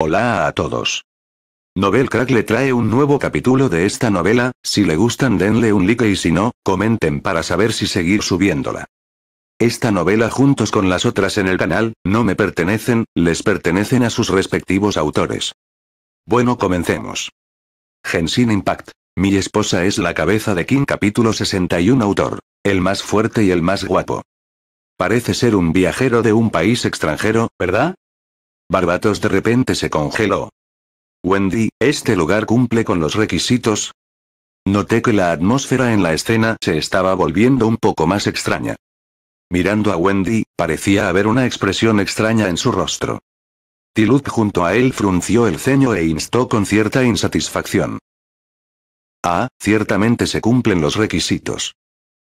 Hola a todos. Novel Crack le trae un nuevo capítulo de esta novela, si le gustan denle un like y si no, comenten para saber si seguir subiéndola. Esta novela juntos con las otras en el canal, no me pertenecen, les pertenecen a sus respectivos autores. Bueno comencemos. Genshin Impact. Mi esposa es la cabeza de King capítulo 61 autor. El más fuerte y el más guapo. Parece ser un viajero de un país extranjero, ¿verdad? Barbatos de repente se congeló. Wendy, ¿este lugar cumple con los requisitos? Noté que la atmósfera en la escena se estaba volviendo un poco más extraña. Mirando a Wendy, parecía haber una expresión extraña en su rostro. Tilut junto a él frunció el ceño e instó con cierta insatisfacción. Ah, ciertamente se cumplen los requisitos.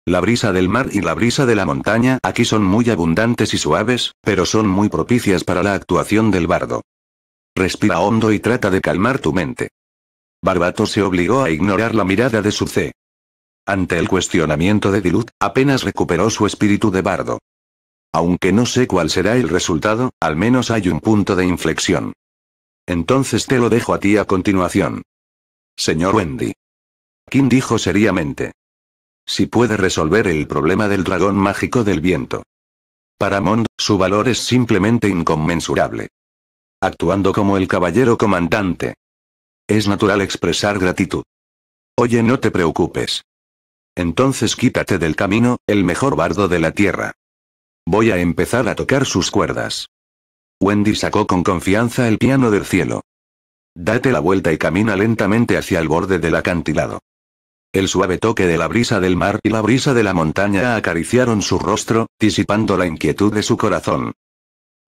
La brisa del mar y la brisa de la montaña aquí son muy abundantes y suaves, pero son muy propicias para la actuación del bardo. Respira hondo y trata de calmar tu mente. Barbato se obligó a ignorar la mirada de C. Ante el cuestionamiento de Dilut, apenas recuperó su espíritu de bardo. Aunque no sé cuál será el resultado, al menos hay un punto de inflexión. Entonces te lo dejo a ti a continuación. Señor Wendy. Kim dijo seriamente si puede resolver el problema del dragón mágico del viento. Para Mond, su valor es simplemente inconmensurable. Actuando como el caballero comandante. Es natural expresar gratitud. Oye, no te preocupes. Entonces quítate del camino, el mejor bardo de la tierra. Voy a empezar a tocar sus cuerdas. Wendy sacó con confianza el piano del cielo. Date la vuelta y camina lentamente hacia el borde del acantilado. El suave toque de la brisa del mar y la brisa de la montaña acariciaron su rostro, disipando la inquietud de su corazón.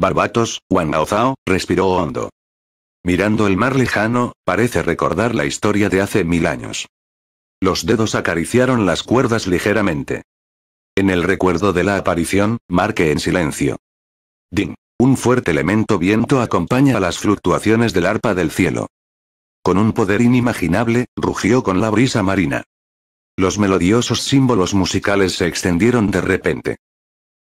Barbatos, Wangaozao, respiró hondo. Mirando el mar lejano, parece recordar la historia de hace mil años. Los dedos acariciaron las cuerdas ligeramente. En el recuerdo de la aparición, marque en silencio. Ding. Un fuerte elemento viento acompaña a las fluctuaciones del arpa del cielo. Con un poder inimaginable, rugió con la brisa marina. Los melodiosos símbolos musicales se extendieron de repente.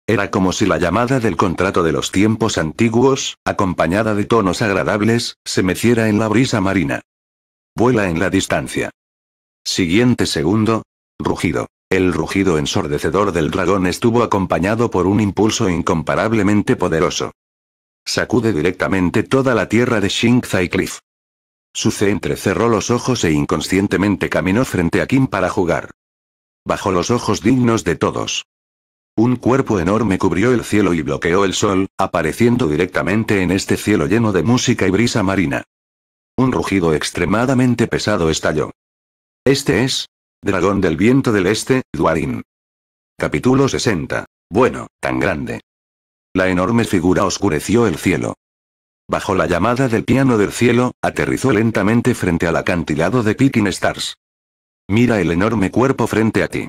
Era como si la llamada del contrato de los tiempos antiguos, acompañada de tonos agradables, se meciera en la brisa marina. Vuela en la distancia. Siguiente segundo. Rugido. El rugido ensordecedor del dragón estuvo acompañado por un impulso incomparablemente poderoso. Sacude directamente toda la tierra de y Cliff. Suce cerró los ojos e inconscientemente caminó frente a Kim para jugar. Bajo los ojos dignos de todos. Un cuerpo enorme cubrió el cielo y bloqueó el sol, apareciendo directamente en este cielo lleno de música y brisa marina. Un rugido extremadamente pesado estalló. Este es, Dragón del Viento del Este, Duarin. Capítulo 60. Bueno, tan grande. La enorme figura oscureció el cielo. Bajo la llamada del piano del cielo, aterrizó lentamente frente al acantilado de Picking Stars. Mira el enorme cuerpo frente a ti.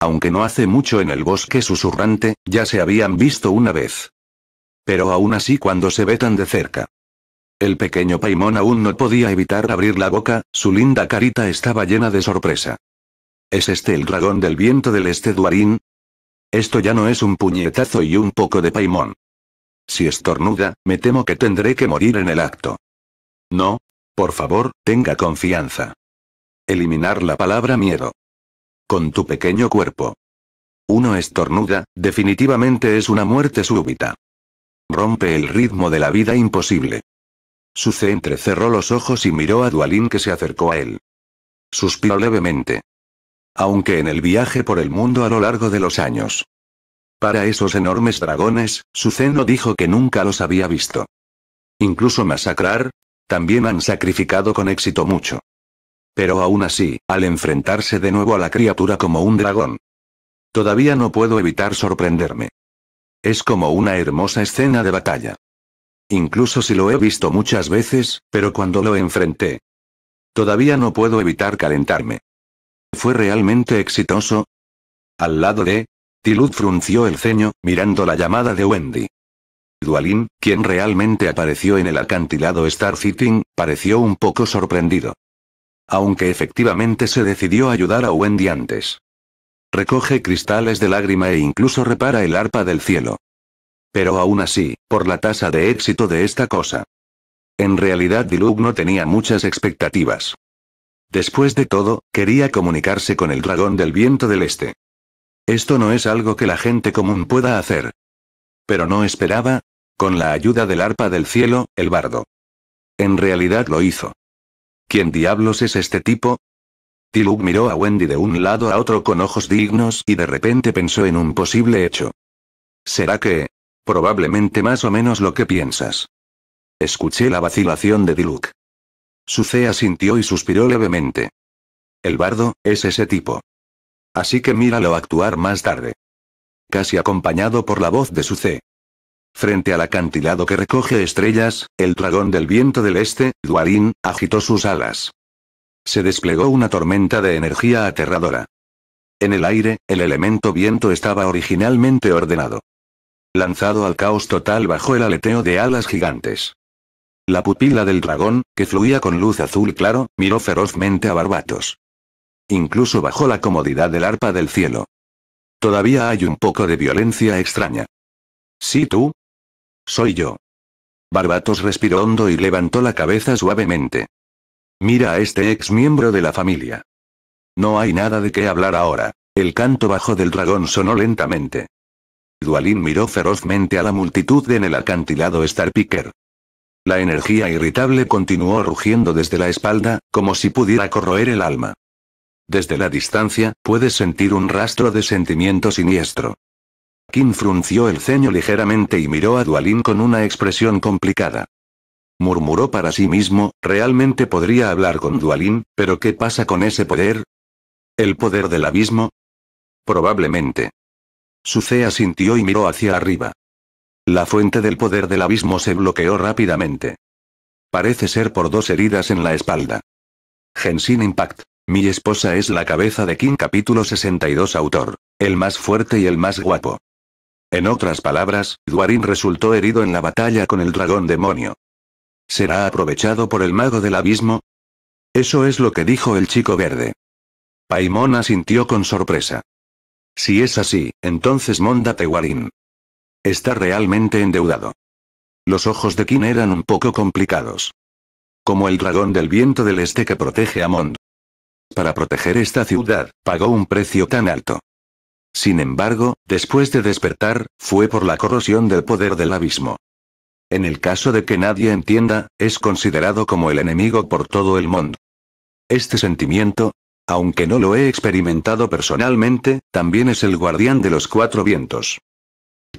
Aunque no hace mucho en el bosque susurrante, ya se habían visto una vez. Pero aún así cuando se ve tan de cerca. El pequeño paimón aún no podía evitar abrir la boca, su linda carita estaba llena de sorpresa. ¿Es este el dragón del viento del este Duarín? Esto ya no es un puñetazo y un poco de paimón. Si estornuda, me temo que tendré que morir en el acto. No. Por favor, tenga confianza. Eliminar la palabra miedo. Con tu pequeño cuerpo. Uno estornuda, definitivamente es una muerte súbita. Rompe el ritmo de la vida imposible. Suce entrecerró los ojos y miró a Dualín que se acercó a él. Suspiró levemente. Aunque en el viaje por el mundo a lo largo de los años, para esos enormes dragones, Suceno dijo que nunca los había visto. Incluso masacrar, también han sacrificado con éxito mucho. Pero aún así, al enfrentarse de nuevo a la criatura como un dragón, todavía no puedo evitar sorprenderme. Es como una hermosa escena de batalla. Incluso si lo he visto muchas veces, pero cuando lo enfrenté, todavía no puedo evitar calentarme. Fue realmente exitoso. Al lado de, Tilud frunció el ceño, mirando la llamada de Wendy. Dualin, quien realmente apareció en el acantilado Star Sitting, pareció un poco sorprendido. Aunque efectivamente se decidió ayudar a Wendy antes. Recoge cristales de lágrima e incluso repara el arpa del cielo. Pero aún así, por la tasa de éxito de esta cosa. En realidad Dilug no tenía muchas expectativas. Después de todo, quería comunicarse con el dragón del viento del este. Esto no es algo que la gente común pueda hacer. Pero no esperaba, con la ayuda del arpa del cielo, el bardo. En realidad lo hizo. ¿Quién diablos es este tipo? Diluc miró a Wendy de un lado a otro con ojos dignos y de repente pensó en un posible hecho. ¿Será que? Probablemente más o menos lo que piensas. Escuché la vacilación de Su cea sintió y suspiró levemente. El bardo, es ese tipo. Así que míralo actuar más tarde. Casi acompañado por la voz de su C. Frente al acantilado que recoge estrellas, el dragón del viento del este, Duarín, agitó sus alas. Se desplegó una tormenta de energía aterradora. En el aire, el elemento viento estaba originalmente ordenado. Lanzado al caos total bajo el aleteo de alas gigantes. La pupila del dragón, que fluía con luz azul claro, miró ferozmente a Barbatos incluso bajo la comodidad del arpa del cielo. Todavía hay un poco de violencia extraña. ¿Sí tú? Soy yo. Barbatos respiró hondo y levantó la cabeza suavemente. Mira a este ex miembro de la familia. No hay nada de qué hablar ahora. El canto bajo del dragón sonó lentamente. Dualín miró ferozmente a la multitud en el acantilado Starpicker. La energía irritable continuó rugiendo desde la espalda, como si pudiera corroer el alma. Desde la distancia, puedes sentir un rastro de sentimiento siniestro. Kim frunció el ceño ligeramente y miró a Dualin con una expresión complicada. Murmuró para sí mismo, realmente podría hablar con Dualin, pero ¿qué pasa con ese poder? ¿El poder del abismo? Probablemente. Sucea sintió y miró hacia arriba. La fuente del poder del abismo se bloqueó rápidamente. Parece ser por dos heridas en la espalda. Genshin Impact. Mi esposa es la cabeza de King capítulo 62 autor. El más fuerte y el más guapo. En otras palabras, Duarin resultó herido en la batalla con el dragón demonio. ¿Será aprovechado por el mago del abismo? Eso es lo que dijo el chico verde. Paimon asintió con sorpresa. Si es así, entonces móndate Duarin Está realmente endeudado. Los ojos de King eran un poco complicados. Como el dragón del viento del este que protege a Mond para proteger esta ciudad, pagó un precio tan alto. Sin embargo, después de despertar, fue por la corrosión del poder del abismo. En el caso de que nadie entienda, es considerado como el enemigo por todo el mundo. Este sentimiento, aunque no lo he experimentado personalmente, también es el guardián de los cuatro vientos.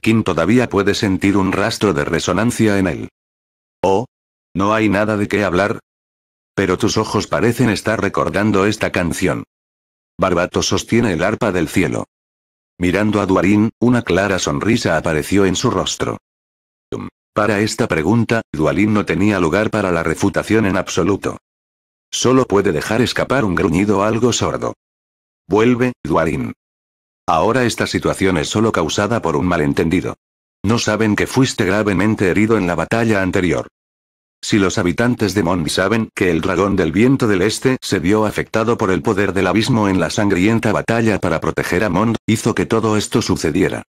Kim todavía puede sentir un rastro de resonancia en él. Oh, no hay nada de qué hablar, pero tus ojos parecen estar recordando esta canción. Barbato sostiene el arpa del cielo. Mirando a Duarín, una clara sonrisa apareció en su rostro. Para esta pregunta, Duarín no tenía lugar para la refutación en absoluto. Solo puede dejar escapar un gruñido algo sordo. Vuelve, Duarín. Ahora esta situación es solo causada por un malentendido. No saben que fuiste gravemente herido en la batalla anterior. Si los habitantes de Mondi saben que el dragón del viento del este se vio afectado por el poder del abismo en la sangrienta batalla para proteger a Mond, hizo que todo esto sucediera.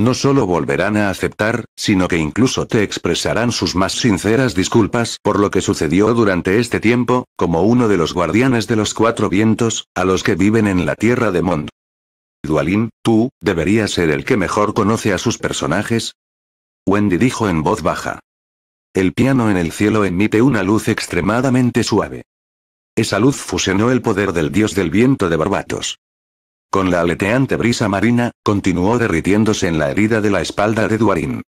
No solo volverán a aceptar, sino que incluso te expresarán sus más sinceras disculpas por lo que sucedió durante este tiempo, como uno de los guardianes de los cuatro vientos, a los que viven en la tierra de Mond. Dualin, tú, deberías ser el que mejor conoce a sus personajes. Wendy dijo en voz baja. El piano en el cielo emite una luz extremadamente suave. Esa luz fusionó el poder del dios del viento de Barbatos. Con la aleteante brisa marina, continuó derritiéndose en la herida de la espalda de Duarín.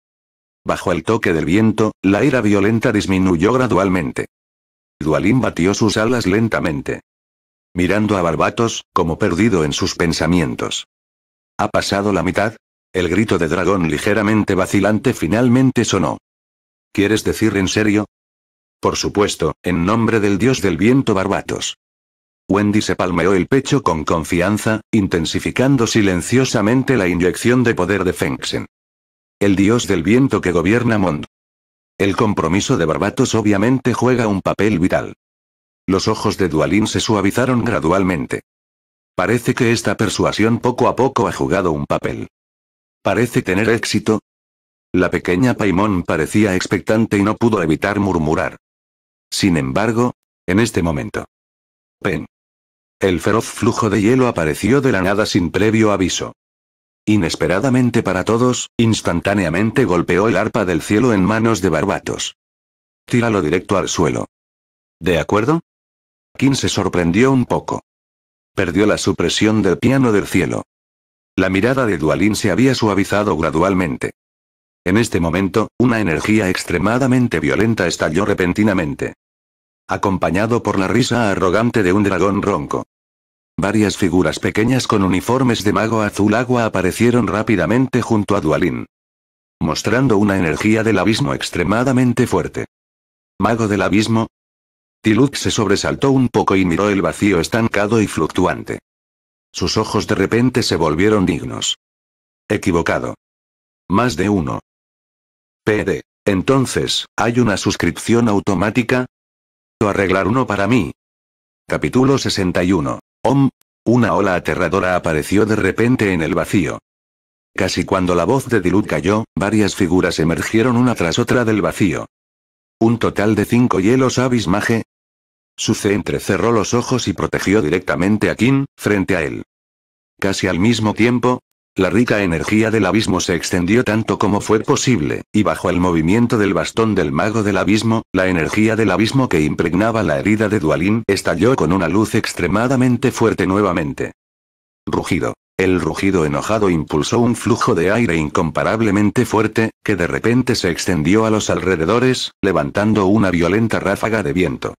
Bajo el toque del viento, la ira violenta disminuyó gradualmente. Duarín batió sus alas lentamente. Mirando a Barbatos, como perdido en sus pensamientos. ¿Ha pasado la mitad? El grito de dragón ligeramente vacilante finalmente sonó. ¿Quieres decir en serio? Por supuesto, en nombre del dios del viento Barbatos. Wendy se palmeó el pecho con confianza, intensificando silenciosamente la inyección de poder de Fengsen. El dios del viento que gobierna Mond. El compromiso de Barbatos obviamente juega un papel vital. Los ojos de Dualin se suavizaron gradualmente. Parece que esta persuasión poco a poco ha jugado un papel. Parece tener éxito, la pequeña Paimon parecía expectante y no pudo evitar murmurar. Sin embargo, en este momento. Pen. El feroz flujo de hielo apareció de la nada sin previo aviso. Inesperadamente para todos, instantáneamente golpeó el arpa del cielo en manos de Barbatos. Tíralo directo al suelo. ¿De acuerdo? King se sorprendió un poco. Perdió la supresión del piano del cielo. La mirada de Dualin se había suavizado gradualmente. En este momento, una energía extremadamente violenta estalló repentinamente. Acompañado por la risa arrogante de un dragón ronco. Varias figuras pequeñas con uniformes de mago azul agua aparecieron rápidamente junto a Dualín. Mostrando una energía del abismo extremadamente fuerte. ¿Mago del abismo? Tiluk se sobresaltó un poco y miró el vacío estancado y fluctuante. Sus ojos de repente se volvieron dignos. Equivocado. Más de uno. PD. Entonces, ¿hay una suscripción automática? O arreglar uno para mí. Capítulo 61. Om. Una ola aterradora apareció de repente en el vacío. Casi cuando la voz de Dilud cayó, varias figuras emergieron una tras otra del vacío. Un total de cinco hielos abismaje. Suce cerró los ojos y protegió directamente a Kim frente a él. Casi al mismo tiempo, la rica energía del abismo se extendió tanto como fue posible, y bajo el movimiento del bastón del mago del abismo, la energía del abismo que impregnaba la herida de Dualín estalló con una luz extremadamente fuerte nuevamente. Rugido. El rugido enojado impulsó un flujo de aire incomparablemente fuerte, que de repente se extendió a los alrededores, levantando una violenta ráfaga de viento.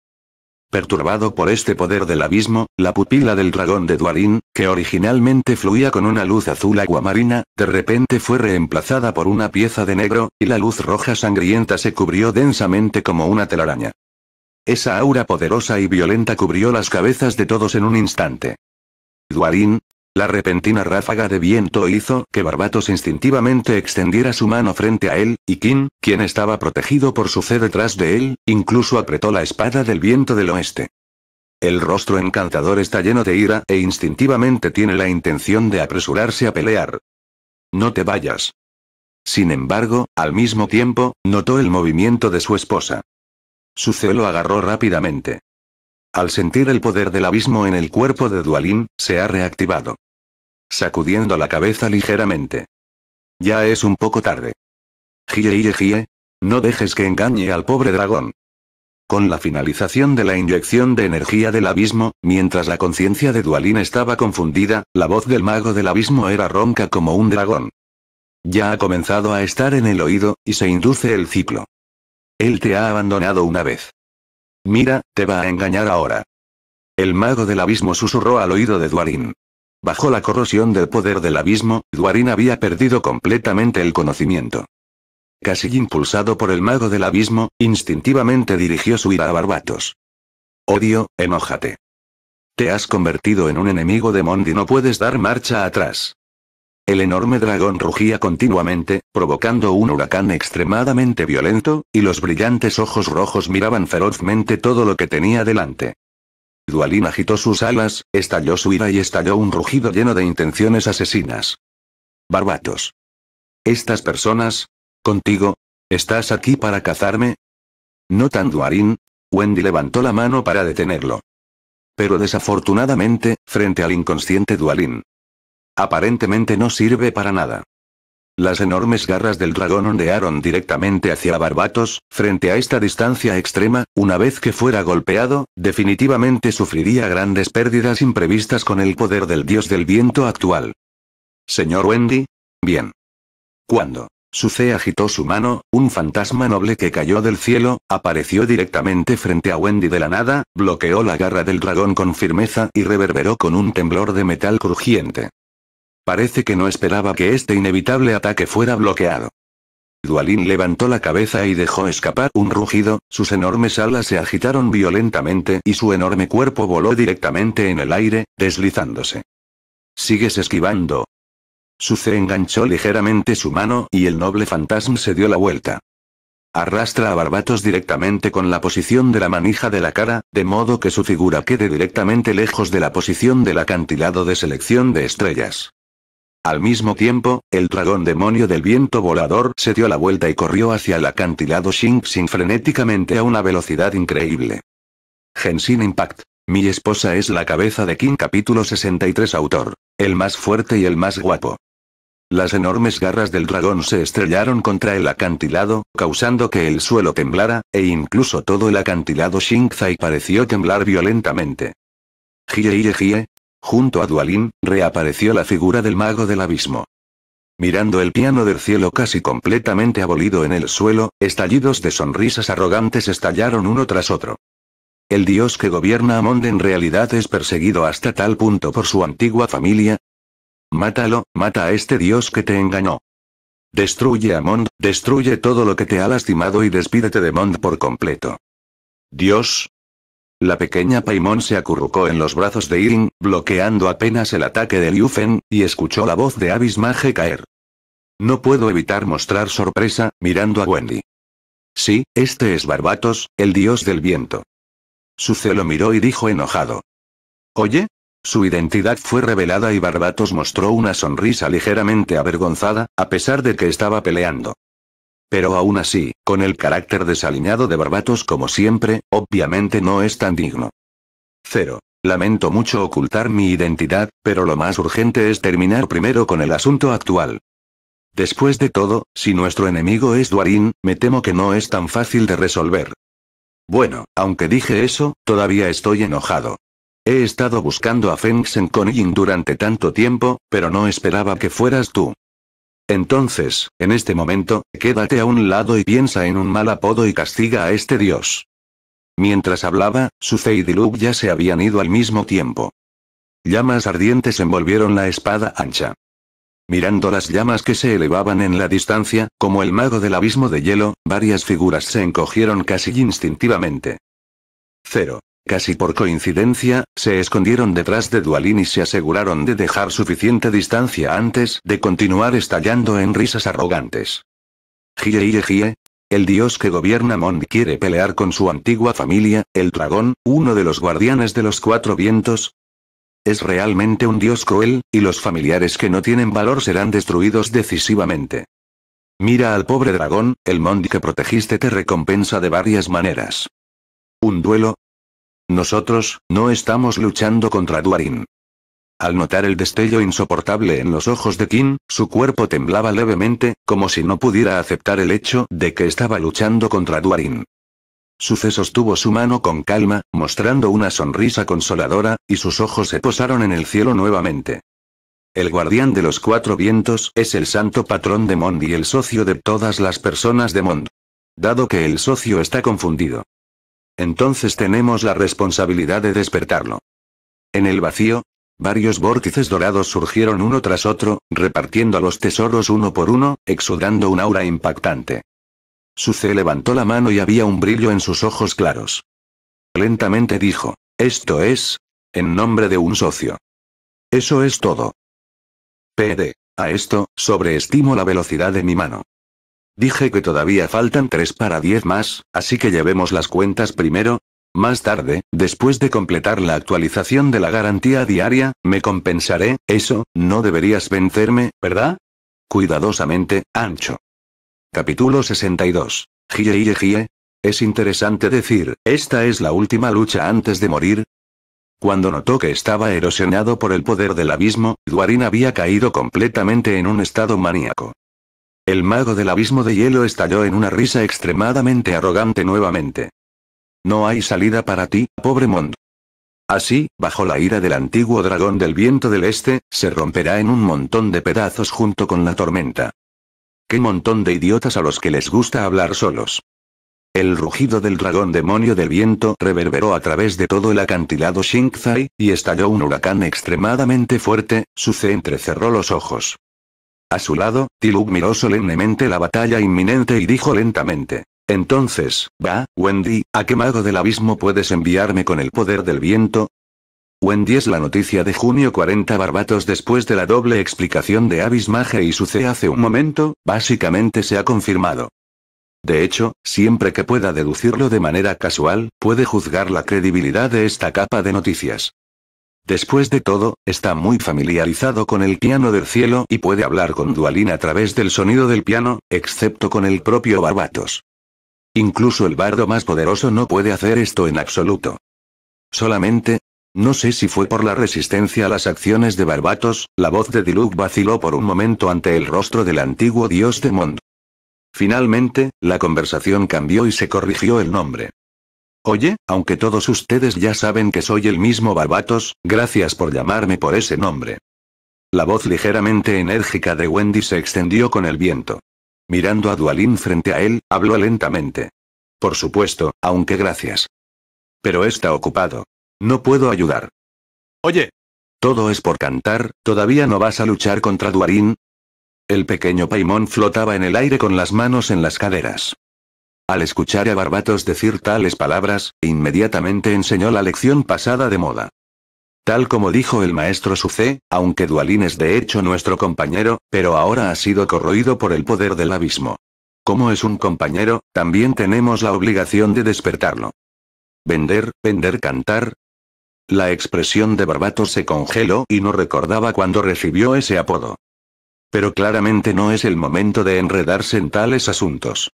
Perturbado por este poder del abismo, la pupila del dragón de Duarín, que originalmente fluía con una luz azul aguamarina, de repente fue reemplazada por una pieza de negro, y la luz roja sangrienta se cubrió densamente como una telaraña. Esa aura poderosa y violenta cubrió las cabezas de todos en un instante. Duarín. La repentina ráfaga de viento hizo que Barbatos instintivamente extendiera su mano frente a él, y Kim, quien estaba protegido por su fe detrás de él, incluso apretó la espada del viento del oeste. El rostro encantador está lleno de ira e instintivamente tiene la intención de apresurarse a pelear. No te vayas. Sin embargo, al mismo tiempo, notó el movimiento de su esposa. Su celo agarró rápidamente. Al sentir el poder del abismo en el cuerpo de Dualin, se ha reactivado sacudiendo la cabeza ligeramente. Ya es un poco tarde. Gie, No dejes que engañe al pobre dragón. Con la finalización de la inyección de energía del abismo, mientras la conciencia de Dualín estaba confundida, la voz del mago del abismo era ronca como un dragón. Ya ha comenzado a estar en el oído, y se induce el ciclo. Él te ha abandonado una vez. Mira, te va a engañar ahora. El mago del abismo susurró al oído de Dualín. Bajo la corrosión del poder del abismo, Duarín había perdido completamente el conocimiento. Casi impulsado por el mago del abismo, instintivamente dirigió su ira a Barbatos. Odio, enójate. Te has convertido en un enemigo de Mondi, no puedes dar marcha atrás. El enorme dragón rugía continuamente, provocando un huracán extremadamente violento, y los brillantes ojos rojos miraban ferozmente todo lo que tenía delante. Dualin agitó sus alas, estalló su ira y estalló un rugido lleno de intenciones asesinas. Barbatos. Estas personas. Contigo. ¿Estás aquí para cazarme? No tan Duarín. Wendy levantó la mano para detenerlo. Pero desafortunadamente, frente al inconsciente Dualín. Aparentemente no sirve para nada. Las enormes garras del dragón ondearon directamente hacia Barbatos, frente a esta distancia extrema, una vez que fuera golpeado, definitivamente sufriría grandes pérdidas imprevistas con el poder del dios del viento actual. Señor Wendy. Bien. ¿Cuándo? Suce agitó su mano, un fantasma noble que cayó del cielo, apareció directamente frente a Wendy de la nada, bloqueó la garra del dragón con firmeza y reverberó con un temblor de metal crujiente. Parece que no esperaba que este inevitable ataque fuera bloqueado. Dualin levantó la cabeza y dejó escapar un rugido, sus enormes alas se agitaron violentamente y su enorme cuerpo voló directamente en el aire, deslizándose. Sigues esquivando. Su Suce enganchó ligeramente su mano y el noble fantasma se dio la vuelta. Arrastra a Barbatos directamente con la posición de la manija de la cara, de modo que su figura quede directamente lejos de la posición del acantilado de selección de estrellas. Al mismo tiempo, el dragón demonio del viento volador se dio la vuelta y corrió hacia el acantilado Shing-Sin frenéticamente a una velocidad increíble. Genshin Impact. Mi esposa es la cabeza de King capítulo 63 autor. El más fuerte y el más guapo. Las enormes garras del dragón se estrellaron contra el acantilado, causando que el suelo temblara, e incluso todo el acantilado Zai pareció temblar violentamente. jie Junto a Dualin, reapareció la figura del mago del abismo. Mirando el piano del cielo casi completamente abolido en el suelo, estallidos de sonrisas arrogantes estallaron uno tras otro. El dios que gobierna a Mond en realidad es perseguido hasta tal punto por su antigua familia. Mátalo, mata a este dios que te engañó. Destruye a Mond, destruye todo lo que te ha lastimado y despídete de Mond por completo. Dios, la pequeña Paimon se acurrucó en los brazos de Irin, bloqueando apenas el ataque de Liu y escuchó la voz de Abyss caer. No puedo evitar mostrar sorpresa, mirando a Wendy. Sí, este es Barbatos, el dios del viento. Su celo miró y dijo enojado. Oye, su identidad fue revelada y Barbatos mostró una sonrisa ligeramente avergonzada, a pesar de que estaba peleando. Pero aún así, con el carácter desaliñado de Barbatos como siempre, obviamente no es tan digno. Cero. Lamento mucho ocultar mi identidad, pero lo más urgente es terminar primero con el asunto actual. Después de todo, si nuestro enemigo es Duarín, me temo que no es tan fácil de resolver. Bueno, aunque dije eso, todavía estoy enojado. He estado buscando a con Yin durante tanto tiempo, pero no esperaba que fueras tú. Entonces, en este momento, quédate a un lado y piensa en un mal apodo y castiga a este dios. Mientras hablaba, su y ya se habían ido al mismo tiempo. Llamas ardientes envolvieron la espada ancha. Mirando las llamas que se elevaban en la distancia, como el mago del abismo de hielo, varias figuras se encogieron casi instintivamente. Cero. Casi por coincidencia, se escondieron detrás de Dualin y se aseguraron de dejar suficiente distancia antes de continuar estallando en risas arrogantes. Gie, El dios que gobierna Mond quiere pelear con su antigua familia, el dragón, uno de los guardianes de los cuatro vientos. Es realmente un dios cruel, y los familiares que no tienen valor serán destruidos decisivamente. Mira al pobre dragón, el Mond que protegiste te recompensa de varias maneras. Un duelo, nosotros, no estamos luchando contra Duarín. Al notar el destello insoportable en los ojos de Kim, su cuerpo temblaba levemente, como si no pudiera aceptar el hecho de que estaba luchando contra Duarín. Suceso sostuvo su mano con calma, mostrando una sonrisa consoladora, y sus ojos se posaron en el cielo nuevamente. El guardián de los cuatro vientos es el santo patrón de Mond y el socio de todas las personas de Mond. Dado que el socio está confundido, entonces tenemos la responsabilidad de despertarlo. En el vacío, varios vórtices dorados surgieron uno tras otro, repartiendo los tesoros uno por uno, exudando un aura impactante. Suce levantó la mano y había un brillo en sus ojos claros. Lentamente dijo, esto es, en nombre de un socio. Eso es todo. PD. A esto, sobreestimo la velocidad de mi mano. Dije que todavía faltan tres para diez más, así que llevemos las cuentas primero. Más tarde, después de completar la actualización de la garantía diaria, me compensaré, eso, no deberías vencerme, ¿verdad? Cuidadosamente, Ancho. Capítulo 62. Gie, Es interesante decir, esta es la última lucha antes de morir, cuando notó que estaba erosionado por el poder del abismo, Duarin había caído completamente en un estado maníaco. El mago del abismo de hielo estalló en una risa extremadamente arrogante nuevamente. No hay salida para ti, pobre Mond. Así, bajo la ira del antiguo dragón del viento del este, se romperá en un montón de pedazos junto con la tormenta. Qué montón de idiotas a los que les gusta hablar solos. El rugido del dragón demonio del viento reverberó a través de todo el acantilado Shinkzai, y estalló un huracán extremadamente fuerte, Suce entrecerró los ojos. A su lado, Tiluk miró solemnemente la batalla inminente y dijo lentamente. Entonces, va, Wendy, ¿a qué mago del abismo puedes enviarme con el poder del viento? Wendy es la noticia de junio 40 Barbatos después de la doble explicación de abismaje y sucede hace un momento, básicamente se ha confirmado. De hecho, siempre que pueda deducirlo de manera casual, puede juzgar la credibilidad de esta capa de noticias. Después de todo, está muy familiarizado con el piano del cielo y puede hablar con Dualin a través del sonido del piano, excepto con el propio Barbatos. Incluso el bardo más poderoso no puede hacer esto en absoluto. Solamente, no sé si fue por la resistencia a las acciones de Barbatos, la voz de Diluc vaciló por un momento ante el rostro del antiguo dios de Mond. Finalmente, la conversación cambió y se corrigió el nombre. Oye, aunque todos ustedes ya saben que soy el mismo Barbatos, gracias por llamarme por ese nombre. La voz ligeramente enérgica de Wendy se extendió con el viento. Mirando a Dualin frente a él, habló lentamente. Por supuesto, aunque gracias. Pero está ocupado. No puedo ayudar. Oye. Todo es por cantar, ¿todavía no vas a luchar contra Dualin? El pequeño Paimón flotaba en el aire con las manos en las caderas. Al escuchar a Barbatos decir tales palabras, inmediatamente enseñó la lección pasada de moda. Tal como dijo el maestro Sucé, aunque Dualín es de hecho nuestro compañero, pero ahora ha sido corroído por el poder del abismo. Como es un compañero, también tenemos la obligación de despertarlo. Vender, vender, cantar. La expresión de Barbatos se congeló y no recordaba cuando recibió ese apodo. Pero claramente no es el momento de enredarse en tales asuntos.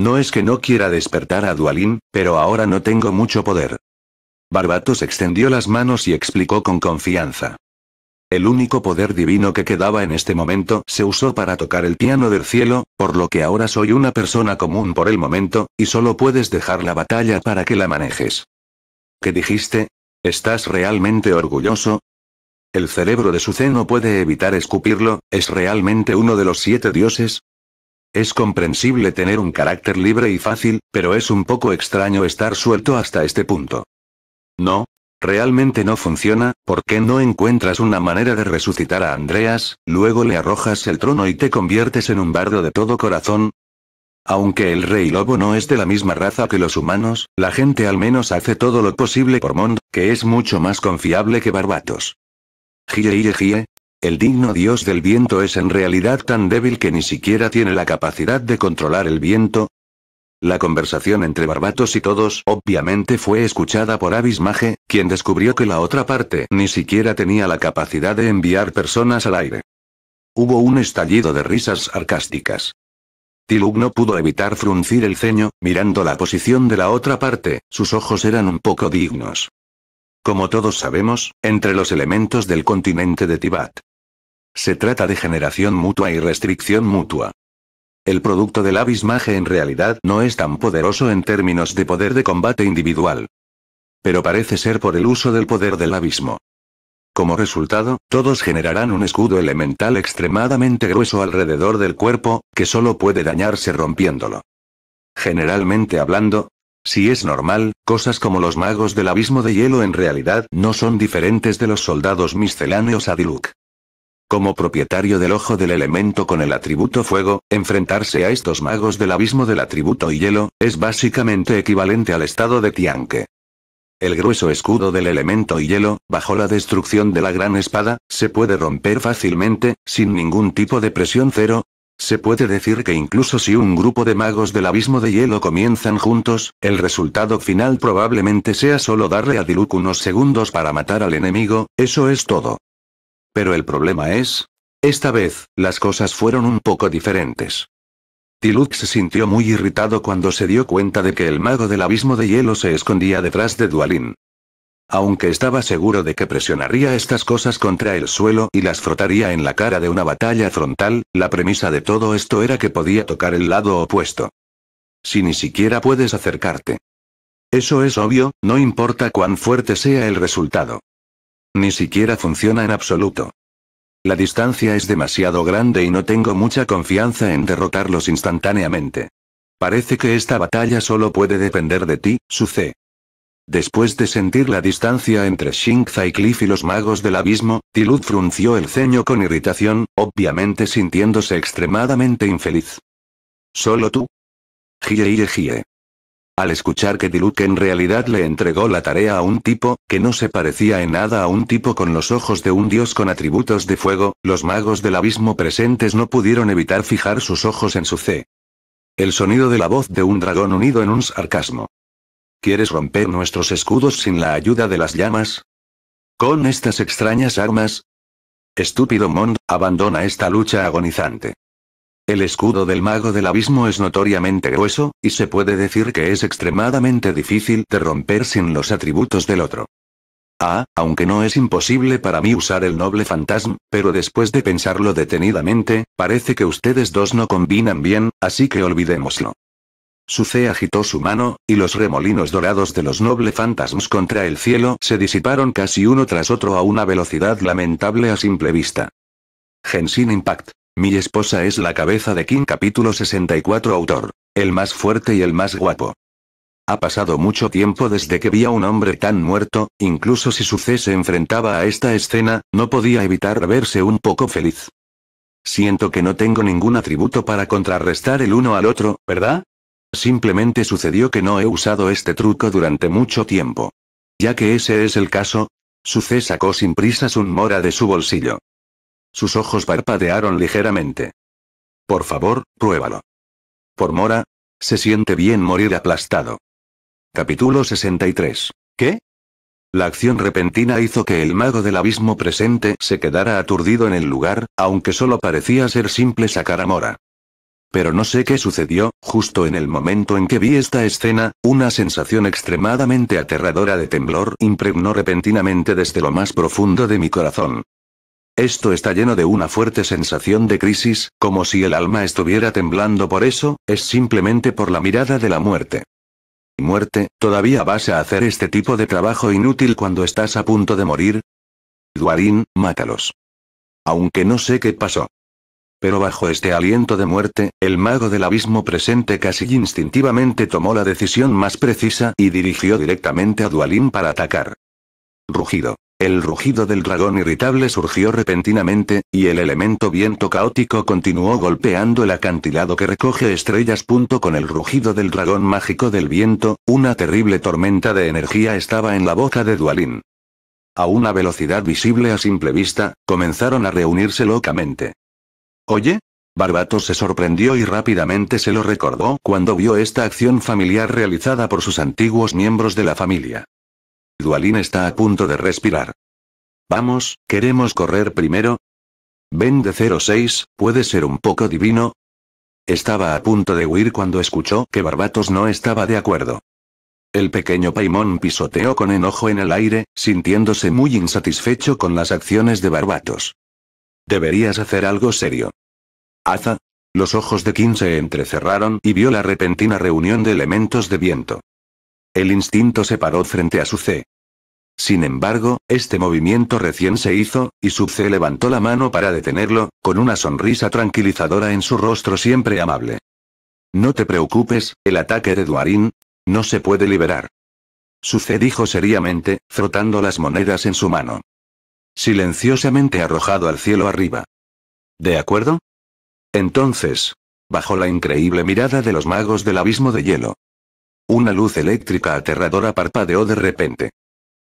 No es que no quiera despertar a Dualin, pero ahora no tengo mucho poder. Barbatos extendió las manos y explicó con confianza. El único poder divino que quedaba en este momento se usó para tocar el piano del cielo, por lo que ahora soy una persona común por el momento, y solo puedes dejar la batalla para que la manejes. ¿Qué dijiste? ¿Estás realmente orgulloso? El cerebro de su no puede evitar escupirlo, es realmente uno de los siete dioses, es comprensible tener un carácter libre y fácil, pero es un poco extraño estar suelto hasta este punto. No, realmente no funciona, ¿por qué no encuentras una manera de resucitar a Andreas, luego le arrojas el trono y te conviertes en un bardo de todo corazón? Aunque el rey lobo no es de la misma raza que los humanos, la gente al menos hace todo lo posible por Mond, que es mucho más confiable que Barbatos. Gie, el digno dios del viento es en realidad tan débil que ni siquiera tiene la capacidad de controlar el viento. La conversación entre Barbatos y todos obviamente fue escuchada por Abismaje, quien descubrió que la otra parte ni siquiera tenía la capacidad de enviar personas al aire. Hubo un estallido de risas sarcásticas. Tilug no pudo evitar fruncir el ceño, mirando la posición de la otra parte, sus ojos eran un poco dignos. Como todos sabemos, entre los elementos del continente de Tibat, se trata de generación mutua y restricción mutua. El producto del abismaje en realidad no es tan poderoso en términos de poder de combate individual. Pero parece ser por el uso del poder del abismo. Como resultado, todos generarán un escudo elemental extremadamente grueso alrededor del cuerpo, que solo puede dañarse rompiéndolo. Generalmente hablando, si es normal, cosas como los magos del abismo de hielo en realidad no son diferentes de los soldados misceláneos Adiluk. Como propietario del ojo del elemento con el atributo fuego, enfrentarse a estos magos del abismo del atributo hielo, es básicamente equivalente al estado de Tianque. El grueso escudo del elemento hielo, bajo la destrucción de la gran espada, se puede romper fácilmente, sin ningún tipo de presión cero, se puede decir que incluso si un grupo de magos del abismo de hielo comienzan juntos, el resultado final probablemente sea solo darle a Diluc unos segundos para matar al enemigo, eso es todo. Pero el problema es... Esta vez, las cosas fueron un poco diferentes. Tilux se sintió muy irritado cuando se dio cuenta de que el mago del abismo de hielo se escondía detrás de Dualin. Aunque estaba seguro de que presionaría estas cosas contra el suelo y las frotaría en la cara de una batalla frontal, la premisa de todo esto era que podía tocar el lado opuesto. Si ni siquiera puedes acercarte. Eso es obvio, no importa cuán fuerte sea el resultado. Ni siquiera funciona en absoluto. La distancia es demasiado grande y no tengo mucha confianza en derrotarlos instantáneamente. Parece que esta batalla solo puede depender de ti, Suce. Después de sentir la distancia entre Shing y Cliff y los magos del abismo, Tilud frunció el ceño con irritación, obviamente sintiéndose extremadamente infeliz. ¿Solo tú? jie al escuchar que Diluc en realidad le entregó la tarea a un tipo, que no se parecía en nada a un tipo con los ojos de un dios con atributos de fuego, los magos del abismo presentes no pudieron evitar fijar sus ojos en su C. El sonido de la voz de un dragón unido en un sarcasmo. ¿Quieres romper nuestros escudos sin la ayuda de las llamas? Con estas extrañas armas. Estúpido Mond, abandona esta lucha agonizante. El escudo del mago del abismo es notoriamente grueso, y se puede decir que es extremadamente difícil de romper sin los atributos del otro. Ah, aunque no es imposible para mí usar el noble fantasma, pero después de pensarlo detenidamente, parece que ustedes dos no combinan bien, así que olvidémoslo. Su C agitó su mano, y los remolinos dorados de los noble fantasmas contra el cielo se disiparon casi uno tras otro a una velocidad lamentable a simple vista. Genshin Impact. Mi esposa es la cabeza de King capítulo 64 autor. El más fuerte y el más guapo. Ha pasado mucho tiempo desde que vi a un hombre tan muerto, incluso si su se enfrentaba a esta escena, no podía evitar verse un poco feliz. Siento que no tengo ningún atributo para contrarrestar el uno al otro, ¿verdad? Simplemente sucedió que no he usado este truco durante mucho tiempo. Ya que ese es el caso, Suce sacó sin prisas un mora de su bolsillo. Sus ojos parpadearon ligeramente. Por favor, pruébalo. Por Mora, se siente bien morir aplastado. Capítulo 63. ¿Qué? La acción repentina hizo que el mago del abismo presente se quedara aturdido en el lugar, aunque solo parecía ser simple sacar a Mora. Pero no sé qué sucedió, justo en el momento en que vi esta escena, una sensación extremadamente aterradora de temblor impregnó repentinamente desde lo más profundo de mi corazón. Esto está lleno de una fuerte sensación de crisis, como si el alma estuviera temblando por eso, es simplemente por la mirada de la muerte. Muerte, ¿todavía vas a hacer este tipo de trabajo inútil cuando estás a punto de morir? Dualín, mátalos. Aunque no sé qué pasó. Pero bajo este aliento de muerte, el mago del abismo presente casi instintivamente tomó la decisión más precisa y dirigió directamente a Dualín para atacar. Rugido. El rugido del dragón irritable surgió repentinamente, y el elemento viento caótico continuó golpeando el acantilado que recoge estrellas. Con el rugido del dragón mágico del viento, una terrible tormenta de energía estaba en la boca de Dualín. A una velocidad visible a simple vista, comenzaron a reunirse locamente. Oye, Barbato se sorprendió y rápidamente se lo recordó cuando vio esta acción familiar realizada por sus antiguos miembros de la familia. Dualin está a punto de respirar. Vamos, queremos correr primero. Ven de 06, puede ser un poco divino. Estaba a punto de huir cuando escuchó que Barbatos no estaba de acuerdo. El pequeño Paimón pisoteó con enojo en el aire, sintiéndose muy insatisfecho con las acciones de Barbatos. Deberías hacer algo serio. Aza. Los ojos de Kim se entrecerraron y vio la repentina reunión de elementos de viento. El instinto se paró frente a su C. Sin embargo, este movimiento recién se hizo, y Subce levantó la mano para detenerlo, con una sonrisa tranquilizadora en su rostro siempre amable. No te preocupes, el ataque de Duarín no se puede liberar. Suce dijo seriamente, frotando las monedas en su mano. Silenciosamente arrojado al cielo arriba. ¿De acuerdo? Entonces, bajo la increíble mirada de los magos del abismo de hielo. Una luz eléctrica aterradora parpadeó de repente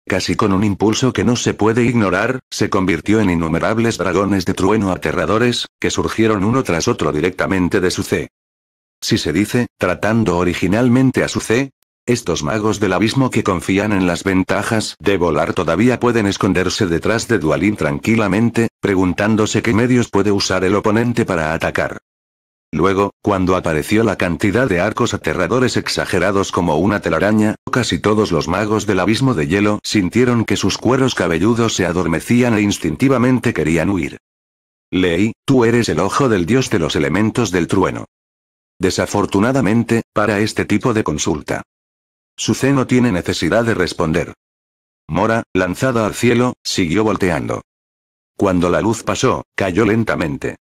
casi con un impulso que no se puede ignorar, se convirtió en innumerables dragones de trueno aterradores, que surgieron uno tras otro directamente de su C. Si se dice, tratando originalmente a su C, estos magos del abismo que confían en las ventajas de volar todavía pueden esconderse detrás de Dualin tranquilamente, preguntándose qué medios puede usar el oponente para atacar. Luego, cuando apareció la cantidad de arcos aterradores exagerados como una telaraña, casi todos los magos del abismo de hielo sintieron que sus cueros cabelludos se adormecían e instintivamente querían huir. Ley, tú eres el ojo del dios de los elementos del trueno. Desafortunadamente, para este tipo de consulta. su no tiene necesidad de responder. Mora, lanzada al cielo, siguió volteando. Cuando la luz pasó, cayó lentamente.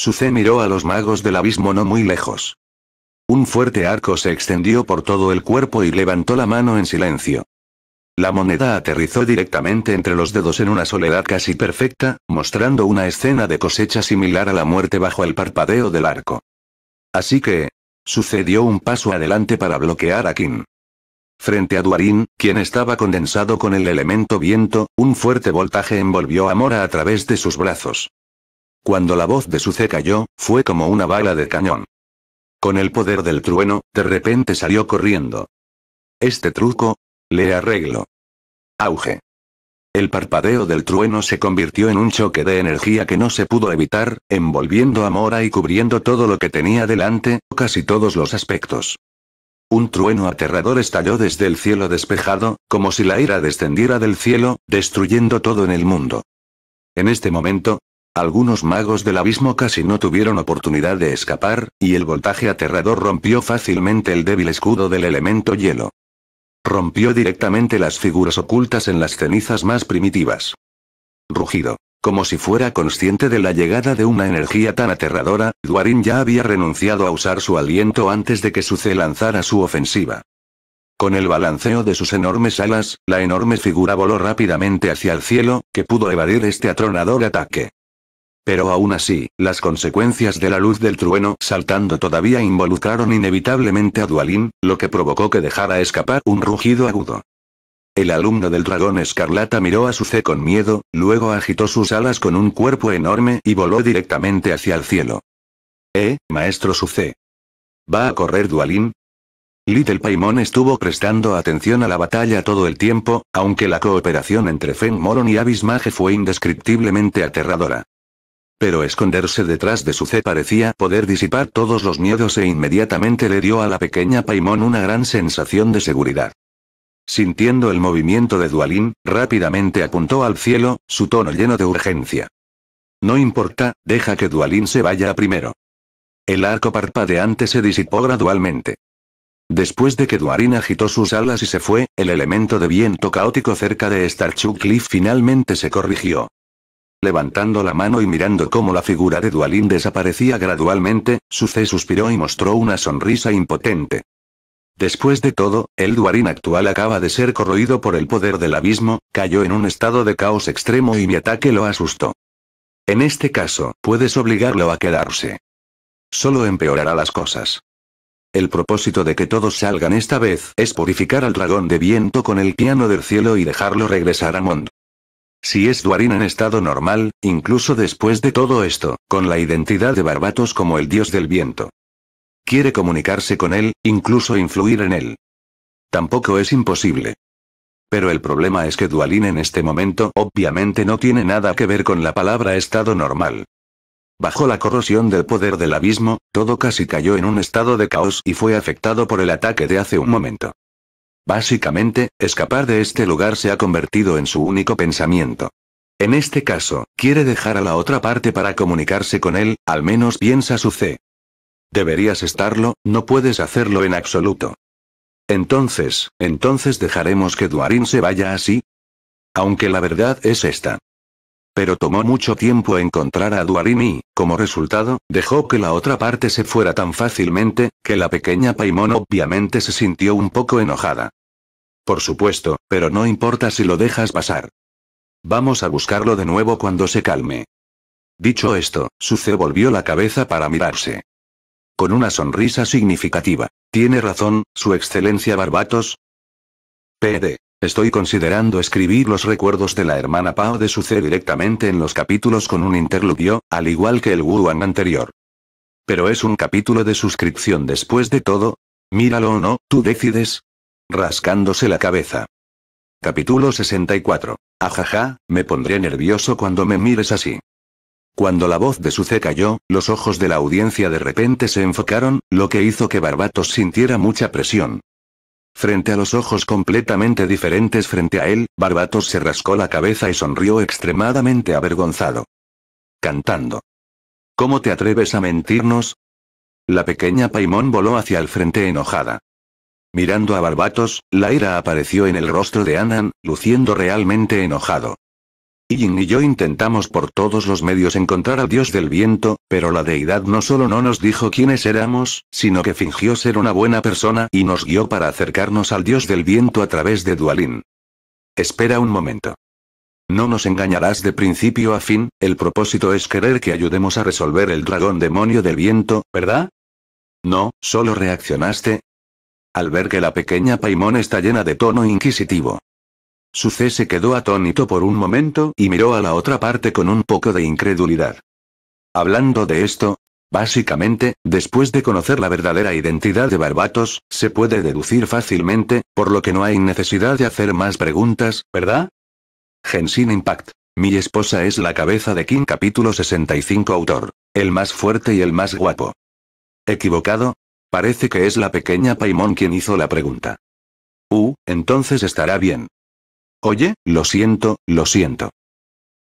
C miró a los magos del abismo no muy lejos. Un fuerte arco se extendió por todo el cuerpo y levantó la mano en silencio. La moneda aterrizó directamente entre los dedos en una soledad casi perfecta, mostrando una escena de cosecha similar a la muerte bajo el parpadeo del arco. Así que... Sucedió un paso adelante para bloquear a Kim. Frente a Duarín, quien estaba condensado con el elemento viento, un fuerte voltaje envolvió a Mora a través de sus brazos. Cuando la voz de Suce cayó, fue como una bala de cañón. Con el poder del trueno, de repente salió corriendo. Este truco, le arreglo. Auge. El parpadeo del trueno se convirtió en un choque de energía que no se pudo evitar, envolviendo a Mora y cubriendo todo lo que tenía delante, casi todos los aspectos. Un trueno aterrador estalló desde el cielo despejado, como si la ira descendiera del cielo, destruyendo todo en el mundo. En este momento, algunos magos del abismo casi no tuvieron oportunidad de escapar, y el voltaje aterrador rompió fácilmente el débil escudo del elemento hielo. Rompió directamente las figuras ocultas en las cenizas más primitivas. Rugido. Como si fuera consciente de la llegada de una energía tan aterradora, Duarin ya había renunciado a usar su aliento antes de que Suce lanzara su ofensiva. Con el balanceo de sus enormes alas, la enorme figura voló rápidamente hacia el cielo, que pudo evadir este atronador ataque. Pero aún así, las consecuencias de la luz del trueno saltando todavía involucraron inevitablemente a Dualin, lo que provocó que dejara escapar un rugido agudo. El alumno del dragón escarlata miró a Suce con miedo, luego agitó sus alas con un cuerpo enorme y voló directamente hacia el cielo. ¿Eh, maestro Suce? ¿Va a correr Dualin? Little Paimon estuvo prestando atención a la batalla todo el tiempo, aunque la cooperación entre Fen Moron y Abismage fue indescriptiblemente aterradora. Pero esconderse detrás de su C parecía poder disipar todos los miedos e inmediatamente le dio a la pequeña Paimon una gran sensación de seguridad. Sintiendo el movimiento de Dualín, rápidamente apuntó al cielo, su tono lleno de urgencia. No importa, deja que Dualín se vaya primero. El arco parpadeante se disipó gradualmente. Después de que Dualin agitó sus alas y se fue, el elemento de viento caótico cerca de Starchuk Cliff finalmente se corrigió levantando la mano y mirando cómo la figura de Dualín desaparecía gradualmente, su Suce suspiró y mostró una sonrisa impotente. Después de todo, el Duarín actual acaba de ser corroído por el poder del abismo, cayó en un estado de caos extremo y mi ataque lo asustó. En este caso, puedes obligarlo a quedarse. Solo empeorará las cosas. El propósito de que todos salgan esta vez es purificar al dragón de viento con el piano del cielo y dejarlo regresar a Mond. Si es Duarín en estado normal, incluso después de todo esto, con la identidad de Barbatos como el dios del viento. Quiere comunicarse con él, incluso influir en él. Tampoco es imposible. Pero el problema es que Dualin en este momento obviamente no tiene nada que ver con la palabra estado normal. Bajo la corrosión del poder del abismo, todo casi cayó en un estado de caos y fue afectado por el ataque de hace un momento. Básicamente, escapar de este lugar se ha convertido en su único pensamiento. En este caso, quiere dejar a la otra parte para comunicarse con él, al menos piensa su C. Deberías estarlo, no puedes hacerlo en absoluto. Entonces, entonces dejaremos que Duarín se vaya así. Aunque la verdad es esta. Pero tomó mucho tiempo encontrar a Duarín y, como resultado, dejó que la otra parte se fuera tan fácilmente, que la pequeña Paimon obviamente se sintió un poco enojada. Por supuesto, pero no importa si lo dejas pasar. Vamos a buscarlo de nuevo cuando se calme. Dicho esto, Suce volvió la cabeza para mirarse. Con una sonrisa significativa. Tiene razón, Su Excelencia Barbatos. PD. Estoy considerando escribir los recuerdos de la hermana Pao de Suce directamente en los capítulos con un interludio, al igual que el Wuhan anterior. Pero es un capítulo de suscripción después de todo. Míralo o no, tú decides, rascándose la cabeza. Capítulo 64. Ajaja, me pondré nervioso cuando me mires así. Cuando la voz de Suce cayó, los ojos de la audiencia de repente se enfocaron, lo que hizo que Barbatos sintiera mucha presión. Frente a los ojos completamente diferentes frente a él, Barbatos se rascó la cabeza y sonrió extremadamente avergonzado. Cantando. ¿Cómo te atreves a mentirnos? La pequeña Paimón voló hacia el frente enojada. Mirando a Barbatos, la ira apareció en el rostro de Anan, luciendo realmente enojado. Yin y yo intentamos por todos los medios encontrar al dios del viento, pero la deidad no solo no nos dijo quiénes éramos, sino que fingió ser una buena persona y nos guió para acercarnos al dios del viento a través de Dualin. Espera un momento. No nos engañarás de principio a fin, el propósito es querer que ayudemos a resolver el dragón demonio del viento, ¿verdad? No, solo reaccionaste, al ver que la pequeña paimón está llena de tono inquisitivo. Su C se quedó atónito por un momento y miró a la otra parte con un poco de incredulidad. Hablando de esto, Básicamente, después de conocer la verdadera identidad de Barbatos, se puede deducir fácilmente, por lo que no hay necesidad de hacer más preguntas, ¿verdad? Genshin Impact. Mi esposa es la cabeza de King capítulo 65 autor. El más fuerte y el más guapo. ¿Equivocado? Parece que es la pequeña Paimon quien hizo la pregunta. Uh, entonces estará bien. Oye, lo siento, lo siento.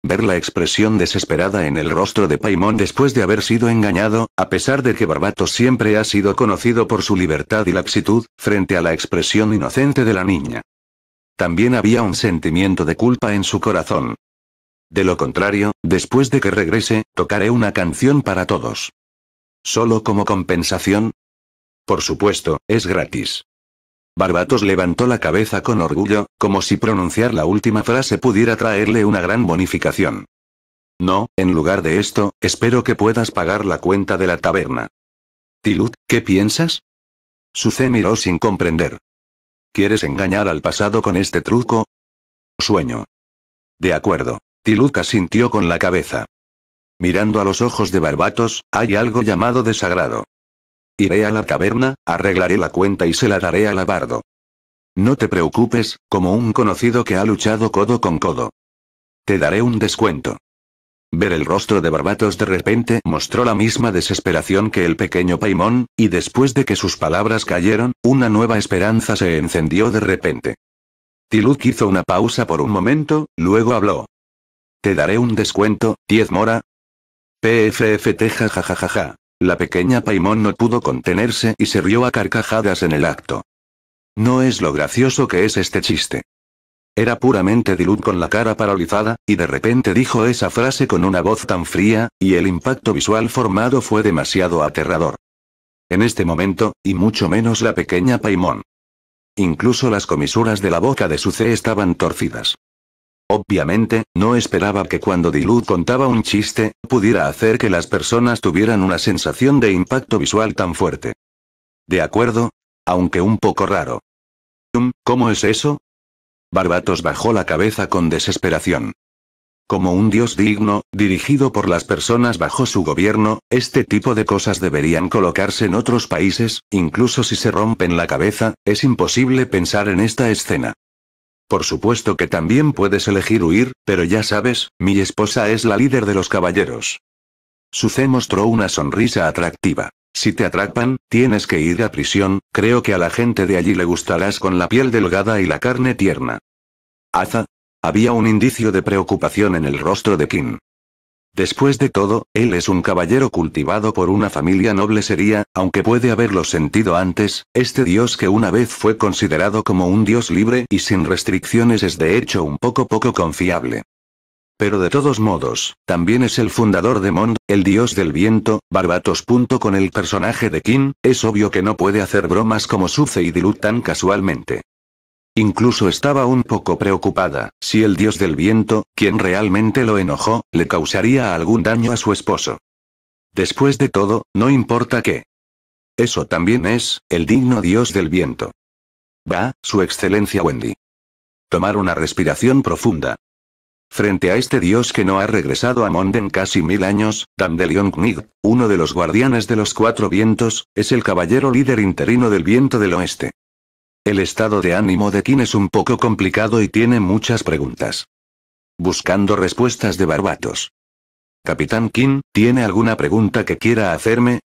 Ver la expresión desesperada en el rostro de Paimon después de haber sido engañado, a pesar de que Barbato siempre ha sido conocido por su libertad y laxitud, frente a la expresión inocente de la niña. También había un sentimiento de culpa en su corazón. De lo contrario, después de que regrese, tocaré una canción para todos. Solo como compensación, por supuesto, es gratis. Barbatos levantó la cabeza con orgullo, como si pronunciar la última frase pudiera traerle una gran bonificación. No, en lugar de esto, espero que puedas pagar la cuenta de la taberna. Tilut, ¿qué piensas? Suce miró sin comprender. ¿Quieres engañar al pasado con este truco? Sueño. De acuerdo. Tilut asintió con la cabeza. Mirando a los ojos de Barbatos, hay algo llamado desagrado. Iré a la caverna, arreglaré la cuenta y se la daré a Labardo. No te preocupes, como un conocido que ha luchado codo con codo. Te daré un descuento. Ver el rostro de Barbatos de repente mostró la misma desesperación que el pequeño Paimón, y después de que sus palabras cayeron, una nueva esperanza se encendió de repente. Tiluk hizo una pausa por un momento, luego habló. Te daré un descuento, 10 mora. PFFT jajajajaja. La pequeña paimón no pudo contenerse y se rió a carcajadas en el acto. No es lo gracioso que es este chiste. Era puramente Dilud con la cara paralizada, y de repente dijo esa frase con una voz tan fría, y el impacto visual formado fue demasiado aterrador. En este momento, y mucho menos la pequeña paimón. Incluso las comisuras de la boca de su C estaban torcidas. Obviamente, no esperaba que cuando Dilud contaba un chiste, pudiera hacer que las personas tuvieran una sensación de impacto visual tan fuerte. De acuerdo, aunque un poco raro. ¿Cómo es eso? Barbatos bajó la cabeza con desesperación. Como un dios digno, dirigido por las personas bajo su gobierno, este tipo de cosas deberían colocarse en otros países, incluso si se rompen la cabeza, es imposible pensar en esta escena. Por supuesto que también puedes elegir huir, pero ya sabes, mi esposa es la líder de los caballeros. Suce mostró una sonrisa atractiva. Si te atrapan, tienes que ir a prisión, creo que a la gente de allí le gustarás con la piel delgada y la carne tierna. Aza. Había un indicio de preocupación en el rostro de Kim. Después de todo, él es un caballero cultivado por una familia noble sería, aunque puede haberlo sentido antes, este dios que una vez fue considerado como un dios libre y sin restricciones es de hecho un poco poco confiable. Pero de todos modos, también es el fundador de Mond, el dios del viento, Barbatos. Con el personaje de Kim, es obvio que no puede hacer bromas como suce y Dilut tan casualmente. Incluso estaba un poco preocupada, si el dios del viento, quien realmente lo enojó, le causaría algún daño a su esposo. Después de todo, no importa qué. Eso también es, el digno dios del viento. Va, su excelencia Wendy. Tomar una respiración profunda. Frente a este dios que no ha regresado a Monden casi mil años, Dandelion Knig, uno de los guardianes de los cuatro vientos, es el caballero líder interino del viento del oeste. El estado de ánimo de Kim es un poco complicado y tiene muchas preguntas. Buscando respuestas de Barbatos. Capitán Kim, ¿tiene alguna pregunta que quiera hacerme?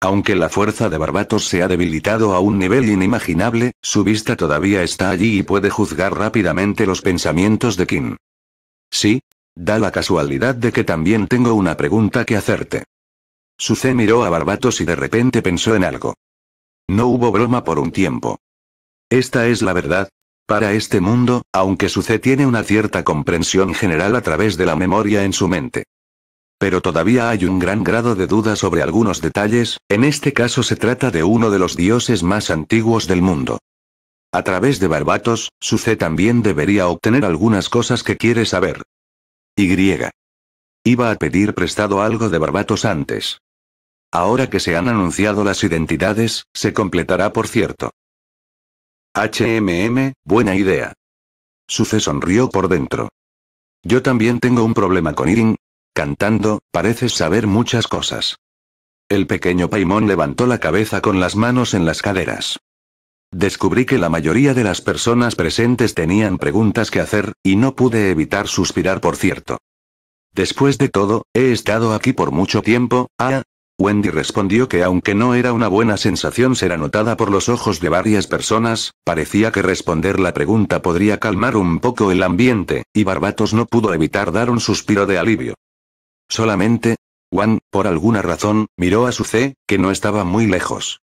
Aunque la fuerza de Barbatos se ha debilitado a un nivel inimaginable, su vista todavía está allí y puede juzgar rápidamente los pensamientos de Kim. Sí, da la casualidad de que también tengo una pregunta que hacerte. Suce miró a Barbatos y de repente pensó en algo. No hubo broma por un tiempo. Esta es la verdad. Para este mundo, aunque C tiene una cierta comprensión general a través de la memoria en su mente. Pero todavía hay un gran grado de duda sobre algunos detalles, en este caso se trata de uno de los dioses más antiguos del mundo. A través de Barbatos, C también debería obtener algunas cosas que quiere saber. Y. Iba a pedir prestado algo de Barbatos antes. Ahora que se han anunciado las identidades, se completará por cierto. HMM, buena idea. Suce sonrió por dentro. Yo también tengo un problema con Irin. Cantando, pareces saber muchas cosas. El pequeño paimón levantó la cabeza con las manos en las caderas. Descubrí que la mayoría de las personas presentes tenían preguntas que hacer, y no pude evitar suspirar por cierto. Después de todo, he estado aquí por mucho tiempo, ah, Wendy respondió que aunque no era una buena sensación ser anotada por los ojos de varias personas, parecía que responder la pregunta podría calmar un poco el ambiente, y Barbatos no pudo evitar dar un suspiro de alivio. Solamente, Juan, por alguna razón, miró a su C, que no estaba muy lejos.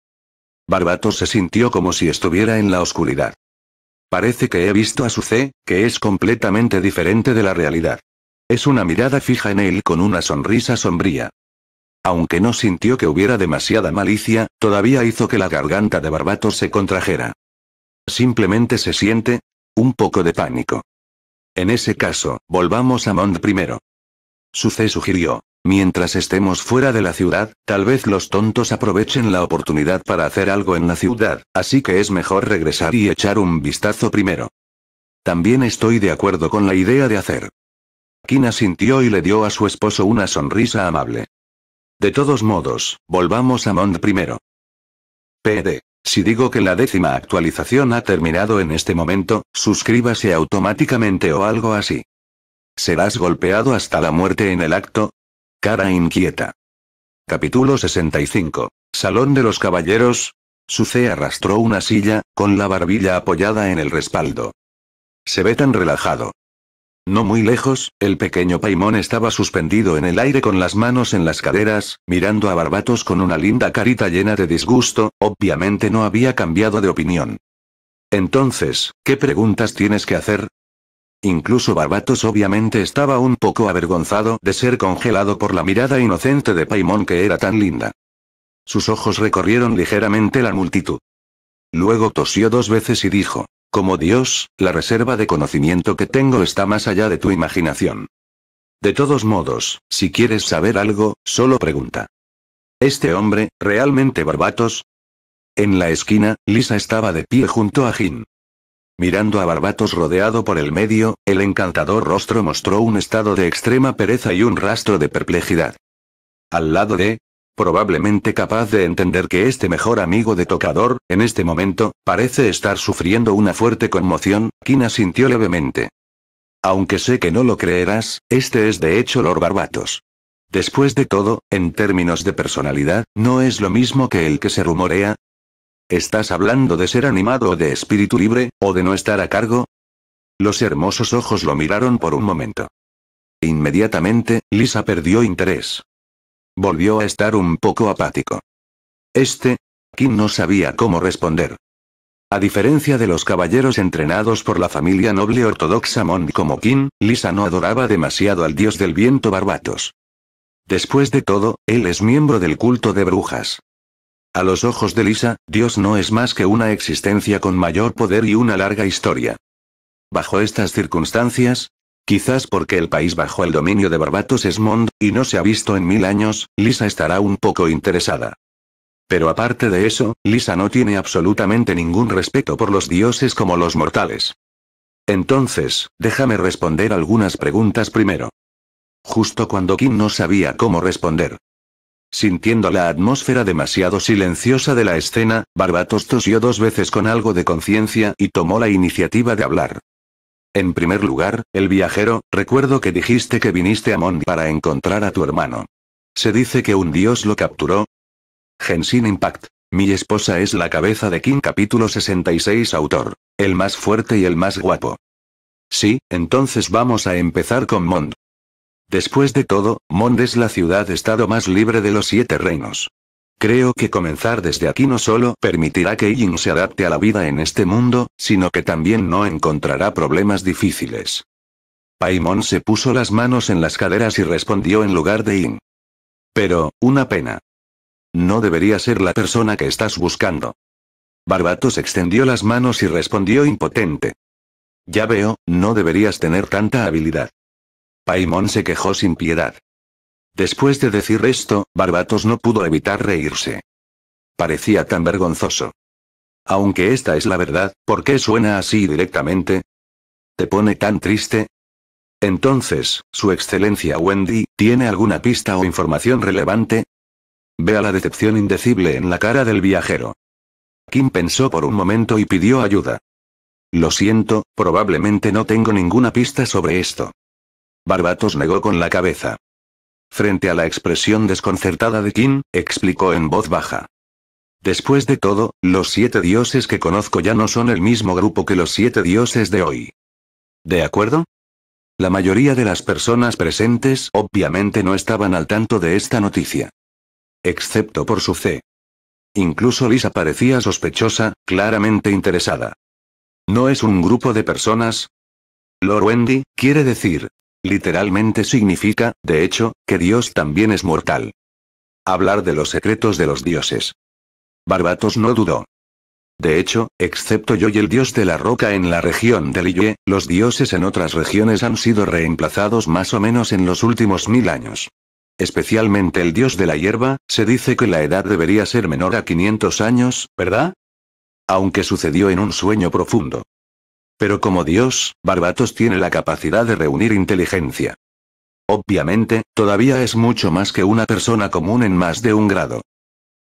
Barbatos se sintió como si estuviera en la oscuridad. Parece que he visto a su C, que es completamente diferente de la realidad. Es una mirada fija en él con una sonrisa sombría aunque no sintió que hubiera demasiada malicia, todavía hizo que la garganta de Barbato se contrajera. Simplemente se siente un poco de pánico. En ese caso, volvamos a Mond primero. Suce sugirió. Mientras estemos fuera de la ciudad, tal vez los tontos aprovechen la oportunidad para hacer algo en la ciudad, así que es mejor regresar y echar un vistazo primero. También estoy de acuerdo con la idea de hacer. Kina sintió y le dio a su esposo una sonrisa amable. De todos modos, volvamos a Mond primero. PD. Si digo que la décima actualización ha terminado en este momento, suscríbase automáticamente o algo así. ¿Serás golpeado hasta la muerte en el acto? Cara inquieta. Capítulo 65. Salón de los Caballeros. Suce arrastró una silla, con la barbilla apoyada en el respaldo. Se ve tan relajado. No muy lejos, el pequeño Paimón estaba suspendido en el aire con las manos en las caderas, mirando a Barbatos con una linda carita llena de disgusto, obviamente no había cambiado de opinión. Entonces, ¿qué preguntas tienes que hacer? Incluso Barbatos obviamente estaba un poco avergonzado de ser congelado por la mirada inocente de Paimón que era tan linda. Sus ojos recorrieron ligeramente la multitud. Luego tosió dos veces y dijo, como Dios, la reserva de conocimiento que tengo está más allá de tu imaginación. De todos modos, si quieres saber algo, solo pregunta. ¿Este hombre, realmente Barbatos? En la esquina, Lisa estaba de pie junto a Jin. Mirando a Barbatos rodeado por el medio, el encantador rostro mostró un estado de extrema pereza y un rastro de perplejidad. Al lado de, probablemente capaz de entender que este mejor amigo de Tocador, en este momento, parece estar sufriendo una fuerte conmoción, Kina sintió levemente. Aunque sé que no lo creerás, este es de hecho Lord Barbatos. Después de todo, en términos de personalidad, ¿no es lo mismo que el que se rumorea? ¿Estás hablando de ser animado o de espíritu libre, o de no estar a cargo? Los hermosos ojos lo miraron por un momento. Inmediatamente, Lisa perdió interés. Volvió a estar un poco apático. Este, Kim no sabía cómo responder. A diferencia de los caballeros entrenados por la familia noble ortodoxa Mon como Kim, Lisa no adoraba demasiado al dios del viento Barbatos. Después de todo, él es miembro del culto de brujas. A los ojos de Lisa, Dios no es más que una existencia con mayor poder y una larga historia. Bajo estas circunstancias, Quizás porque el país bajo el dominio de Barbatos Mond, y no se ha visto en mil años, Lisa estará un poco interesada. Pero aparte de eso, Lisa no tiene absolutamente ningún respeto por los dioses como los mortales. Entonces, déjame responder algunas preguntas primero. Justo cuando Kim no sabía cómo responder. Sintiendo la atmósfera demasiado silenciosa de la escena, Barbatos tosió dos veces con algo de conciencia y tomó la iniciativa de hablar. En primer lugar, el viajero, recuerdo que dijiste que viniste a Mond para encontrar a tu hermano. Se dice que un dios lo capturó. Genshin Impact. Mi esposa es la cabeza de King capítulo 66 autor. El más fuerte y el más guapo. Sí, entonces vamos a empezar con Mond. Después de todo, Mond es la ciudad-estado más libre de los siete reinos. Creo que comenzar desde aquí no solo permitirá que Jin se adapte a la vida en este mundo, sino que también no encontrará problemas difíciles. Paimon se puso las manos en las caderas y respondió en lugar de In. Pero, una pena. No debería ser la persona que estás buscando. Barbatos extendió las manos y respondió impotente. Ya veo, no deberías tener tanta habilidad. Paimon se quejó sin piedad. Después de decir esto, Barbatos no pudo evitar reírse. Parecía tan vergonzoso. Aunque esta es la verdad, ¿por qué suena así directamente? ¿Te pone tan triste? Entonces, Su Excelencia Wendy, ¿tiene alguna pista o información relevante? Vea la decepción indecible en la cara del viajero. Kim pensó por un momento y pidió ayuda. Lo siento, probablemente no tengo ninguna pista sobre esto. Barbatos negó con la cabeza. Frente a la expresión desconcertada de Kim, explicó en voz baja. Después de todo, los siete dioses que conozco ya no son el mismo grupo que los siete dioses de hoy. ¿De acuerdo? La mayoría de las personas presentes obviamente no estaban al tanto de esta noticia. Excepto por su fe. Incluso Lisa parecía sospechosa, claramente interesada. ¿No es un grupo de personas? Lord Wendy, quiere decir, Literalmente significa, de hecho, que Dios también es mortal. Hablar de los secretos de los dioses. Barbatos no dudó. De hecho, excepto yo y el dios de la roca en la región del Lille, los dioses en otras regiones han sido reemplazados más o menos en los últimos mil años. Especialmente el dios de la hierba, se dice que la edad debería ser menor a 500 años, ¿verdad? Aunque sucedió en un sueño profundo. Pero como Dios, Barbatos tiene la capacidad de reunir inteligencia. Obviamente, todavía es mucho más que una persona común en más de un grado.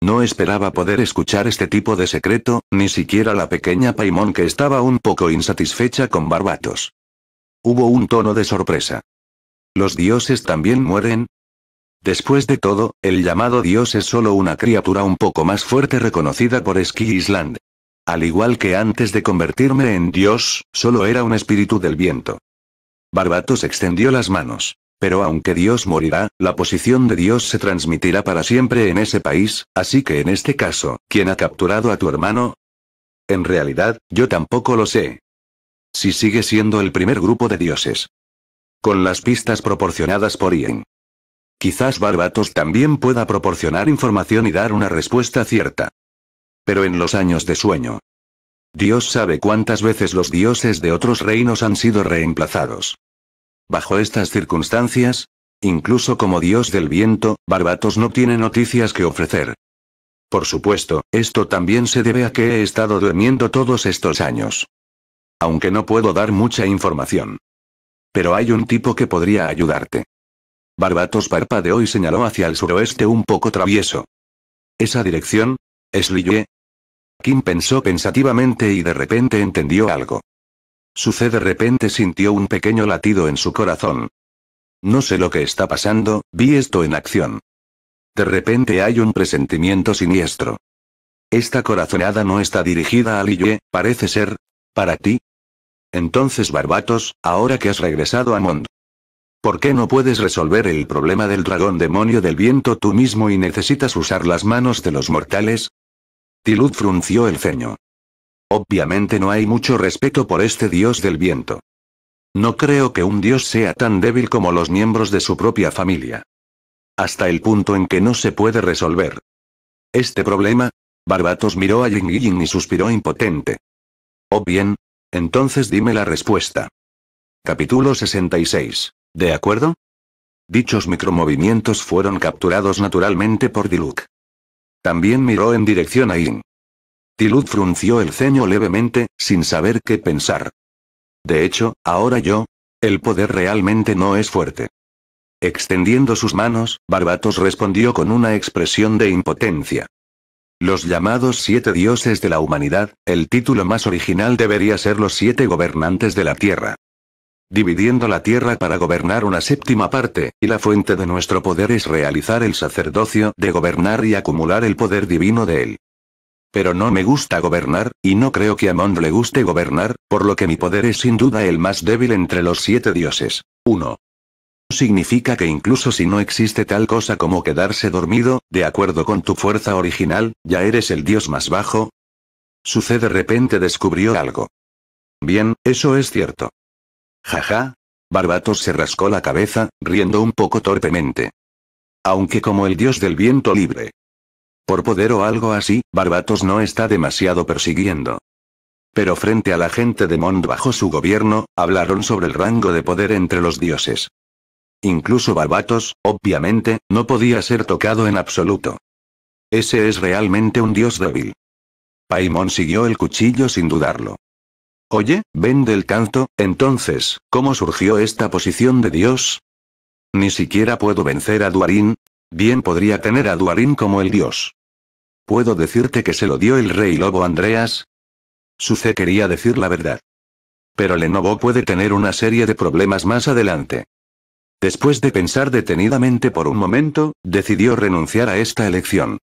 No esperaba poder escuchar este tipo de secreto, ni siquiera la pequeña Paimon que estaba un poco insatisfecha con Barbatos. Hubo un tono de sorpresa. ¿Los dioses también mueren? Después de todo, el llamado dios es solo una criatura un poco más fuerte reconocida por Ski Island. Al igual que antes de convertirme en Dios, solo era un espíritu del viento. Barbatos extendió las manos. Pero aunque Dios morirá, la posición de Dios se transmitirá para siempre en ese país, así que en este caso, ¿quién ha capturado a tu hermano? En realidad, yo tampoco lo sé. Si sigue siendo el primer grupo de dioses. Con las pistas proporcionadas por Ian. Quizás Barbatos también pueda proporcionar información y dar una respuesta cierta pero en los años de sueño. Dios sabe cuántas veces los dioses de otros reinos han sido reemplazados. Bajo estas circunstancias, incluso como dios del viento, Barbatos no tiene noticias que ofrecer. Por supuesto, esto también se debe a que he estado durmiendo todos estos años. Aunque no puedo dar mucha información. Pero hay un tipo que podría ayudarte. Barbatos de hoy señaló hacia el suroeste un poco travieso. Esa dirección, es Kim pensó pensativamente y de repente entendió algo. Sucede de repente sintió un pequeño latido en su corazón. No sé lo que está pasando, vi esto en acción. De repente hay un presentimiento siniestro. Esta corazonada no está dirigida a Liyue, parece ser, para ti. Entonces Barbatos, ahora que has regresado a Mond. ¿Por qué no puedes resolver el problema del dragón demonio del viento tú mismo y necesitas usar las manos de los mortales? Tilud frunció el ceño. Obviamente no hay mucho respeto por este dios del viento. No creo que un dios sea tan débil como los miembros de su propia familia. Hasta el punto en que no se puede resolver. Este problema, Barbatos miró a Ying Ying y suspiró impotente. Oh bien, entonces dime la respuesta. Capítulo 66. ¿De acuerdo? Dichos micromovimientos fueron capturados naturalmente por Diluc. También miró en dirección a In. Tilud frunció el ceño levemente, sin saber qué pensar. De hecho, ahora yo. El poder realmente no es fuerte. Extendiendo sus manos, Barbatos respondió con una expresión de impotencia. Los llamados siete dioses de la humanidad, el título más original debería ser los siete gobernantes de la Tierra dividiendo la tierra para gobernar una séptima parte, y la fuente de nuestro poder es realizar el sacerdocio de gobernar y acumular el poder divino de él. Pero no me gusta gobernar, y no creo que a Mond le guste gobernar, por lo que mi poder es sin duda el más débil entre los siete dioses. 1. Significa que incluso si no existe tal cosa como quedarse dormido, de acuerdo con tu fuerza original, ya eres el dios más bajo. Sucede de repente descubrió algo. Bien, eso es cierto. Jaja. Barbatos se rascó la cabeza, riendo un poco torpemente. Aunque como el dios del viento libre. Por poder o algo así, Barbatos no está demasiado persiguiendo. Pero frente a la gente de Mond bajo su gobierno, hablaron sobre el rango de poder entre los dioses. Incluso Barbatos, obviamente, no podía ser tocado en absoluto. Ese es realmente un dios débil. Paimon siguió el cuchillo sin dudarlo. Oye, vende del canto, entonces, ¿cómo surgió esta posición de Dios? Ni siquiera puedo vencer a Duarín. Bien podría tener a Duarín como el Dios. ¿Puedo decirte que se lo dio el rey lobo Andreas? Suce quería decir la verdad. Pero Lenovo puede tener una serie de problemas más adelante. Después de pensar detenidamente por un momento, decidió renunciar a esta elección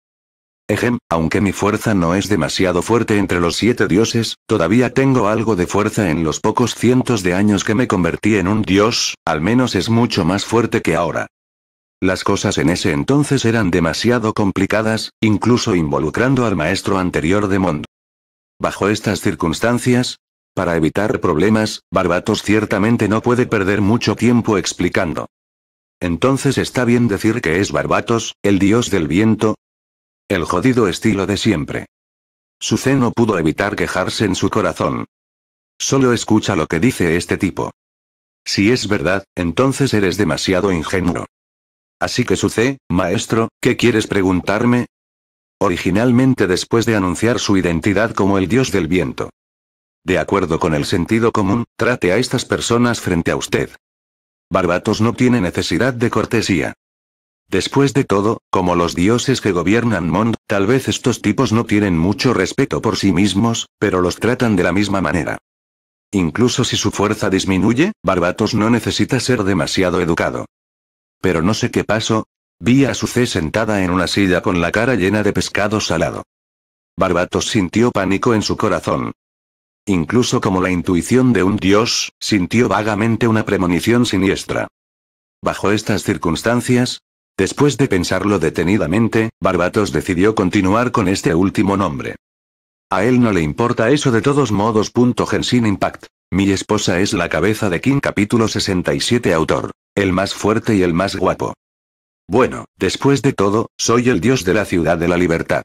aunque mi fuerza no es demasiado fuerte entre los siete dioses, todavía tengo algo de fuerza en los pocos cientos de años que me convertí en un dios, al menos es mucho más fuerte que ahora. Las cosas en ese entonces eran demasiado complicadas, incluso involucrando al maestro anterior de Mond. Bajo estas circunstancias, para evitar problemas, Barbatos ciertamente no puede perder mucho tiempo explicando. Entonces está bien decir que es Barbatos, el dios del viento, el jodido estilo de siempre. Suce no pudo evitar quejarse en su corazón. Solo escucha lo que dice este tipo. Si es verdad, entonces eres demasiado ingenuo. Así que Suce, maestro, ¿qué quieres preguntarme? Originalmente después de anunciar su identidad como el dios del viento. De acuerdo con el sentido común, trate a estas personas frente a usted. Barbatos no tiene necesidad de cortesía. Después de todo, como los dioses que gobiernan Mond, tal vez estos tipos no tienen mucho respeto por sí mismos, pero los tratan de la misma manera. Incluso si su fuerza disminuye, Barbatos no necesita ser demasiado educado. Pero no sé qué pasó. Vi a Suce sentada en una silla con la cara llena de pescado salado. Barbatos sintió pánico en su corazón. Incluso como la intuición de un dios, sintió vagamente una premonición siniestra. Bajo estas circunstancias, Después de pensarlo detenidamente, Barbatos decidió continuar con este último nombre. A él no le importa eso de todos modos. Genshin Impact. Mi esposa es la cabeza de King capítulo 67 autor. El más fuerte y el más guapo. Bueno, después de todo, soy el dios de la ciudad de la libertad.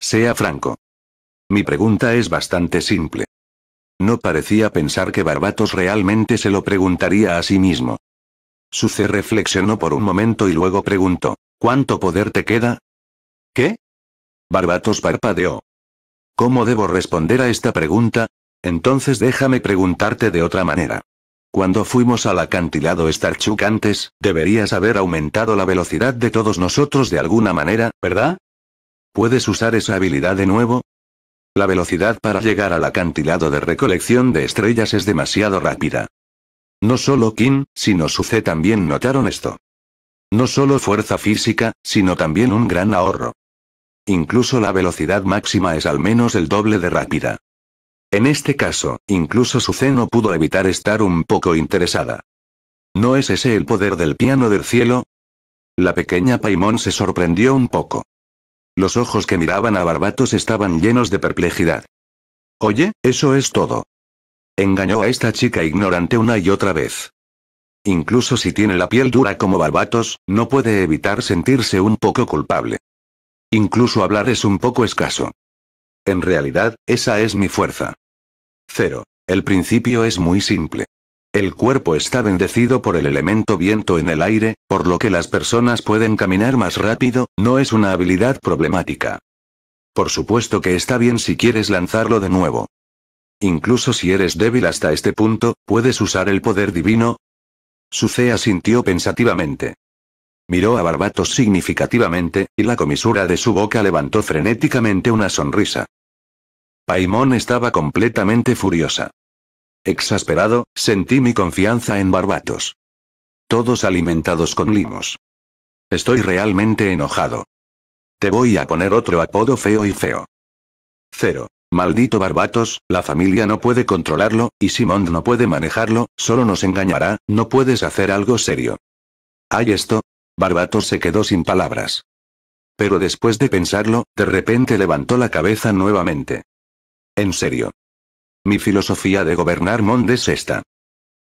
Sea franco. Mi pregunta es bastante simple. No parecía pensar que Barbatos realmente se lo preguntaría a sí mismo. Suce reflexionó por un momento y luego preguntó, ¿cuánto poder te queda? ¿Qué? Barbatos parpadeó. ¿Cómo debo responder a esta pregunta? Entonces déjame preguntarte de otra manera. Cuando fuimos al acantilado Starchuk antes, deberías haber aumentado la velocidad de todos nosotros de alguna manera, ¿verdad? ¿Puedes usar esa habilidad de nuevo? La velocidad para llegar al acantilado de recolección de estrellas es demasiado rápida. No solo Kim, sino Suze también notaron esto. No solo fuerza física, sino también un gran ahorro. Incluso la velocidad máxima es al menos el doble de rápida. En este caso, incluso Suze no pudo evitar estar un poco interesada. ¿No es ese el poder del piano del cielo? La pequeña Paimon se sorprendió un poco. Los ojos que miraban a Barbatos estaban llenos de perplejidad. Oye, eso es todo. Engañó a esta chica ignorante una y otra vez. Incluso si tiene la piel dura como Barbatos, no puede evitar sentirse un poco culpable. Incluso hablar es un poco escaso. En realidad, esa es mi fuerza. Cero. El principio es muy simple. El cuerpo está bendecido por el elemento viento en el aire, por lo que las personas pueden caminar más rápido, no es una habilidad problemática. Por supuesto que está bien si quieres lanzarlo de nuevo. Incluso si eres débil hasta este punto, ¿puedes usar el poder divino? Sucea sintió pensativamente. Miró a Barbatos significativamente, y la comisura de su boca levantó frenéticamente una sonrisa. Paimón estaba completamente furiosa. Exasperado, sentí mi confianza en Barbatos. Todos alimentados con limos. Estoy realmente enojado. Te voy a poner otro apodo feo y feo. Cero. Maldito Barbatos, la familia no puede controlarlo, y simón no puede manejarlo, solo nos engañará, no puedes hacer algo serio. ¿Hay esto? Barbatos se quedó sin palabras. Pero después de pensarlo, de repente levantó la cabeza nuevamente. En serio. Mi filosofía de gobernar Mond es esta.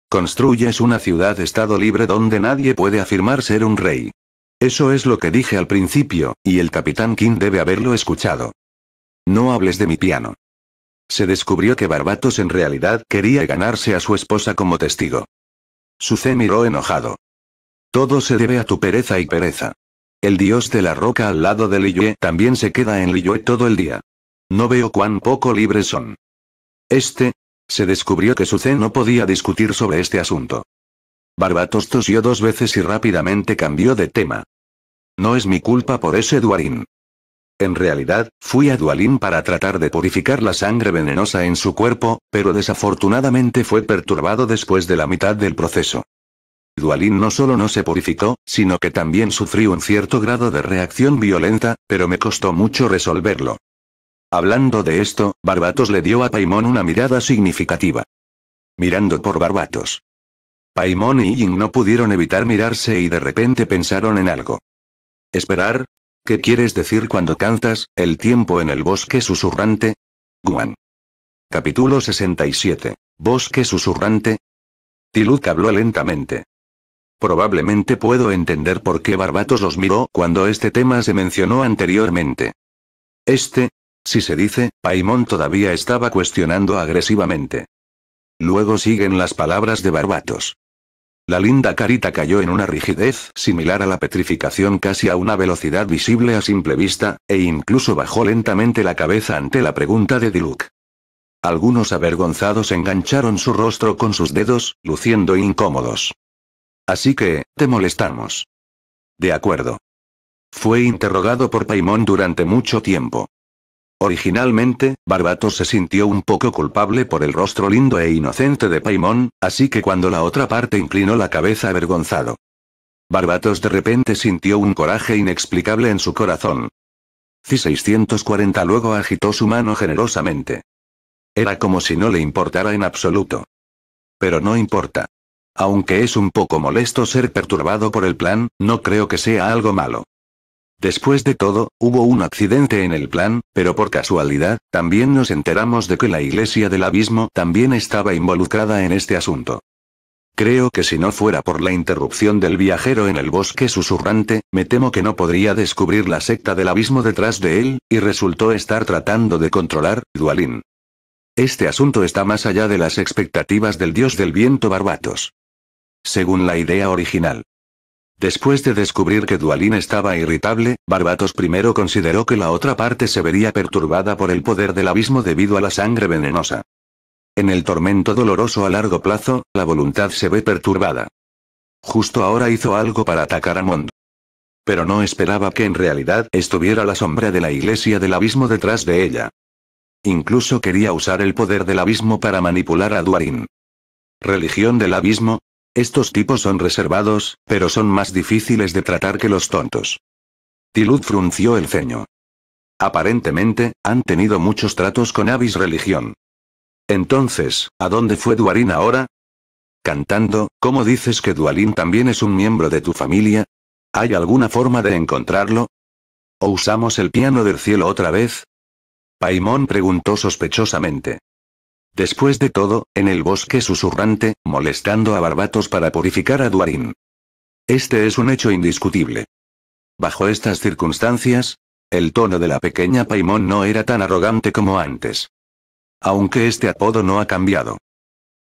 Construyes una ciudad-estado libre donde nadie puede afirmar ser un rey. Eso es lo que dije al principio, y el capitán King debe haberlo escuchado. No hables de mi piano. Se descubrió que Barbatos en realidad quería ganarse a su esposa como testigo. Suce miró enojado. Todo se debe a tu pereza y pereza. El dios de la roca al lado de Liyue también se queda en Liyue todo el día. No veo cuán poco libres son. Este. Se descubrió que Suce no podía discutir sobre este asunto. Barbatos tosió dos veces y rápidamente cambió de tema. No es mi culpa por ese Duarín. En realidad, fui a Dualin para tratar de purificar la sangre venenosa en su cuerpo, pero desafortunadamente fue perturbado después de la mitad del proceso. Dualin no solo no se purificó, sino que también sufrió un cierto grado de reacción violenta, pero me costó mucho resolverlo. Hablando de esto, Barbatos le dio a Paimon una mirada significativa. Mirando por Barbatos. Paimon y Ying no pudieron evitar mirarse y de repente pensaron en algo. Esperar, ¿Qué quieres decir cuando cantas, el tiempo en el bosque susurrante? Guan. Capítulo 67. Bosque susurrante. Tiluk habló lentamente. Probablemente puedo entender por qué Barbatos los miró cuando este tema se mencionó anteriormente. Este, si se dice, Paimon todavía estaba cuestionando agresivamente. Luego siguen las palabras de Barbatos. La linda carita cayó en una rigidez similar a la petrificación casi a una velocidad visible a simple vista, e incluso bajó lentamente la cabeza ante la pregunta de Diluc. Algunos avergonzados engancharon su rostro con sus dedos, luciendo incómodos. Así que, te molestamos. De acuerdo. Fue interrogado por Paimon durante mucho tiempo. Originalmente, Barbato se sintió un poco culpable por el rostro lindo e inocente de Paimon, así que cuando la otra parte inclinó la cabeza avergonzado. Barbatos de repente sintió un coraje inexplicable en su corazón. C-640 luego agitó su mano generosamente. Era como si no le importara en absoluto. Pero no importa. Aunque es un poco molesto ser perturbado por el plan, no creo que sea algo malo. Después de todo, hubo un accidente en el plan, pero por casualidad, también nos enteramos de que la Iglesia del Abismo también estaba involucrada en este asunto. Creo que si no fuera por la interrupción del viajero en el bosque susurrante, me temo que no podría descubrir la secta del abismo detrás de él, y resultó estar tratando de controlar, Dualín. Este asunto está más allá de las expectativas del dios del viento Barbatos. Según la idea original. Después de descubrir que Dualín estaba irritable, Barbatos primero consideró que la otra parte se vería perturbada por el poder del abismo debido a la sangre venenosa. En el tormento doloroso a largo plazo, la voluntad se ve perturbada. Justo ahora hizo algo para atacar a Mond. Pero no esperaba que en realidad estuviera la sombra de la iglesia del abismo detrás de ella. Incluso quería usar el poder del abismo para manipular a Dualín. Religión del abismo, estos tipos son reservados, pero son más difíciles de tratar que los tontos. Tilud frunció el ceño. Aparentemente, han tenido muchos tratos con Avis Religión. Entonces, ¿a dónde fue Duarín ahora? Cantando, ¿cómo dices que Dualin también es un miembro de tu familia? ¿Hay alguna forma de encontrarlo? ¿O usamos el piano del cielo otra vez? Paimón preguntó sospechosamente. Después de todo, en el bosque susurrante, molestando a Barbatos para purificar a Duarín. Este es un hecho indiscutible. Bajo estas circunstancias, el tono de la pequeña Paimón no era tan arrogante como antes. Aunque este apodo no ha cambiado.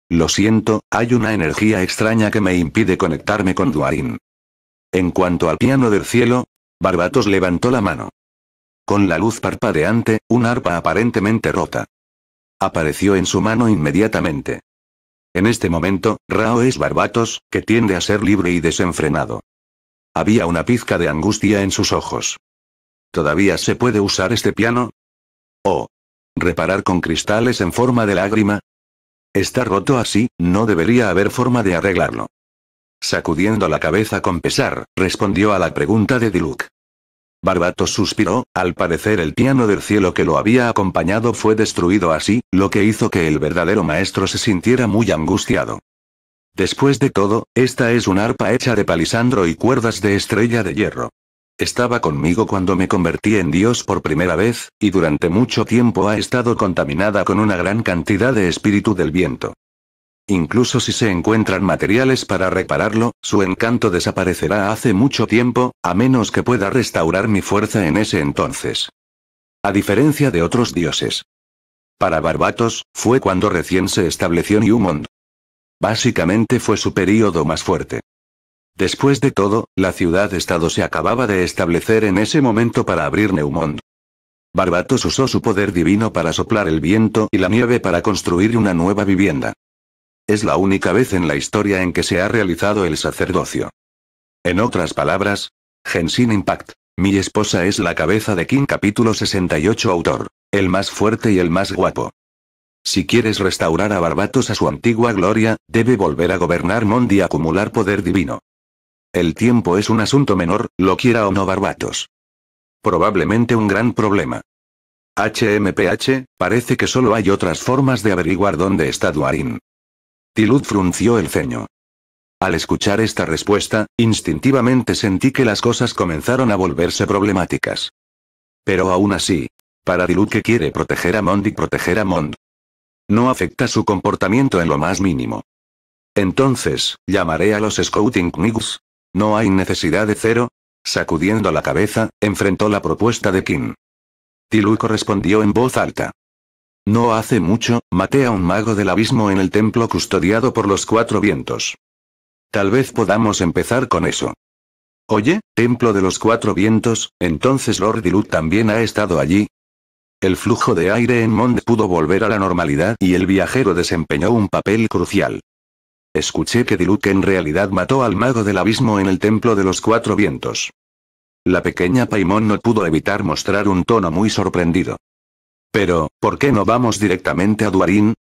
Lo siento, hay una energía extraña que me impide conectarme con Duarín. En cuanto al piano del cielo, Barbatos levantó la mano. Con la luz parpadeante, un arpa aparentemente rota. Apareció en su mano inmediatamente. En este momento, Rao es barbatos, que tiende a ser libre y desenfrenado. Había una pizca de angustia en sus ojos. ¿Todavía se puede usar este piano? ¿O reparar con cristales en forma de lágrima? Está roto así, no debería haber forma de arreglarlo. Sacudiendo la cabeza con pesar, respondió a la pregunta de Diluc. Barbato suspiró, al parecer el piano del cielo que lo había acompañado fue destruido así, lo que hizo que el verdadero maestro se sintiera muy angustiado. Después de todo, esta es un arpa hecha de palisandro y cuerdas de estrella de hierro. Estaba conmigo cuando me convertí en Dios por primera vez, y durante mucho tiempo ha estado contaminada con una gran cantidad de espíritu del viento. Incluso si se encuentran materiales para repararlo, su encanto desaparecerá hace mucho tiempo, a menos que pueda restaurar mi fuerza en ese entonces. A diferencia de otros dioses. Para Barbatos, fue cuando recién se estableció Newmond. Básicamente fue su período más fuerte. Después de todo, la ciudad-estado se acababa de establecer en ese momento para abrir Neumond. Barbatos usó su poder divino para soplar el viento y la nieve para construir una nueva vivienda es la única vez en la historia en que se ha realizado el sacerdocio. En otras palabras, Genshin Impact. Mi esposa es la cabeza de King capítulo 68 autor. El más fuerte y el más guapo. Si quieres restaurar a Barbatos a su antigua gloria, debe volver a gobernar Mondi y acumular poder divino. El tiempo es un asunto menor, lo quiera o no Barbatos. Probablemente un gran problema. HMPH, parece que solo hay otras formas de averiguar dónde está Duarín. Tilud frunció el ceño. Al escuchar esta respuesta, instintivamente sentí que las cosas comenzaron a volverse problemáticas. Pero aún así, para Tilud que quiere proteger a Mond y proteger a Mond. No afecta su comportamiento en lo más mínimo. Entonces, llamaré a los Scouting Knights. No hay necesidad de cero. Sacudiendo la cabeza, enfrentó la propuesta de Kim. Tilud correspondió en voz alta. No hace mucho, maté a un mago del abismo en el templo custodiado por los cuatro vientos. Tal vez podamos empezar con eso. Oye, templo de los cuatro vientos, entonces Lord Diluc también ha estado allí. El flujo de aire en Mond pudo volver a la normalidad y el viajero desempeñó un papel crucial. Escuché que Diluc en realidad mató al mago del abismo en el templo de los cuatro vientos. La pequeña Paimon no pudo evitar mostrar un tono muy sorprendido. Pero, ¿por qué no vamos directamente a Duarín?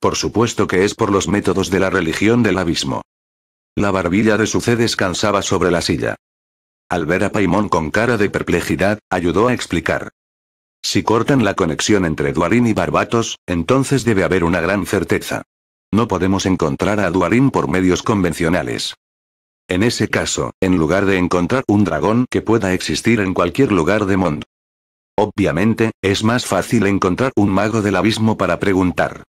Por supuesto que es por los métodos de la religión del abismo. La barbilla de su C descansaba sobre la silla. Al ver a Paimon con cara de perplejidad, ayudó a explicar. Si cortan la conexión entre Duarín y Barbatos, entonces debe haber una gran certeza. No podemos encontrar a Duarín por medios convencionales. En ese caso, en lugar de encontrar un dragón que pueda existir en cualquier lugar de mundo. Obviamente, es más fácil encontrar un mago del abismo para preguntar.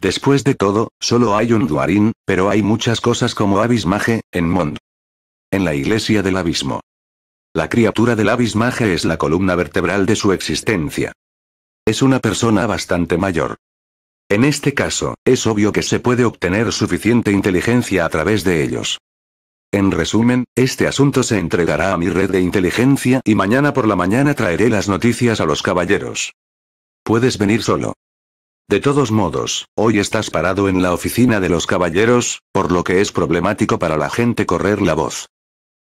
Después de todo, solo hay un Duarín, pero hay muchas cosas como abismaje, en Mond. En la iglesia del abismo. La criatura del abismaje es la columna vertebral de su existencia. Es una persona bastante mayor. En este caso, es obvio que se puede obtener suficiente inteligencia a través de ellos. En resumen, este asunto se entregará a mi red de inteligencia y mañana por la mañana traeré las noticias a los caballeros. Puedes venir solo. De todos modos, hoy estás parado en la oficina de los caballeros, por lo que es problemático para la gente correr la voz.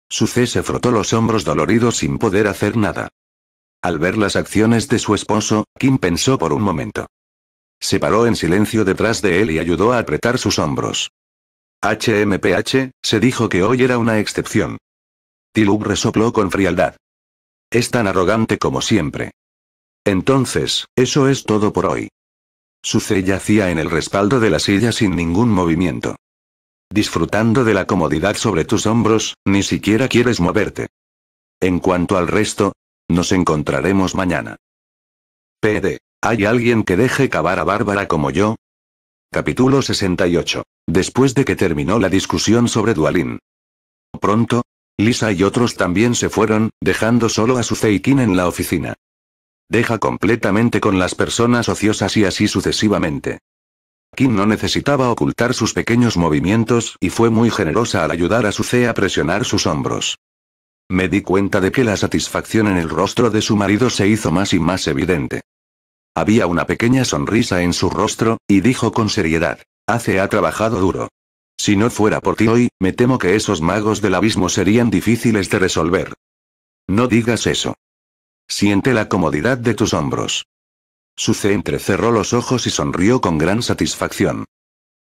C se frotó los hombros doloridos sin poder hacer nada. Al ver las acciones de su esposo, Kim pensó por un momento. Se paró en silencio detrás de él y ayudó a apretar sus hombros. HMPH, se dijo que hoy era una excepción. Tilub resopló con frialdad. Es tan arrogante como siempre. Entonces, eso es todo por hoy. Suce yacía en el respaldo de la silla sin ningún movimiento. Disfrutando de la comodidad sobre tus hombros, ni siquiera quieres moverte. En cuanto al resto, nos encontraremos mañana. PD. ¿Hay alguien que deje cavar a Bárbara como yo? Capítulo 68. Después de que terminó la discusión sobre Dualin. Pronto, Lisa y otros también se fueron, dejando solo a su Kim en la oficina. Deja completamente con las personas ociosas y así sucesivamente. Kim no necesitaba ocultar sus pequeños movimientos y fue muy generosa al ayudar a Suze a presionar sus hombros. Me di cuenta de que la satisfacción en el rostro de su marido se hizo más y más evidente. Había una pequeña sonrisa en su rostro, y dijo con seriedad. Hace ha trabajado duro. Si no fuera por ti hoy, me temo que esos magos del abismo serían difíciles de resolver. No digas eso. Siente la comodidad de tus hombros. Suce cerró los ojos y sonrió con gran satisfacción.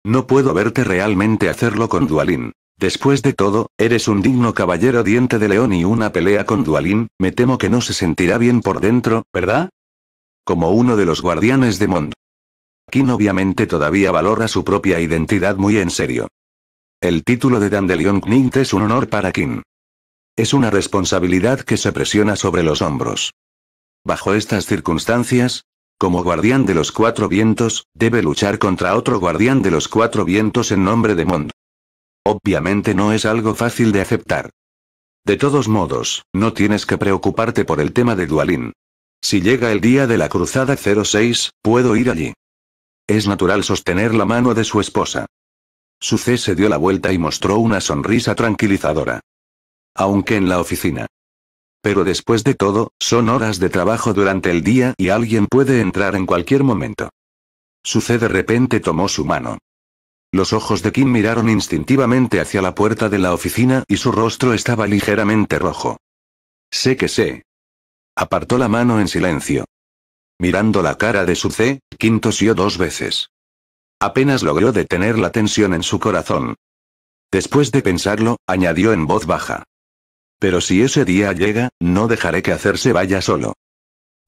No puedo verte realmente hacerlo con Dualín. Después de todo, eres un digno caballero diente de león y una pelea con Dualín, me temo que no se sentirá bien por dentro, ¿verdad? como uno de los guardianes de Mond. King obviamente todavía valora su propia identidad muy en serio. El título de Dandelion Knight es un honor para King. Es una responsabilidad que se presiona sobre los hombros. Bajo estas circunstancias, como guardián de los cuatro vientos, debe luchar contra otro guardián de los cuatro vientos en nombre de Mond. Obviamente no es algo fácil de aceptar. De todos modos, no tienes que preocuparte por el tema de Dualin. Si llega el día de la cruzada 06, puedo ir allí. Es natural sostener la mano de su esposa. C se dio la vuelta y mostró una sonrisa tranquilizadora. Aunque en la oficina. Pero después de todo, son horas de trabajo durante el día y alguien puede entrar en cualquier momento. Suce de repente tomó su mano. Los ojos de Kim miraron instintivamente hacia la puerta de la oficina y su rostro estaba ligeramente rojo. Sé que sé, Apartó la mano en silencio. Mirando la cara de su C, dos veces. Apenas logró detener la tensión en su corazón. Después de pensarlo, añadió en voz baja. Pero si ese día llega, no dejaré que hacerse vaya solo.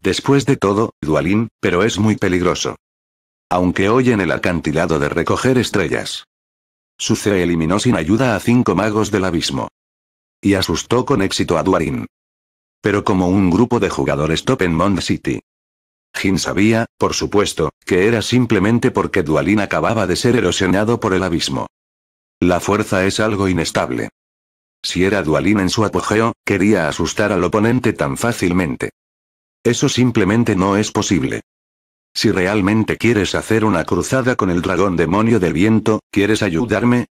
Después de todo, Dualín, pero es muy peligroso. Aunque hoy en el acantilado de recoger estrellas. Su C eliminó sin ayuda a cinco magos del abismo. Y asustó con éxito a Dualín pero como un grupo de jugadores top en Mond City. Jin sabía, por supuesto, que era simplemente porque Dualin acababa de ser erosionado por el abismo. La fuerza es algo inestable. Si era Dualin en su apogeo, quería asustar al oponente tan fácilmente. Eso simplemente no es posible. Si realmente quieres hacer una cruzada con el dragón demonio del viento, ¿quieres ayudarme?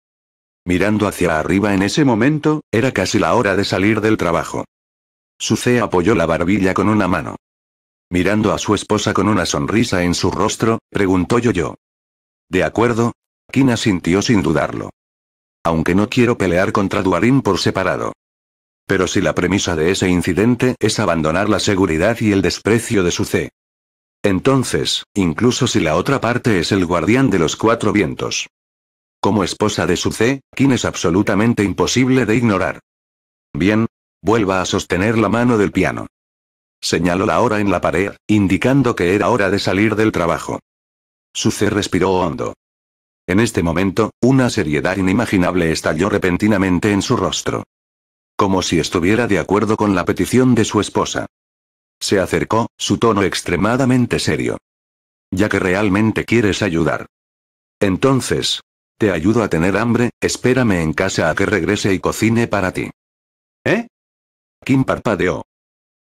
Mirando hacia arriba en ese momento, era casi la hora de salir del trabajo. Suce apoyó la barbilla con una mano. Mirando a su esposa con una sonrisa en su rostro, preguntó yo yo. De acuerdo. Kina sintió sin dudarlo. Aunque no quiero pelear contra Duarín por separado. Pero si la premisa de ese incidente es abandonar la seguridad y el desprecio de su C. Entonces, incluso si la otra parte es el guardián de los cuatro vientos. Como esposa de su C, Kin es absolutamente imposible de ignorar. Bien, Vuelva a sostener la mano del piano. Señaló la hora en la pared, indicando que era hora de salir del trabajo. Suce respiró hondo. En este momento, una seriedad inimaginable estalló repentinamente en su rostro. Como si estuviera de acuerdo con la petición de su esposa. Se acercó, su tono extremadamente serio. Ya que realmente quieres ayudar. Entonces, te ayudo a tener hambre, espérame en casa a que regrese y cocine para ti. Kim parpadeó.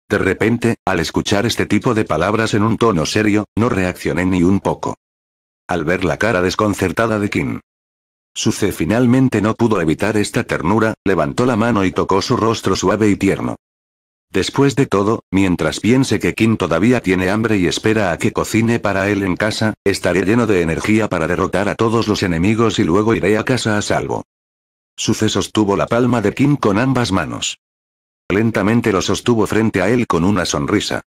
De repente, al escuchar este tipo de palabras en un tono serio, no reaccioné ni un poco. Al ver la cara desconcertada de Kim. Suce finalmente no pudo evitar esta ternura, levantó la mano y tocó su rostro suave y tierno. Después de todo, mientras piense que Kim todavía tiene hambre y espera a que cocine para él en casa, estaré lleno de energía para derrotar a todos los enemigos y luego iré a casa a salvo. Suce sostuvo la palma de Kim con ambas manos. Lentamente lo sostuvo frente a él con una sonrisa.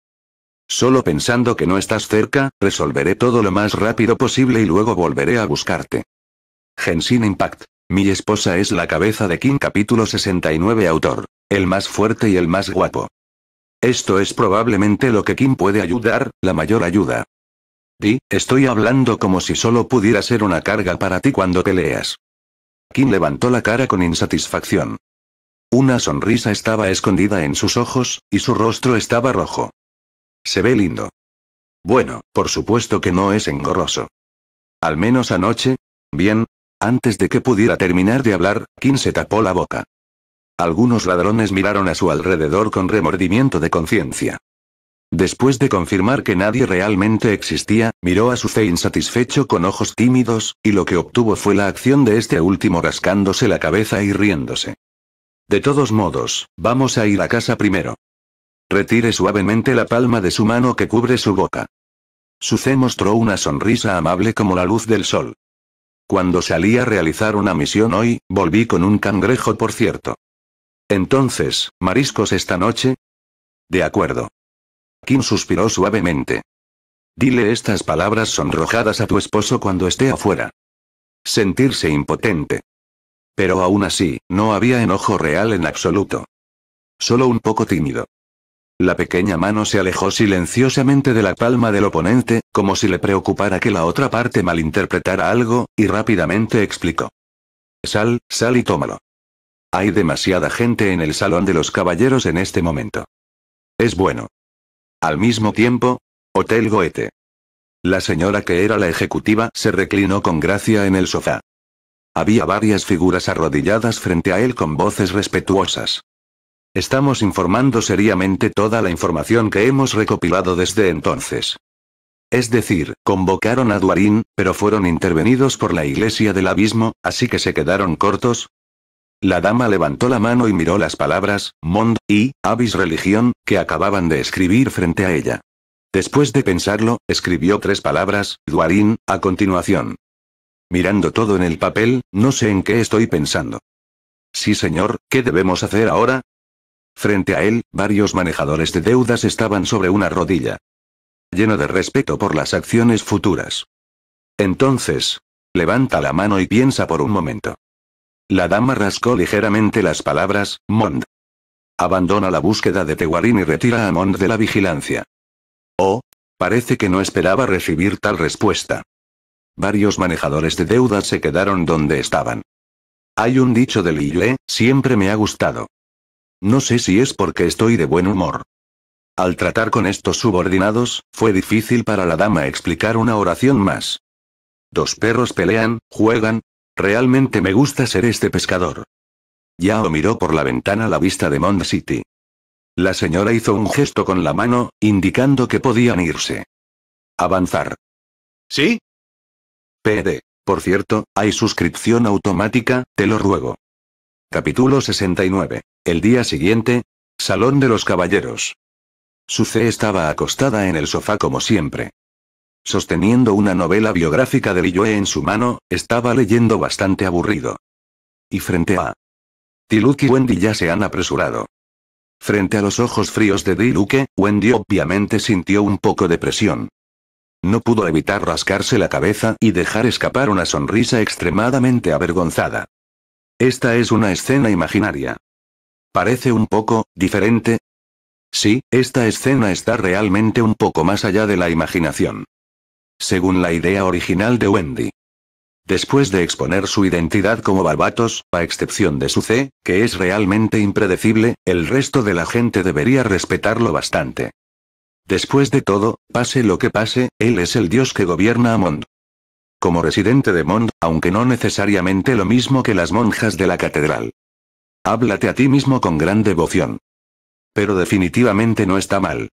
Solo pensando que no estás cerca, resolveré todo lo más rápido posible y luego volveré a buscarte. Genshin Impact. Mi esposa es la cabeza de Kim. capítulo 69 autor. El más fuerte y el más guapo. Esto es probablemente lo que Kim puede ayudar, la mayor ayuda. Di, estoy hablando como si solo pudiera ser una carga para ti cuando peleas. Kim levantó la cara con insatisfacción. Una sonrisa estaba escondida en sus ojos, y su rostro estaba rojo. Se ve lindo. Bueno, por supuesto que no es engorroso. Al menos anoche. Bien. Antes de que pudiera terminar de hablar, Kim se tapó la boca. Algunos ladrones miraron a su alrededor con remordimiento de conciencia. Después de confirmar que nadie realmente existía, miró a su Zein insatisfecho con ojos tímidos, y lo que obtuvo fue la acción de este último rascándose la cabeza y riéndose. De todos modos, vamos a ir a casa primero. Retire suavemente la palma de su mano que cubre su boca. Su C mostró una sonrisa amable como la luz del sol. Cuando salí a realizar una misión hoy, volví con un cangrejo, por cierto. Entonces, ¿mariscos esta noche? De acuerdo. Kim suspiró suavemente. Dile estas palabras sonrojadas a tu esposo cuando esté afuera. Sentirse impotente. Pero aún así, no había enojo real en absoluto. Solo un poco tímido. La pequeña mano se alejó silenciosamente de la palma del oponente, como si le preocupara que la otra parte malinterpretara algo, y rápidamente explicó. Sal, sal y tómalo. Hay demasiada gente en el salón de los caballeros en este momento. Es bueno. Al mismo tiempo, Hotel Goethe. La señora que era la ejecutiva se reclinó con gracia en el sofá. Había varias figuras arrodilladas frente a él con voces respetuosas. Estamos informando seriamente toda la información que hemos recopilado desde entonces. Es decir, convocaron a Duarín, pero fueron intervenidos por la Iglesia del Abismo, así que se quedaron cortos. La dama levantó la mano y miró las palabras, Mond, y, Abis Religión, que acababan de escribir frente a ella. Después de pensarlo, escribió tres palabras, Duarín, a continuación. Mirando todo en el papel, no sé en qué estoy pensando. Sí señor, ¿qué debemos hacer ahora? Frente a él, varios manejadores de deudas estaban sobre una rodilla. Lleno de respeto por las acciones futuras. Entonces, levanta la mano y piensa por un momento. La dama rascó ligeramente las palabras, Mond. Abandona la búsqueda de Tewarin y retira a Mond de la vigilancia. Oh, parece que no esperaba recibir tal respuesta varios manejadores de deuda se quedaron donde estaban. Hay un dicho de Lille, siempre me ha gustado. No sé si es porque estoy de buen humor. Al tratar con estos subordinados, fue difícil para la dama explicar una oración más. Dos perros pelean, juegan. Realmente me gusta ser este pescador. Yao miró por la ventana la vista de Mond City. La señora hizo un gesto con la mano, indicando que podían irse. Avanzar. ¿Sí? PD. Por cierto, hay suscripción automática, te lo ruego. Capítulo 69. El día siguiente. Salón de los Caballeros. C. estaba acostada en el sofá como siempre. Sosteniendo una novela biográfica de Lilloé en su mano, estaba leyendo bastante aburrido. Y frente a. Diluke y Wendy ya se han apresurado. Frente a los ojos fríos de Diluke, Wendy obviamente sintió un poco de presión. No pudo evitar rascarse la cabeza y dejar escapar una sonrisa extremadamente avergonzada. Esta es una escena imaginaria. Parece un poco, diferente. Sí, esta escena está realmente un poco más allá de la imaginación. Según la idea original de Wendy. Después de exponer su identidad como Barbatos, a excepción de su C, que es realmente impredecible, el resto de la gente debería respetarlo bastante. Después de todo, pase lo que pase, él es el dios que gobierna a Mond. Como residente de Mond, aunque no necesariamente lo mismo que las monjas de la catedral. Háblate a ti mismo con gran devoción. Pero definitivamente no está mal.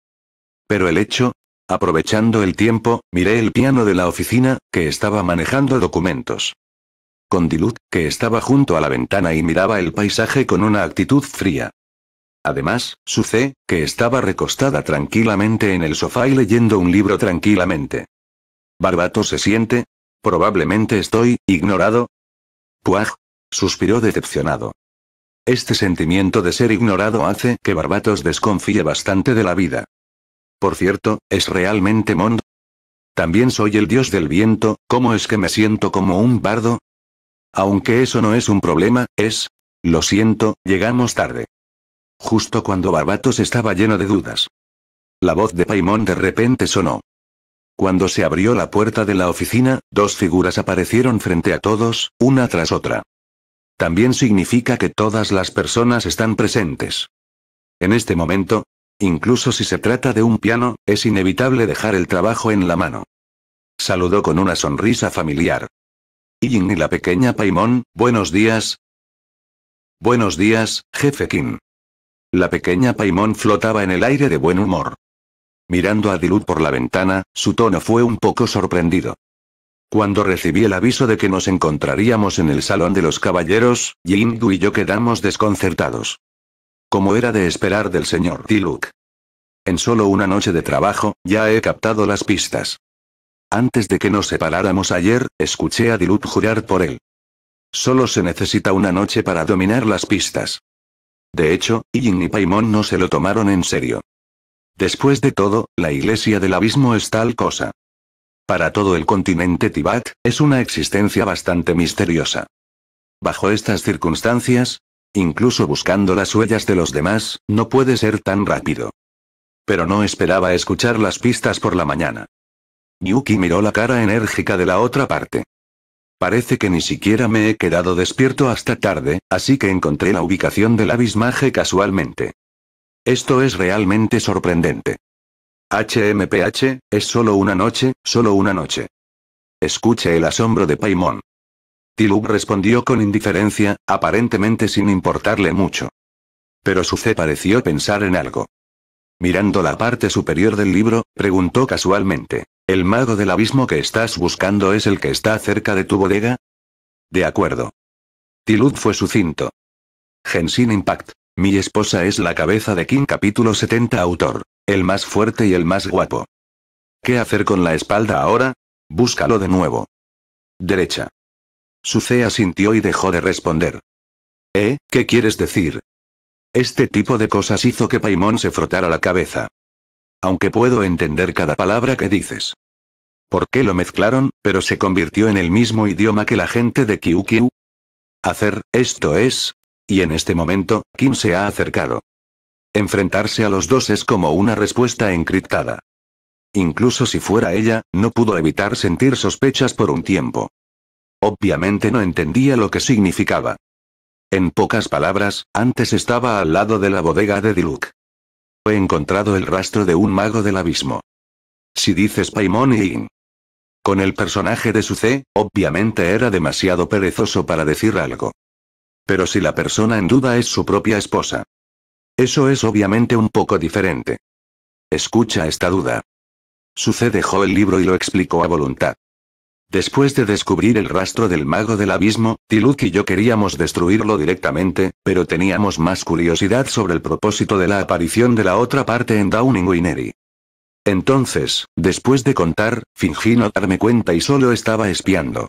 Pero el hecho, aprovechando el tiempo, miré el piano de la oficina, que estaba manejando documentos. Condilut, que estaba junto a la ventana y miraba el paisaje con una actitud fría. Además, c, que estaba recostada tranquilamente en el sofá y leyendo un libro tranquilamente. Barbato se siente. Probablemente estoy, ignorado. Puaj. Suspiró decepcionado. Este sentimiento de ser ignorado hace que Barbatos desconfíe bastante de la vida. Por cierto, ¿es realmente Mond? También soy el dios del viento, ¿cómo es que me siento como un bardo? Aunque eso no es un problema, es... Lo siento, llegamos tarde justo cuando Barbatos estaba lleno de dudas. La voz de Paimon de repente sonó. Cuando se abrió la puerta de la oficina, dos figuras aparecieron frente a todos, una tras otra. También significa que todas las personas están presentes. En este momento, incluso si se trata de un piano, es inevitable dejar el trabajo en la mano. Saludó con una sonrisa familiar. Yin y la pequeña Paimon, buenos días. Buenos días, jefe Kim. La pequeña paimón flotaba en el aire de buen humor. Mirando a Dilut por la ventana, su tono fue un poco sorprendido. Cuando recibí el aviso de que nos encontraríamos en el Salón de los Caballeros, Yindu y yo quedamos desconcertados. Como era de esperar del señor Diluc? En solo una noche de trabajo, ya he captado las pistas. Antes de que nos separáramos ayer, escuché a Dilut jurar por él. Solo se necesita una noche para dominar las pistas. De hecho, Yin y Paimon no se lo tomaron en serio. Después de todo, la iglesia del abismo es tal cosa. Para todo el continente Tibat, es una existencia bastante misteriosa. Bajo estas circunstancias, incluso buscando las huellas de los demás, no puede ser tan rápido. Pero no esperaba escuchar las pistas por la mañana. Yuki miró la cara enérgica de la otra parte. Parece que ni siquiera me he quedado despierto hasta tarde, así que encontré la ubicación del abismaje casualmente. Esto es realmente sorprendente. HMPH, es solo una noche, solo una noche. Escuche el asombro de Paimon. Tilub respondió con indiferencia, aparentemente sin importarle mucho. Pero su fe pareció pensar en algo. Mirando la parte superior del libro, preguntó casualmente. ¿El mago del abismo que estás buscando es el que está cerca de tu bodega? De acuerdo. Tilud fue sucinto. Genshin Impact. Mi esposa es la cabeza de King capítulo 70 autor. El más fuerte y el más guapo. ¿Qué hacer con la espalda ahora? Búscalo de nuevo. Derecha. Sucea sintió y dejó de responder. ¿Eh? ¿Qué quieres decir? Este tipo de cosas hizo que Paimon se frotara la cabeza aunque puedo entender cada palabra que dices. ¿Por qué lo mezclaron, pero se convirtió en el mismo idioma que la gente de Kyu? Hacer, esto es. Y en este momento, Kim se ha acercado. Enfrentarse a los dos es como una respuesta encriptada. Incluso si fuera ella, no pudo evitar sentir sospechas por un tiempo. Obviamente no entendía lo que significaba. En pocas palabras, antes estaba al lado de la bodega de Diluc. He encontrado el rastro de un mago del abismo. Si dices Paimon In. Con el personaje de Suce, obviamente era demasiado perezoso para decir algo. Pero si la persona en duda es su propia esposa. Eso es obviamente un poco diferente. Escucha esta duda. Su dejó el libro y lo explicó a voluntad. Después de descubrir el rastro del mago del abismo, Tiluk y yo queríamos destruirlo directamente, pero teníamos más curiosidad sobre el propósito de la aparición de la otra parte en Downing Winery. Entonces, después de contar, fingí no darme cuenta y solo estaba espiando.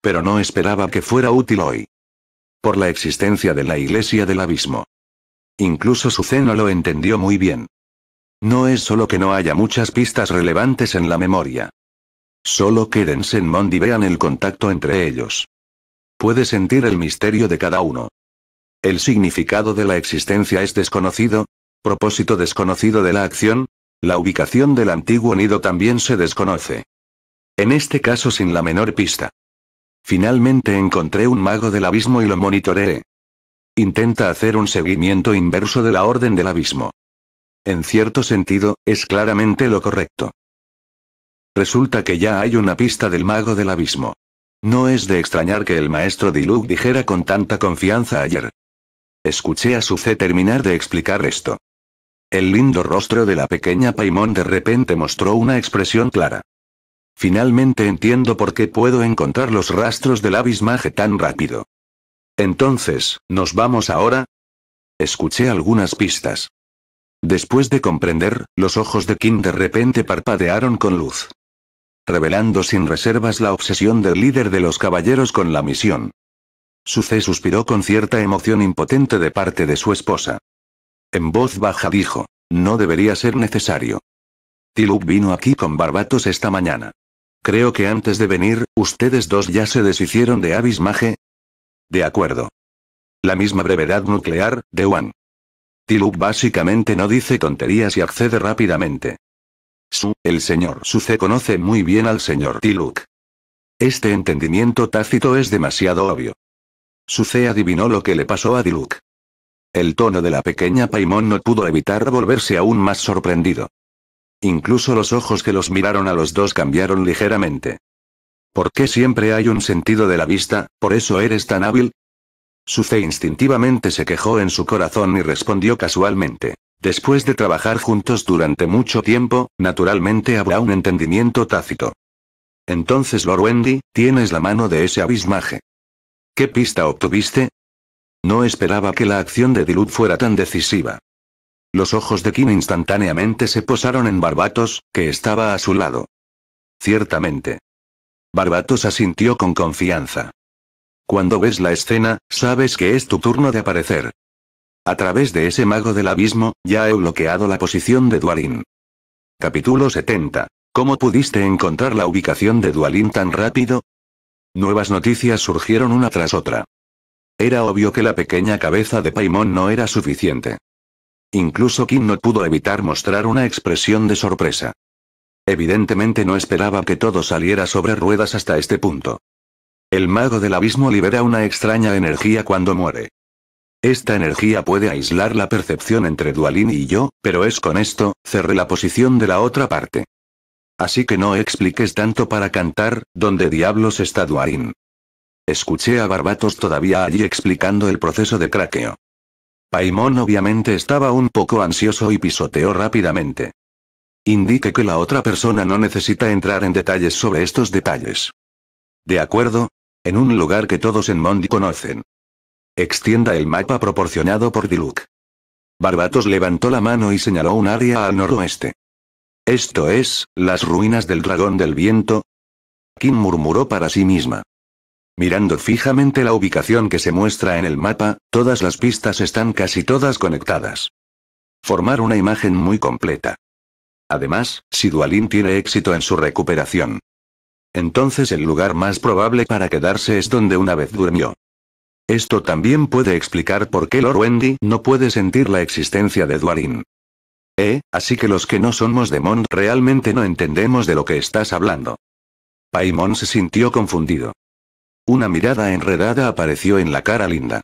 Pero no esperaba que fuera útil hoy. Por la existencia de la iglesia del abismo. Incluso Suceno lo entendió muy bien. No es solo que no haya muchas pistas relevantes en la memoria. Solo quédense en y vean el contacto entre ellos. Puede sentir el misterio de cada uno. El significado de la existencia es desconocido, propósito desconocido de la acción, la ubicación del antiguo nido también se desconoce. En este caso sin la menor pista. Finalmente encontré un mago del abismo y lo monitoreé. Intenta hacer un seguimiento inverso de la orden del abismo. En cierto sentido, es claramente lo correcto. Resulta que ya hay una pista del mago del abismo. No es de extrañar que el maestro Diluc dijera con tanta confianza ayer. Escuché a su Suce terminar de explicar esto. El lindo rostro de la pequeña Paimon de repente mostró una expresión clara. Finalmente entiendo por qué puedo encontrar los rastros del abismaje tan rápido. Entonces, ¿nos vamos ahora? Escuché algunas pistas. Después de comprender, los ojos de Kim de repente parpadearon con luz revelando sin reservas la obsesión del líder de los caballeros con la misión. C suspiró con cierta emoción impotente de parte de su esposa. En voz baja dijo, no debería ser necesario. Tiluk vino aquí con Barbatos esta mañana. Creo que antes de venir, ustedes dos ya se deshicieron de Abismaje. De acuerdo. La misma brevedad nuclear, de One. Tiluk básicamente no dice tonterías y accede rápidamente. Su, el señor Suce conoce muy bien al señor Diluc. Este entendimiento tácito es demasiado obvio. Suce adivinó lo que le pasó a Diluc. El tono de la pequeña Paimon no pudo evitar volverse aún más sorprendido. Incluso los ojos que los miraron a los dos cambiaron ligeramente. ¿Por qué siempre hay un sentido de la vista, por eso eres tan hábil? Suce instintivamente se quejó en su corazón y respondió casualmente. Después de trabajar juntos durante mucho tiempo, naturalmente habrá un entendimiento tácito. Entonces, Lord Wendy, tienes la mano de ese abismaje. ¿Qué pista obtuviste? No esperaba que la acción de Dilut fuera tan decisiva. Los ojos de Kim instantáneamente se posaron en Barbatos, que estaba a su lado. Ciertamente. Barbatos asintió con confianza. Cuando ves la escena, sabes que es tu turno de aparecer. A través de ese mago del abismo, ya he bloqueado la posición de Dualin. Capítulo 70. ¿Cómo pudiste encontrar la ubicación de Dualin tan rápido? Nuevas noticias surgieron una tras otra. Era obvio que la pequeña cabeza de Paimon no era suficiente. Incluso Kim no pudo evitar mostrar una expresión de sorpresa. Evidentemente no esperaba que todo saliera sobre ruedas hasta este punto. El mago del abismo libera una extraña energía cuando muere. Esta energía puede aislar la percepción entre Dualín y yo, pero es con esto, cerré la posición de la otra parte. Así que no expliques tanto para cantar, ¿dónde diablos está Dualin? Escuché a Barbatos todavía allí explicando el proceso de craqueo. Paimon obviamente estaba un poco ansioso y pisoteó rápidamente. Indique que la otra persona no necesita entrar en detalles sobre estos detalles. De acuerdo. En un lugar que todos en Mondi conocen. Extienda el mapa proporcionado por Diluc. Barbatos levantó la mano y señaló un área al noroeste. Esto es, las ruinas del dragón del viento. Kim murmuró para sí misma. Mirando fijamente la ubicación que se muestra en el mapa, todas las pistas están casi todas conectadas. Formar una imagen muy completa. Además, si Dualin tiene éxito en su recuperación. Entonces el lugar más probable para quedarse es donde una vez durmió. Esto también puede explicar por qué Lord Wendy no puede sentir la existencia de Duarin. Eh, así que los que no somos de Mond realmente no entendemos de lo que estás hablando. Paimon se sintió confundido. Una mirada enredada apareció en la cara linda.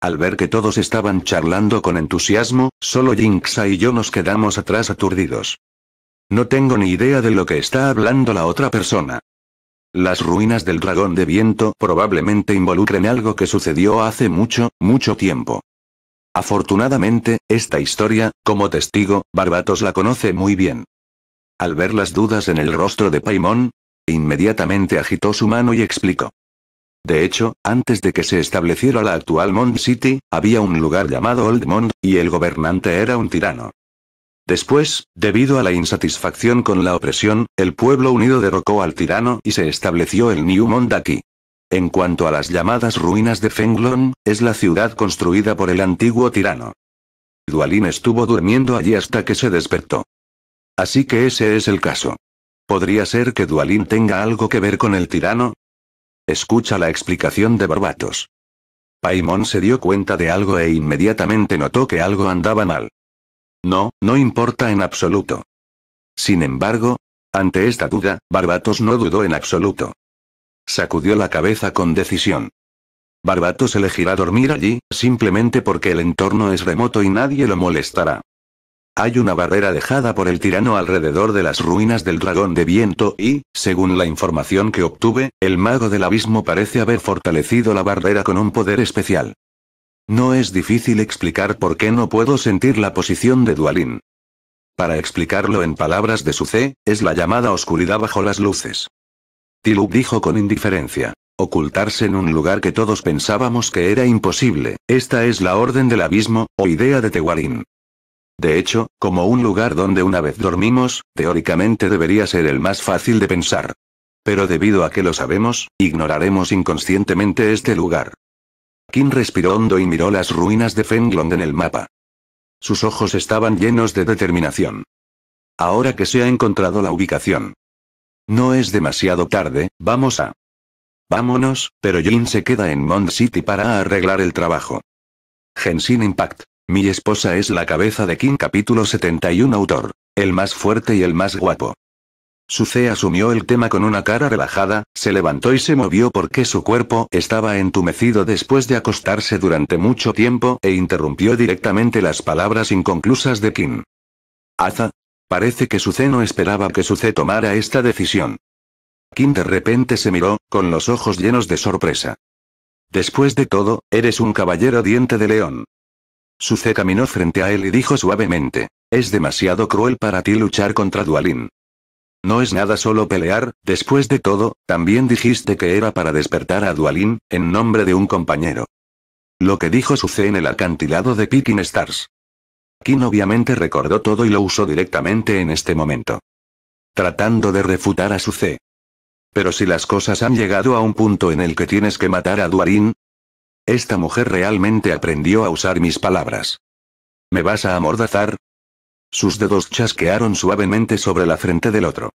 Al ver que todos estaban charlando con entusiasmo, solo Jinxa y yo nos quedamos atrás aturdidos. No tengo ni idea de lo que está hablando la otra persona. Las ruinas del dragón de viento probablemente involucren algo que sucedió hace mucho, mucho tiempo. Afortunadamente, esta historia, como testigo, Barbatos la conoce muy bien. Al ver las dudas en el rostro de Paimon, inmediatamente agitó su mano y explicó. De hecho, antes de que se estableciera la actual Mond City, había un lugar llamado Old Mond, y el gobernante era un tirano. Después, debido a la insatisfacción con la opresión, el pueblo unido derrocó al tirano y se estableció el New Mondaki. En cuanto a las llamadas ruinas de Fenglon, es la ciudad construida por el antiguo tirano. Dualin estuvo durmiendo allí hasta que se despertó. Así que ese es el caso. ¿Podría ser que Dualin tenga algo que ver con el tirano? Escucha la explicación de Barbatos. Paimon se dio cuenta de algo e inmediatamente notó que algo andaba mal. No, no importa en absoluto. Sin embargo, ante esta duda, Barbatos no dudó en absoluto. Sacudió la cabeza con decisión. Barbatos elegirá dormir allí, simplemente porque el entorno es remoto y nadie lo molestará. Hay una barrera dejada por el tirano alrededor de las ruinas del dragón de viento y, según la información que obtuve, el mago del abismo parece haber fortalecido la barrera con un poder especial. No es difícil explicar por qué no puedo sentir la posición de Dualín. Para explicarlo en palabras de su C, es la llamada oscuridad bajo las luces. Tilub dijo con indiferencia. Ocultarse en un lugar que todos pensábamos que era imposible, esta es la orden del abismo, o idea de Tehualín. De hecho, como un lugar donde una vez dormimos, teóricamente debería ser el más fácil de pensar. Pero debido a que lo sabemos, ignoraremos inconscientemente este lugar. Kim respiró hondo y miró las ruinas de Fenglong en el mapa. Sus ojos estaban llenos de determinación. Ahora que se ha encontrado la ubicación. No es demasiado tarde, vamos a... Vámonos, pero Jin se queda en Mond City para arreglar el trabajo. Genshin Impact. Mi esposa es la cabeza de Kim capítulo 71 autor. El más fuerte y el más guapo. Suce asumió el tema con una cara relajada, se levantó y se movió porque su cuerpo estaba entumecido después de acostarse durante mucho tiempo e interrumpió directamente las palabras inconclusas de Kim. Aza. Parece que Suce no esperaba que Suce tomara esta decisión. Kim de repente se miró, con los ojos llenos de sorpresa. Después de todo, eres un caballero diente de león. Suce caminó frente a él y dijo suavemente. Es demasiado cruel para ti luchar contra Dualin. No es nada solo pelear, después de todo, también dijiste que era para despertar a Dualin, en nombre de un compañero. Lo que dijo C en el acantilado de Picking Stars. Kin obviamente recordó todo y lo usó directamente en este momento. Tratando de refutar a su C. Pero si las cosas han llegado a un punto en el que tienes que matar a Dualin. Esta mujer realmente aprendió a usar mis palabras. ¿Me vas a amordazar? Sus dedos chasquearon suavemente sobre la frente del otro.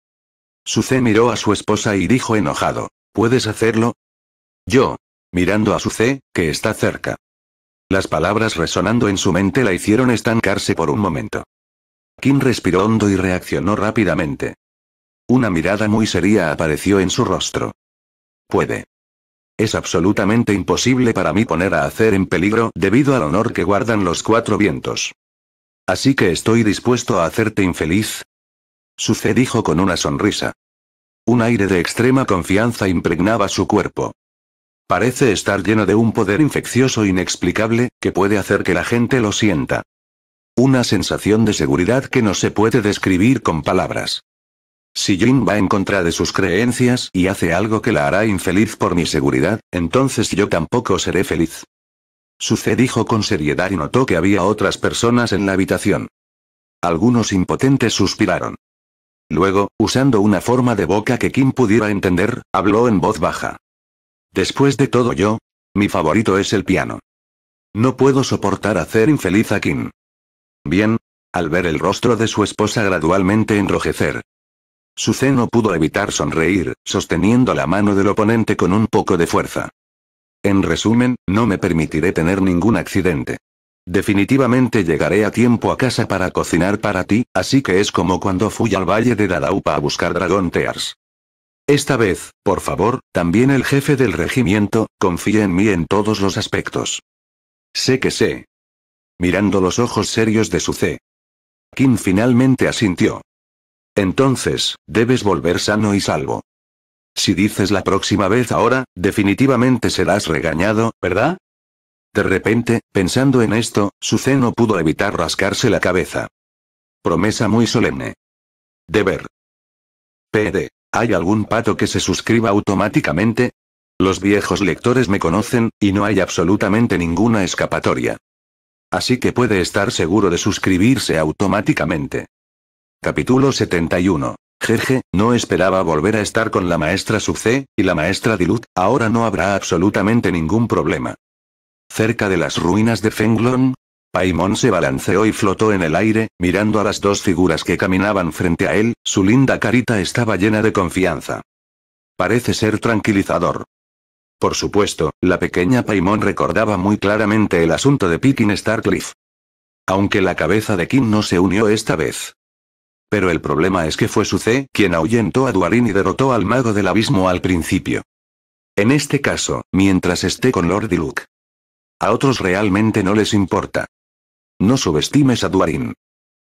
C miró a su esposa y dijo enojado, ¿puedes hacerlo? Yo, mirando a C, que está cerca. Las palabras resonando en su mente la hicieron estancarse por un momento. Kim respiró hondo y reaccionó rápidamente. Una mirada muy seria apareció en su rostro. Puede. Es absolutamente imposible para mí poner a hacer en peligro debido al honor que guardan los cuatro vientos. Así que estoy dispuesto a hacerte infeliz. Suce dijo con una sonrisa. Un aire de extrema confianza impregnaba su cuerpo. Parece estar lleno de un poder infeccioso inexplicable, que puede hacer que la gente lo sienta. Una sensación de seguridad que no se puede describir con palabras. Si Jin va en contra de sus creencias y hace algo que la hará infeliz por mi seguridad, entonces yo tampoco seré feliz. Suce dijo con seriedad y notó que había otras personas en la habitación. Algunos impotentes suspiraron. Luego, usando una forma de boca que Kim pudiera entender, habló en voz baja. Después de todo yo, mi favorito es el piano. No puedo soportar hacer infeliz a Kim. Bien, al ver el rostro de su esposa gradualmente enrojecer. Suce no pudo evitar sonreír, sosteniendo la mano del oponente con un poco de fuerza. En resumen, no me permitiré tener ningún accidente. Definitivamente llegaré a tiempo a casa para cocinar para ti, así que es como cuando fui al valle de Dadaupa a buscar Dragon Tears. Esta vez, por favor, también el jefe del regimiento, confíe en mí en todos los aspectos. Sé que sé. Mirando los ojos serios de su C. Kim finalmente asintió. Entonces, debes volver sano y salvo. Si dices la próxima vez ahora, definitivamente serás regañado, ¿verdad? De repente, pensando en esto, su no pudo evitar rascarse la cabeza. Promesa muy solemne. Deber. PD. ¿Hay algún pato que se suscriba automáticamente? Los viejos lectores me conocen, y no hay absolutamente ninguna escapatoria. Así que puede estar seguro de suscribirse automáticamente. Capítulo 71. Jeje, no esperaba volver a estar con la maestra Suce y la maestra Dilut, ahora no habrá absolutamente ningún problema. Cerca de las ruinas de Fenglong, Paimon se balanceó y flotó en el aire, mirando a las dos figuras que caminaban frente a él, su linda carita estaba llena de confianza. Parece ser tranquilizador. Por supuesto, la pequeña Paimon recordaba muy claramente el asunto de Pikin Starcliff. Aunque la cabeza de Kim no se unió esta vez, pero el problema es que fue Suce quien ahuyentó a Duarín y derrotó al mago del abismo al principio. En este caso, mientras esté con Lord Luke. A otros realmente no les importa. No subestimes a Duarín.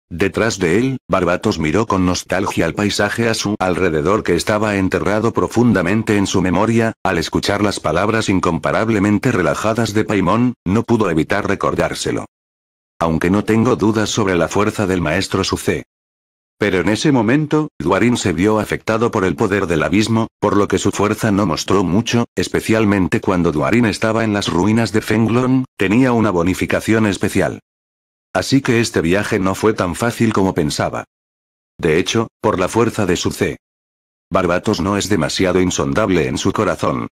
Detrás de él, Barbatos miró con nostalgia al paisaje a su alrededor que estaba enterrado profundamente en su memoria, al escuchar las palabras incomparablemente relajadas de Paimón, no pudo evitar recordárselo. Aunque no tengo dudas sobre la fuerza del maestro Suce. Pero en ese momento, Duarín se vio afectado por el poder del abismo, por lo que su fuerza no mostró mucho, especialmente cuando Duarín estaba en las ruinas de Fenglong, tenía una bonificación especial. Así que este viaje no fue tan fácil como pensaba. De hecho, por la fuerza de su C. Barbatos no es demasiado insondable en su corazón,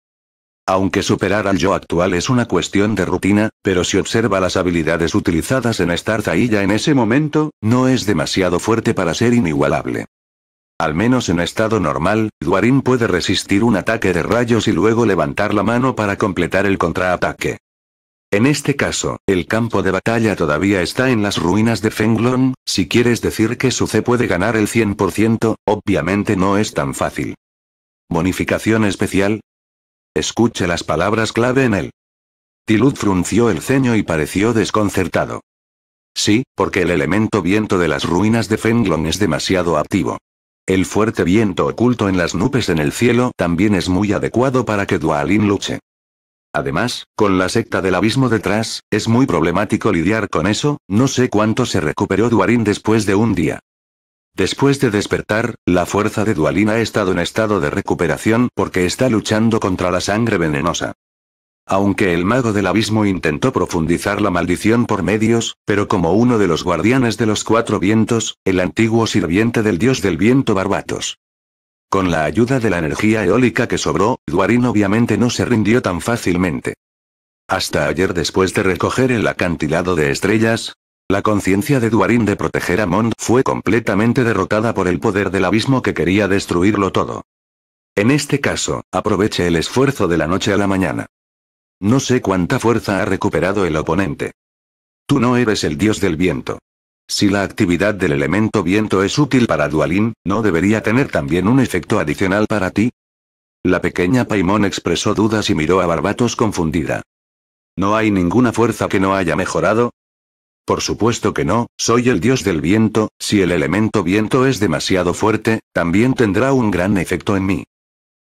aunque superar al yo actual es una cuestión de rutina, pero si observa las habilidades utilizadas en Starzailla en ese momento, no es demasiado fuerte para ser inigualable. Al menos en estado normal, Duarin puede resistir un ataque de rayos y luego levantar la mano para completar el contraataque. En este caso, el campo de batalla todavía está en las ruinas de Fenglon, si quieres decir que su C puede ganar el 100%, obviamente no es tan fácil. Bonificación especial, Escuche las palabras clave en él. Tilud frunció el ceño y pareció desconcertado. Sí, porque el elemento viento de las ruinas de Fenglon es demasiado activo. El fuerte viento oculto en las nubes en el cielo también es muy adecuado para que Dualin luche. Además, con la secta del abismo detrás, es muy problemático lidiar con eso, no sé cuánto se recuperó Dualin después de un día. Después de despertar, la fuerza de Dualin ha estado en estado de recuperación porque está luchando contra la sangre venenosa. Aunque el mago del abismo intentó profundizar la maldición por medios, pero como uno de los guardianes de los cuatro vientos, el antiguo sirviente del dios del viento Barbatos. Con la ayuda de la energía eólica que sobró, Duarín obviamente no se rindió tan fácilmente. Hasta ayer después de recoger el acantilado de estrellas, la conciencia de Duarín de proteger a Mond fue completamente derrotada por el poder del abismo que quería destruirlo todo. En este caso, aproveche el esfuerzo de la noche a la mañana. No sé cuánta fuerza ha recuperado el oponente. Tú no eres el dios del viento. Si la actividad del elemento viento es útil para Dualin, ¿no debería tener también un efecto adicional para ti? La pequeña Paimon expresó dudas y miró a Barbatos confundida. ¿No hay ninguna fuerza que no haya mejorado? Por supuesto que no, soy el dios del viento, si el elemento viento es demasiado fuerte, también tendrá un gran efecto en mí.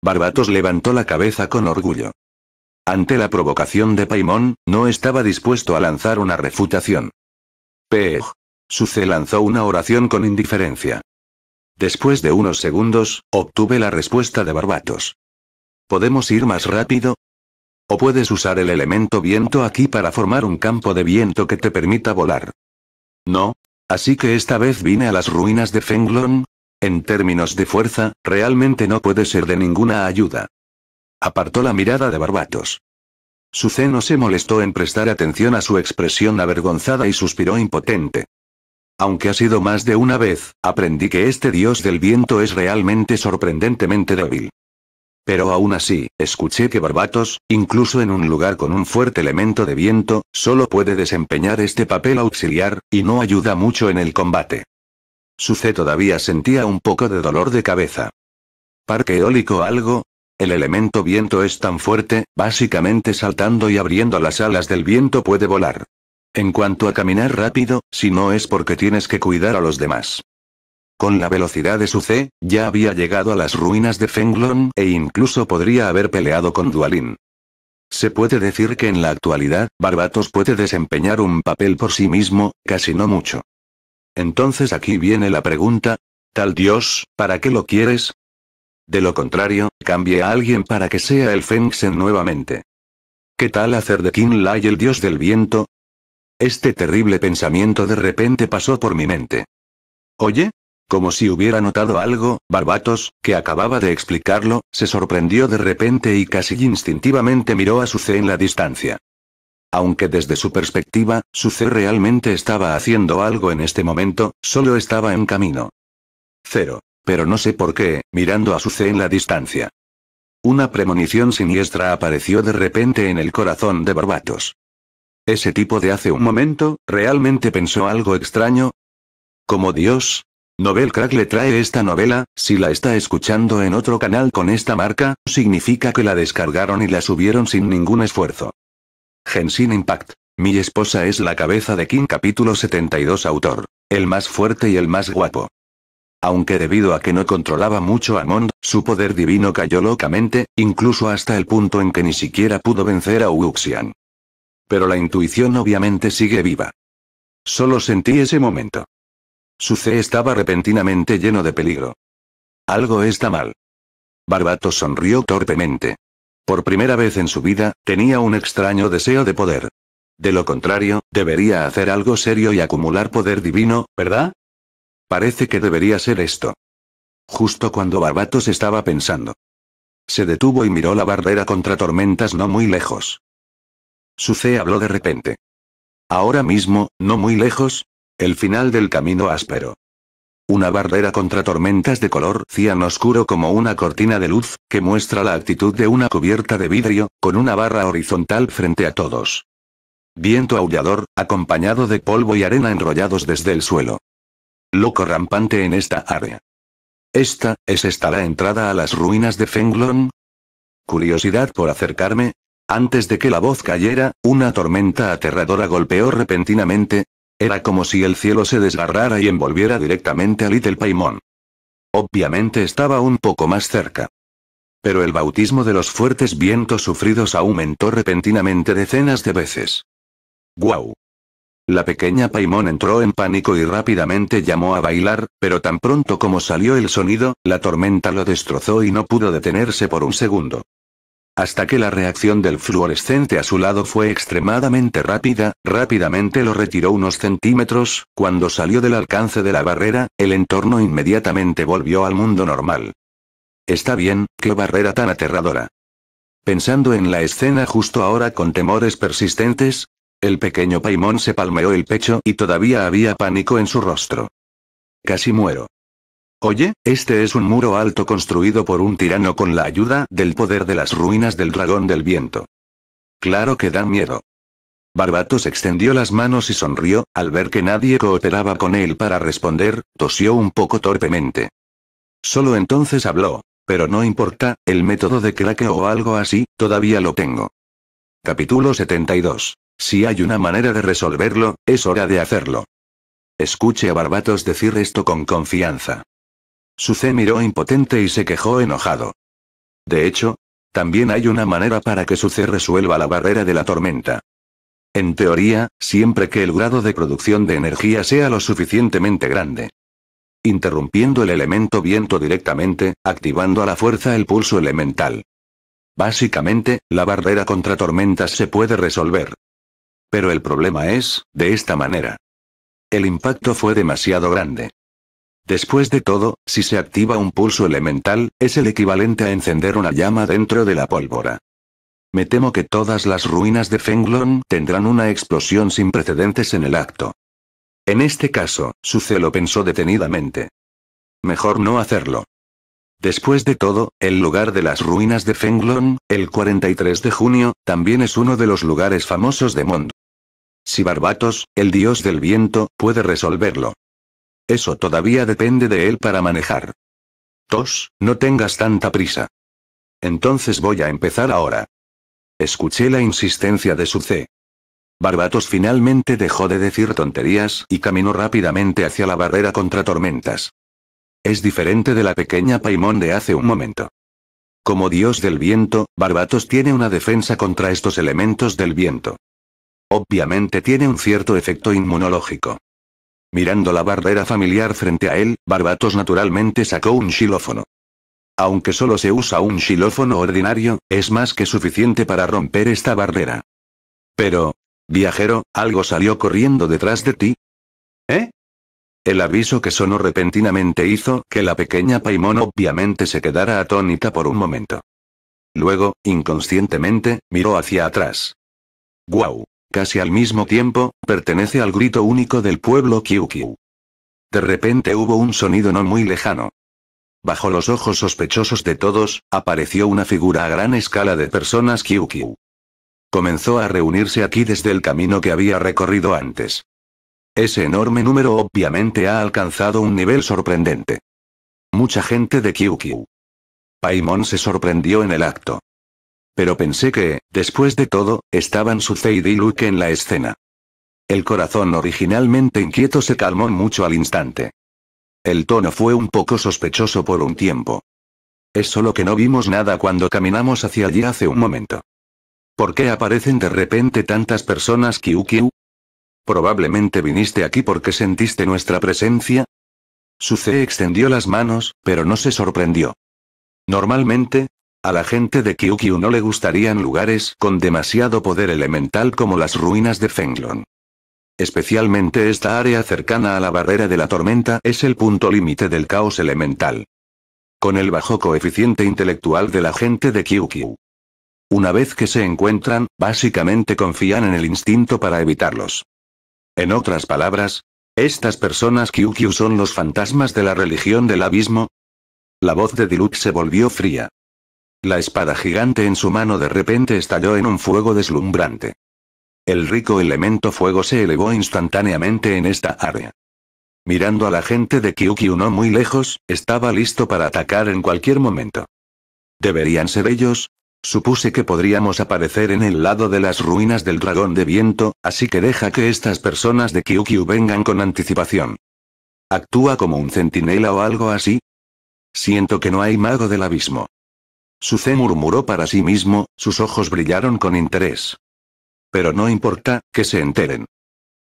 Barbatos levantó la cabeza con orgullo. Ante la provocación de Paimón, no estaba dispuesto a lanzar una refutación. Pej. Suce lanzó una oración con indiferencia. Después de unos segundos, obtuve la respuesta de Barbatos. ¿Podemos ir más rápido? O puedes usar el elemento viento aquí para formar un campo de viento que te permita volar. No. Así que esta vez vine a las ruinas de Fenglon. En términos de fuerza, realmente no puede ser de ninguna ayuda. Apartó la mirada de Barbatos. Su seno se molestó en prestar atención a su expresión avergonzada y suspiró impotente. Aunque ha sido más de una vez, aprendí que este dios del viento es realmente sorprendentemente débil. Pero aún así, escuché que Barbatos, incluso en un lugar con un fuerte elemento de viento, solo puede desempeñar este papel auxiliar, y no ayuda mucho en el combate. C todavía sentía un poco de dolor de cabeza. ¿Parque eólico algo? El elemento viento es tan fuerte, básicamente saltando y abriendo las alas del viento puede volar. En cuanto a caminar rápido, si no es porque tienes que cuidar a los demás. Con la velocidad de su C, ya había llegado a las ruinas de Fenglon e incluso podría haber peleado con Dualin. Se puede decir que en la actualidad, Barbatos puede desempeñar un papel por sí mismo, casi no mucho. Entonces aquí viene la pregunta, tal dios, ¿para qué lo quieres? De lo contrario, cambie a alguien para que sea el Fengsen nuevamente. ¿Qué tal hacer de Qin Lai el dios del viento? Este terrible pensamiento de repente pasó por mi mente. Oye, como si hubiera notado algo, Barbatos, que acababa de explicarlo, se sorprendió de repente y casi instintivamente miró a su C en la distancia. Aunque desde su perspectiva, su C realmente estaba haciendo algo en este momento, solo estaba en camino. Cero. Pero no sé por qué, mirando a su C en la distancia. Una premonición siniestra apareció de repente en el corazón de Barbatos. Ese tipo de hace un momento, realmente pensó algo extraño, como Dios, Novelcrack Crack le trae esta novela, si la está escuchando en otro canal con esta marca, significa que la descargaron y la subieron sin ningún esfuerzo. Genshin Impact. Mi esposa es la cabeza de King capítulo 72 autor. El más fuerte y el más guapo. Aunque debido a que no controlaba mucho a Mond, su poder divino cayó locamente, incluso hasta el punto en que ni siquiera pudo vencer a Wuxian. Pero la intuición obviamente sigue viva. Solo sentí ese momento. Su C estaba repentinamente lleno de peligro. Algo está mal. Barbato sonrió torpemente. Por primera vez en su vida, tenía un extraño deseo de poder. De lo contrario, debería hacer algo serio y acumular poder divino, ¿verdad? Parece que debería ser esto. Justo cuando Barbatos estaba pensando. Se detuvo y miró la barrera contra tormentas no muy lejos. Su C habló de repente. Ahora mismo, no muy lejos, el final del camino áspero. Una barrera contra tormentas de color cian oscuro como una cortina de luz, que muestra la actitud de una cubierta de vidrio, con una barra horizontal frente a todos. Viento aullador, acompañado de polvo y arena enrollados desde el suelo. Loco rampante en esta área. ¿Esta, es esta la entrada a las ruinas de Fenglon? Curiosidad por acercarme. Antes de que la voz cayera, una tormenta aterradora golpeó repentinamente, era como si el cielo se desgarrara y envolviera directamente a Little Paimon. Obviamente estaba un poco más cerca. Pero el bautismo de los fuertes vientos sufridos aumentó repentinamente decenas de veces. ¡Guau! La pequeña Paimon entró en pánico y rápidamente llamó a bailar, pero tan pronto como salió el sonido, la tormenta lo destrozó y no pudo detenerse por un segundo hasta que la reacción del fluorescente a su lado fue extremadamente rápida, rápidamente lo retiró unos centímetros, cuando salió del alcance de la barrera, el entorno inmediatamente volvió al mundo normal. Está bien, qué barrera tan aterradora. Pensando en la escena justo ahora con temores persistentes, el pequeño Paimón se palmeó el pecho y todavía había pánico en su rostro. Casi muero. Oye, este es un muro alto construido por un tirano con la ayuda del poder de las ruinas del dragón del viento. Claro que da miedo. Barbatos extendió las manos y sonrió, al ver que nadie cooperaba con él para responder, tosió un poco torpemente. Solo entonces habló. Pero no importa, el método de craqueo o algo así, todavía lo tengo. Capítulo 72. Si hay una manera de resolverlo, es hora de hacerlo. Escuche a Barbatos decir esto con confianza. Su C miró impotente y se quejó enojado. De hecho, también hay una manera para que su C resuelva la barrera de la tormenta. En teoría, siempre que el grado de producción de energía sea lo suficientemente grande. Interrumpiendo el elemento viento directamente, activando a la fuerza el pulso elemental. Básicamente, la barrera contra tormentas se puede resolver. Pero el problema es, de esta manera. El impacto fue demasiado grande. Después de todo, si se activa un pulso elemental, es el equivalente a encender una llama dentro de la pólvora. Me temo que todas las ruinas de Fenglon tendrán una explosión sin precedentes en el acto. En este caso, Sucelo celo pensó detenidamente. Mejor no hacerlo. Después de todo, el lugar de las ruinas de Fenglon, el 43 de junio, también es uno de los lugares famosos de Mond. Si Barbatos, el dios del viento, puede resolverlo. Eso todavía depende de él para manejar. Tos, no tengas tanta prisa. Entonces voy a empezar ahora. Escuché la insistencia de su C. Barbatos finalmente dejó de decir tonterías y caminó rápidamente hacia la barrera contra tormentas. Es diferente de la pequeña paimón de hace un momento. Como dios del viento, Barbatos tiene una defensa contra estos elementos del viento. Obviamente tiene un cierto efecto inmunológico. Mirando la barrera familiar frente a él, Barbatos naturalmente sacó un xilófono. Aunque solo se usa un xilófono ordinario, es más que suficiente para romper esta barrera. Pero... Viajero, algo salió corriendo detrás de ti. ¿Eh? El aviso que sonó repentinamente hizo que la pequeña Paimon obviamente se quedara atónita por un momento. Luego, inconscientemente, miró hacia atrás. ¡Guau! Casi al mismo tiempo, pertenece al grito único del pueblo Kyukyu. De repente hubo un sonido no muy lejano. Bajo los ojos sospechosos de todos, apareció una figura a gran escala de personas Kyukyu. Comenzó a reunirse aquí desde el camino que había recorrido antes. Ese enorme número obviamente ha alcanzado un nivel sorprendente. Mucha gente de Kyukyu. Paimon se sorprendió en el acto. Pero pensé que, después de todo, estaban Suze y Luke en la escena. El corazón originalmente inquieto se calmó mucho al instante. El tono fue un poco sospechoso por un tiempo. Es solo que no vimos nada cuando caminamos hacia allí hace un momento. ¿Por qué aparecen de repente tantas personas Kiu Probablemente viniste aquí porque sentiste nuestra presencia. Suze extendió las manos, pero no se sorprendió. Normalmente, a la gente de Kyukyu no le gustarían lugares con demasiado poder elemental como las ruinas de Fenglon. Especialmente esta área cercana a la barrera de la tormenta es el punto límite del caos elemental. Con el bajo coeficiente intelectual de la gente de Kyukyu. Una vez que se encuentran, básicamente confían en el instinto para evitarlos. En otras palabras, estas personas Kyukyu son los fantasmas de la religión del abismo. La voz de Diluc se volvió fría. La espada gigante en su mano de repente estalló en un fuego deslumbrante. El rico elemento fuego se elevó instantáneamente en esta área. Mirando a la gente de Kyukyu no muy lejos, estaba listo para atacar en cualquier momento. ¿Deberían ser ellos? Supuse que podríamos aparecer en el lado de las ruinas del dragón de viento, así que deja que estas personas de Kyukyu vengan con anticipación. ¿Actúa como un centinela o algo así? Siento que no hay mago del abismo. Suce murmuró para sí mismo, sus ojos brillaron con interés. Pero no importa, que se enteren.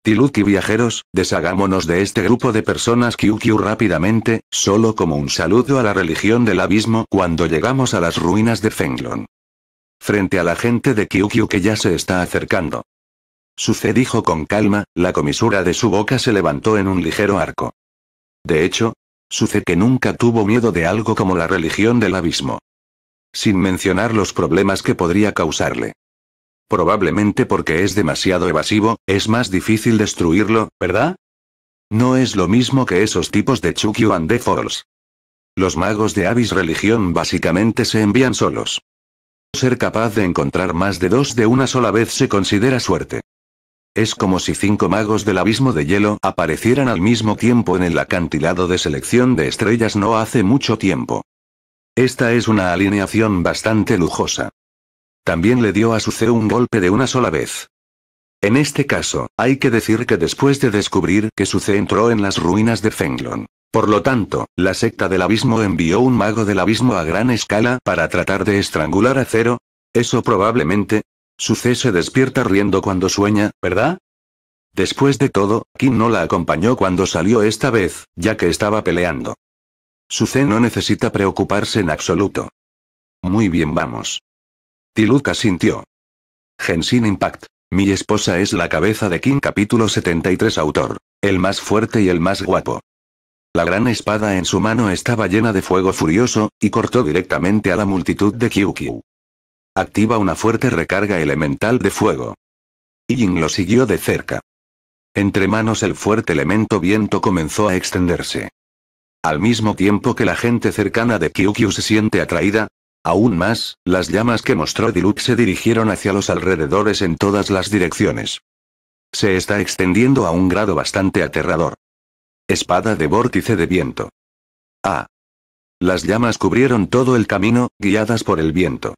Tiluki viajeros, deshagámonos de este grupo de personas Kyukyu rápidamente, solo como un saludo a la religión del abismo cuando llegamos a las ruinas de Fenglon. Frente a la gente de Kyukyu que ya se está acercando. Suce dijo con calma, la comisura de su boca se levantó en un ligero arco. De hecho, Suce que nunca tuvo miedo de algo como la religión del abismo sin mencionar los problemas que podría causarle. Probablemente porque es demasiado evasivo, es más difícil destruirlo, ¿verdad? No es lo mismo que esos tipos de Chukyu and the Falls. Los magos de Avis Religión básicamente se envían solos. Ser capaz de encontrar más de dos de una sola vez se considera suerte. Es como si cinco magos del abismo de hielo aparecieran al mismo tiempo en el acantilado de selección de estrellas no hace mucho tiempo. Esta es una alineación bastante lujosa. También le dio a Suce un golpe de una sola vez. En este caso, hay que decir que después de descubrir que Suce entró en las ruinas de Fenglon. Por lo tanto, la secta del abismo envió un mago del abismo a gran escala para tratar de estrangular a Cero. Eso probablemente. Suce se despierta riendo cuando sueña, ¿verdad? Después de todo, Kim no la acompañó cuando salió esta vez, ya que estaba peleando. Su Suce no necesita preocuparse en absoluto. Muy bien, vamos. Tiluca sintió. Genshin Impact. Mi esposa es la cabeza de King capítulo 73 autor. El más fuerte y el más guapo. La gran espada en su mano estaba llena de fuego furioso, y cortó directamente a la multitud de Kyukyu. Activa una fuerte recarga elemental de fuego. Yin lo siguió de cerca. Entre manos el fuerte elemento viento comenzó a extenderse. Al mismo tiempo que la gente cercana de Kyukyu se siente atraída, aún más, las llamas que mostró Diluc se dirigieron hacia los alrededores en todas las direcciones. Se está extendiendo a un grado bastante aterrador. Espada de vórtice de viento. Ah. Las llamas cubrieron todo el camino, guiadas por el viento.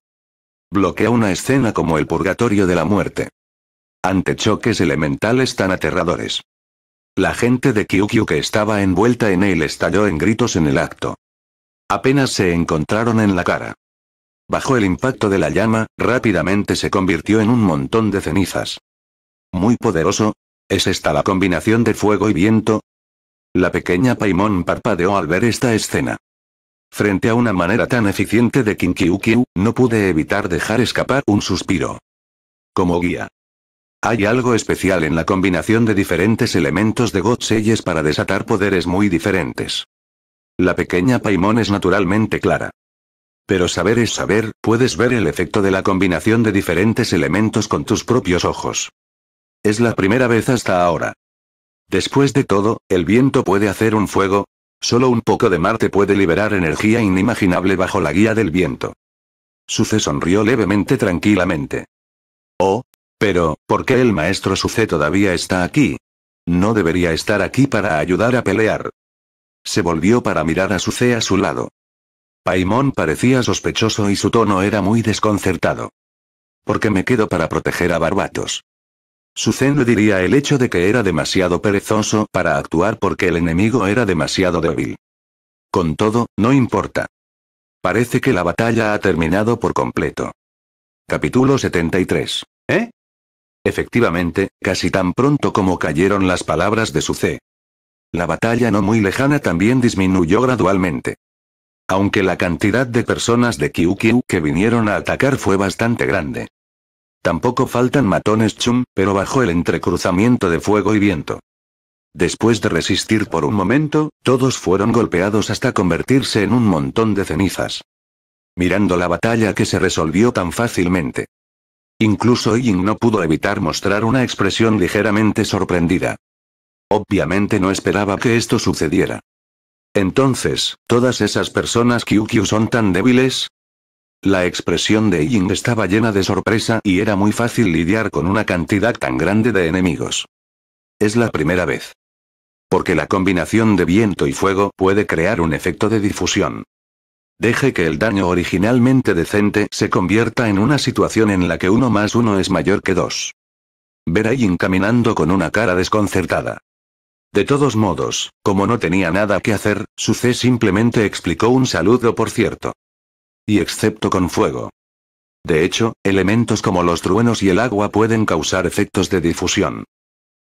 Bloquea una escena como el purgatorio de la muerte. Ante choques elementales tan aterradores. La gente de Kyukyu que estaba envuelta en él estalló en gritos en el acto. Apenas se encontraron en la cara. Bajo el impacto de la llama, rápidamente se convirtió en un montón de cenizas. Muy poderoso. ¿Es esta la combinación de fuego y viento? La pequeña Paimon parpadeó al ver esta escena. Frente a una manera tan eficiente de Kinkyukyu, no pude evitar dejar escapar un suspiro. Como guía, hay algo especial en la combinación de diferentes elementos de God para desatar poderes muy diferentes. La pequeña paimón es naturalmente clara. Pero saber es saber, puedes ver el efecto de la combinación de diferentes elementos con tus propios ojos. Es la primera vez hasta ahora. Después de todo, el viento puede hacer un fuego. Solo un poco de Marte puede liberar energía inimaginable bajo la guía del viento. Suce sonrió levemente tranquilamente. Oh, pero, ¿por qué el maestro Suce todavía está aquí? No debería estar aquí para ayudar a pelear. Se volvió para mirar a Suce a su lado. Paimon parecía sospechoso y su tono era muy desconcertado. ¿Por qué me quedo para proteger a Barbatos? Suce le diría el hecho de que era demasiado perezoso para actuar porque el enemigo era demasiado débil. Con todo, no importa. Parece que la batalla ha terminado por completo. Capítulo 73 Efectivamente, casi tan pronto como cayeron las palabras de su C. La batalla no muy lejana también disminuyó gradualmente. Aunque la cantidad de personas de QQ que vinieron a atacar fue bastante grande. Tampoco faltan matones chum, pero bajo el entrecruzamiento de fuego y viento. Después de resistir por un momento, todos fueron golpeados hasta convertirse en un montón de cenizas. Mirando la batalla que se resolvió tan fácilmente. Incluso Ying no pudo evitar mostrar una expresión ligeramente sorprendida. Obviamente no esperaba que esto sucediera. Entonces, ¿todas esas personas Kyukyu son tan débiles? La expresión de Ying estaba llena de sorpresa y era muy fácil lidiar con una cantidad tan grande de enemigos. Es la primera vez. Porque la combinación de viento y fuego puede crear un efecto de difusión. Deje que el daño originalmente decente se convierta en una situación en la que uno más uno es mayor que dos. ahí caminando con una cara desconcertada. De todos modos, como no tenía nada que hacer, su C simplemente explicó un saludo por cierto. Y excepto con fuego. De hecho, elementos como los truenos y el agua pueden causar efectos de difusión.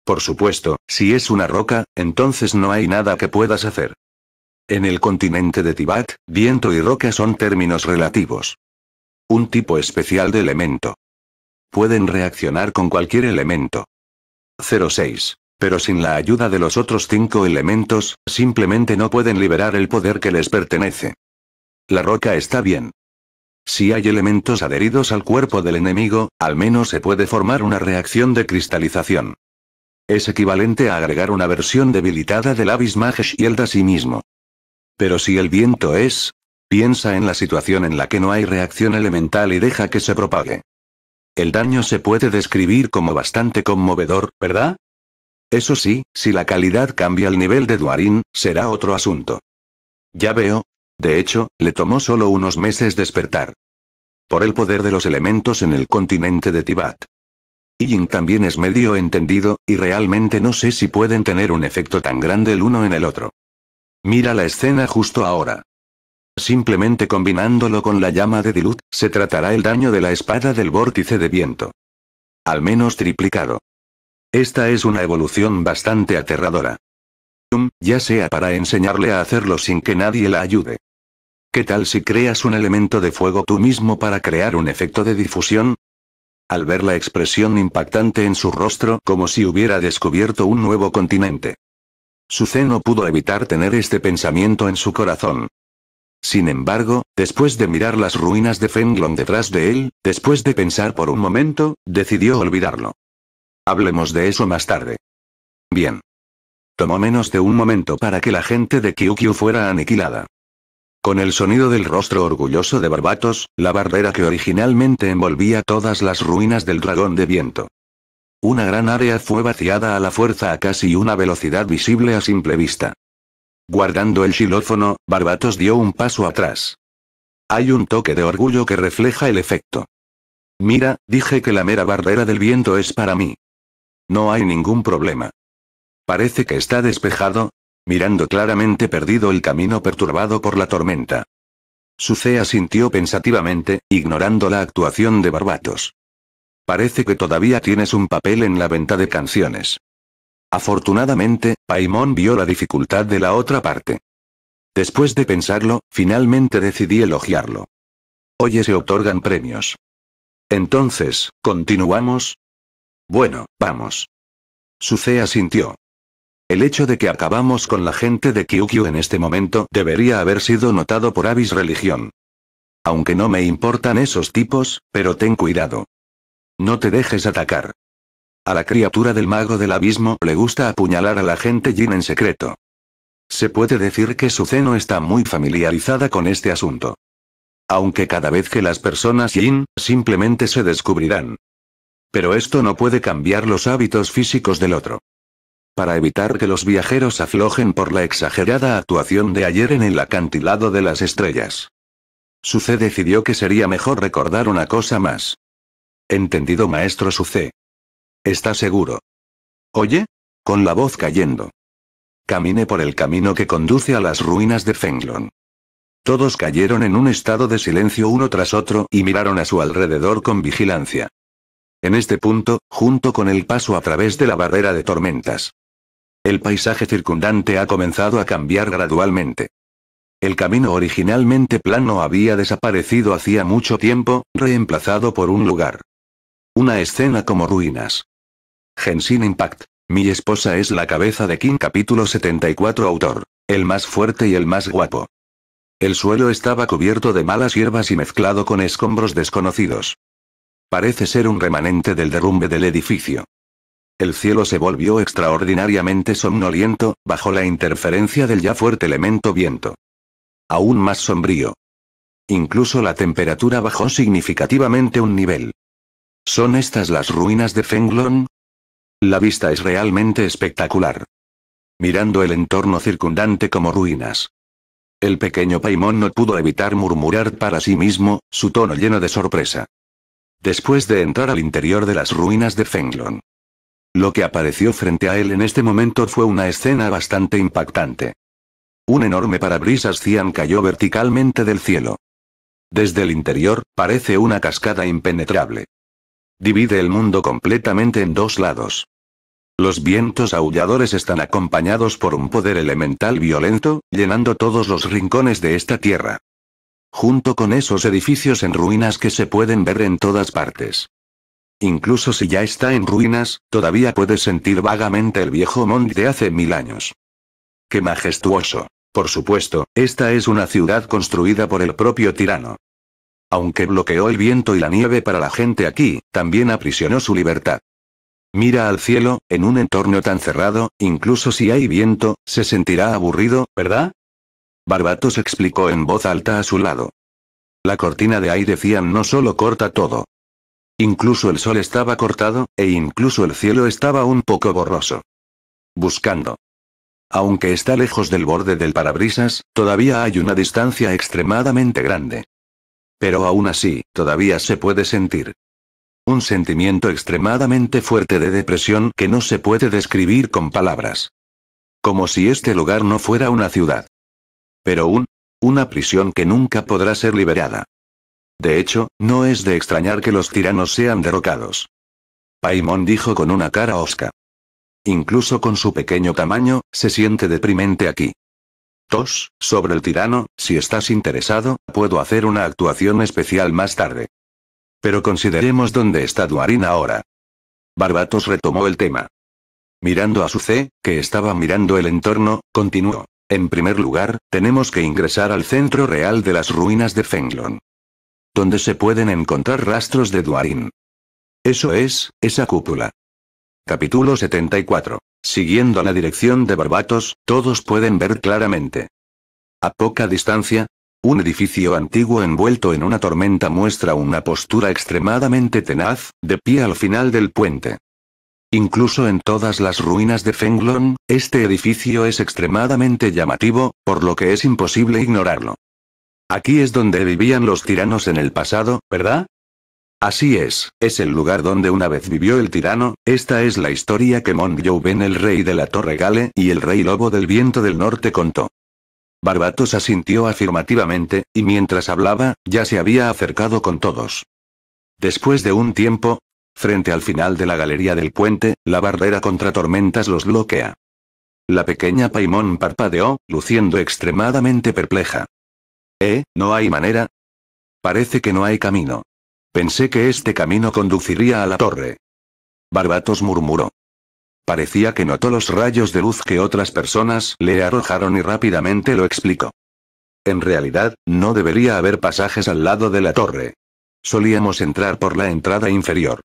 Por supuesto, si es una roca, entonces no hay nada que puedas hacer. En el continente de Tibat, viento y roca son términos relativos. Un tipo especial de elemento. Pueden reaccionar con cualquier elemento. 06. Pero sin la ayuda de los otros cinco elementos, simplemente no pueden liberar el poder que les pertenece. La roca está bien. Si hay elementos adheridos al cuerpo del enemigo, al menos se puede formar una reacción de cristalización. Es equivalente a agregar una versión debilitada del Abyss y Shield a sí mismo. Pero si el viento es... Piensa en la situación en la que no hay reacción elemental y deja que se propague. El daño se puede describir como bastante conmovedor, ¿verdad? Eso sí, si la calidad cambia el nivel de Duarín, será otro asunto. Ya veo. De hecho, le tomó solo unos meses despertar. Por el poder de los elementos en el continente de Tibat. Yin también es medio entendido, y realmente no sé si pueden tener un efecto tan grande el uno en el otro. Mira la escena justo ahora. Simplemente combinándolo con la llama de Dilut, se tratará el daño de la espada del vórtice de viento. Al menos triplicado. Esta es una evolución bastante aterradora. Ya sea para enseñarle a hacerlo sin que nadie la ayude. ¿Qué tal si creas un elemento de fuego tú mismo para crear un efecto de difusión? Al ver la expresión impactante en su rostro como si hubiera descubierto un nuevo continente. Suce no pudo evitar tener este pensamiento en su corazón. Sin embargo, después de mirar las ruinas de Fenglong detrás de él, después de pensar por un momento, decidió olvidarlo. Hablemos de eso más tarde. Bien. Tomó menos de un momento para que la gente de Kyukyu fuera aniquilada. Con el sonido del rostro orgulloso de Barbatos, la barrera que originalmente envolvía todas las ruinas del dragón de viento. Una gran área fue vaciada a la fuerza a casi una velocidad visible a simple vista. Guardando el xilófono, Barbatos dio un paso atrás. Hay un toque de orgullo que refleja el efecto. Mira, dije que la mera barrera del viento es para mí. No hay ningún problema. Parece que está despejado, mirando claramente perdido el camino perturbado por la tormenta. Sucea sintió pensativamente, ignorando la actuación de Barbatos. Parece que todavía tienes un papel en la venta de canciones. Afortunadamente, Paimon vio la dificultad de la otra parte. Después de pensarlo, finalmente decidí elogiarlo. Oye, se otorgan premios. Entonces, ¿continuamos? Bueno, vamos. Sucea sintió. El hecho de que acabamos con la gente de Kyukyu en este momento debería haber sido notado por Avis Religión. Aunque no me importan esos tipos, pero ten cuidado. No te dejes atacar. A la criatura del mago del abismo le gusta apuñalar a la gente Jin en secreto. Se puede decir que no está muy familiarizada con este asunto. Aunque cada vez que las personas Jin, simplemente se descubrirán. Pero esto no puede cambiar los hábitos físicos del otro. Para evitar que los viajeros aflojen por la exagerada actuación de ayer en el acantilado de las estrellas. Suce decidió que sería mejor recordar una cosa más. Entendido, maestro Suce. Está seguro. Oye. Con la voz cayendo. Caminé por el camino que conduce a las ruinas de Fenglon. Todos cayeron en un estado de silencio uno tras otro y miraron a su alrededor con vigilancia. En este punto, junto con el paso a través de la barrera de tormentas. El paisaje circundante ha comenzado a cambiar gradualmente. El camino originalmente plano había desaparecido hacía mucho tiempo, reemplazado por un lugar una escena como ruinas. Genshin Impact. Mi esposa es la cabeza de King capítulo 74 autor. El más fuerte y el más guapo. El suelo estaba cubierto de malas hierbas y mezclado con escombros desconocidos. Parece ser un remanente del derrumbe del edificio. El cielo se volvió extraordinariamente somnoliento, bajo la interferencia del ya fuerte elemento viento. Aún más sombrío. Incluso la temperatura bajó significativamente un nivel. ¿Son estas las ruinas de Fenglon? La vista es realmente espectacular. Mirando el entorno circundante como ruinas. El pequeño Paimón no pudo evitar murmurar para sí mismo, su tono lleno de sorpresa. Después de entrar al interior de las ruinas de Fenglon. Lo que apareció frente a él en este momento fue una escena bastante impactante. Un enorme parabrisas cian cayó verticalmente del cielo. Desde el interior, parece una cascada impenetrable. Divide el mundo completamente en dos lados. Los vientos aulladores están acompañados por un poder elemental violento, llenando todos los rincones de esta tierra. Junto con esos edificios en ruinas que se pueden ver en todas partes. Incluso si ya está en ruinas, todavía puedes sentir vagamente el viejo monte de hace mil años. ¡Qué majestuoso! Por supuesto, esta es una ciudad construida por el propio tirano, aunque bloqueó el viento y la nieve para la gente aquí, también aprisionó su libertad. Mira al cielo, en un entorno tan cerrado, incluso si hay viento, se sentirá aburrido, ¿verdad? Barbatos explicó en voz alta a su lado. La cortina de aire decían no solo corta todo. Incluso el sol estaba cortado, e incluso el cielo estaba un poco borroso. Buscando. Aunque está lejos del borde del parabrisas, todavía hay una distancia extremadamente grande. Pero aún así, todavía se puede sentir. Un sentimiento extremadamente fuerte de depresión que no se puede describir con palabras. Como si este lugar no fuera una ciudad. Pero un... una prisión que nunca podrá ser liberada. De hecho, no es de extrañar que los tiranos sean derrocados. Paimon dijo con una cara osca. Incluso con su pequeño tamaño, se siente deprimente aquí. Tos, sobre el tirano, si estás interesado, puedo hacer una actuación especial más tarde. Pero consideremos dónde está Duarín ahora. Barbatos retomó el tema. Mirando a su C, que estaba mirando el entorno, continuó. En primer lugar, tenemos que ingresar al centro real de las ruinas de Fenglon. Donde se pueden encontrar rastros de Duarín. Eso es, esa cúpula. Capítulo 74. Siguiendo la dirección de Barbatos, todos pueden ver claramente. A poca distancia, un edificio antiguo envuelto en una tormenta muestra una postura extremadamente tenaz, de pie al final del puente. Incluso en todas las ruinas de Fenglon, este edificio es extremadamente llamativo, por lo que es imposible ignorarlo. Aquí es donde vivían los tiranos en el pasado, ¿verdad? Así es, es el lugar donde una vez vivió el tirano, esta es la historia que ven el rey de la Torre Gale y el rey lobo del viento del norte contó. Barbatos asintió afirmativamente, y mientras hablaba, ya se había acercado con todos. Después de un tiempo, frente al final de la galería del puente, la barrera contra tormentas los bloquea. La pequeña Paimón parpadeó, luciendo extremadamente perpleja. ¿Eh? ¿No hay manera? Parece que no hay camino. Pensé que este camino conduciría a la torre. Barbatos murmuró. Parecía que notó los rayos de luz que otras personas le arrojaron y rápidamente lo explicó. En realidad, no debería haber pasajes al lado de la torre. Solíamos entrar por la entrada inferior.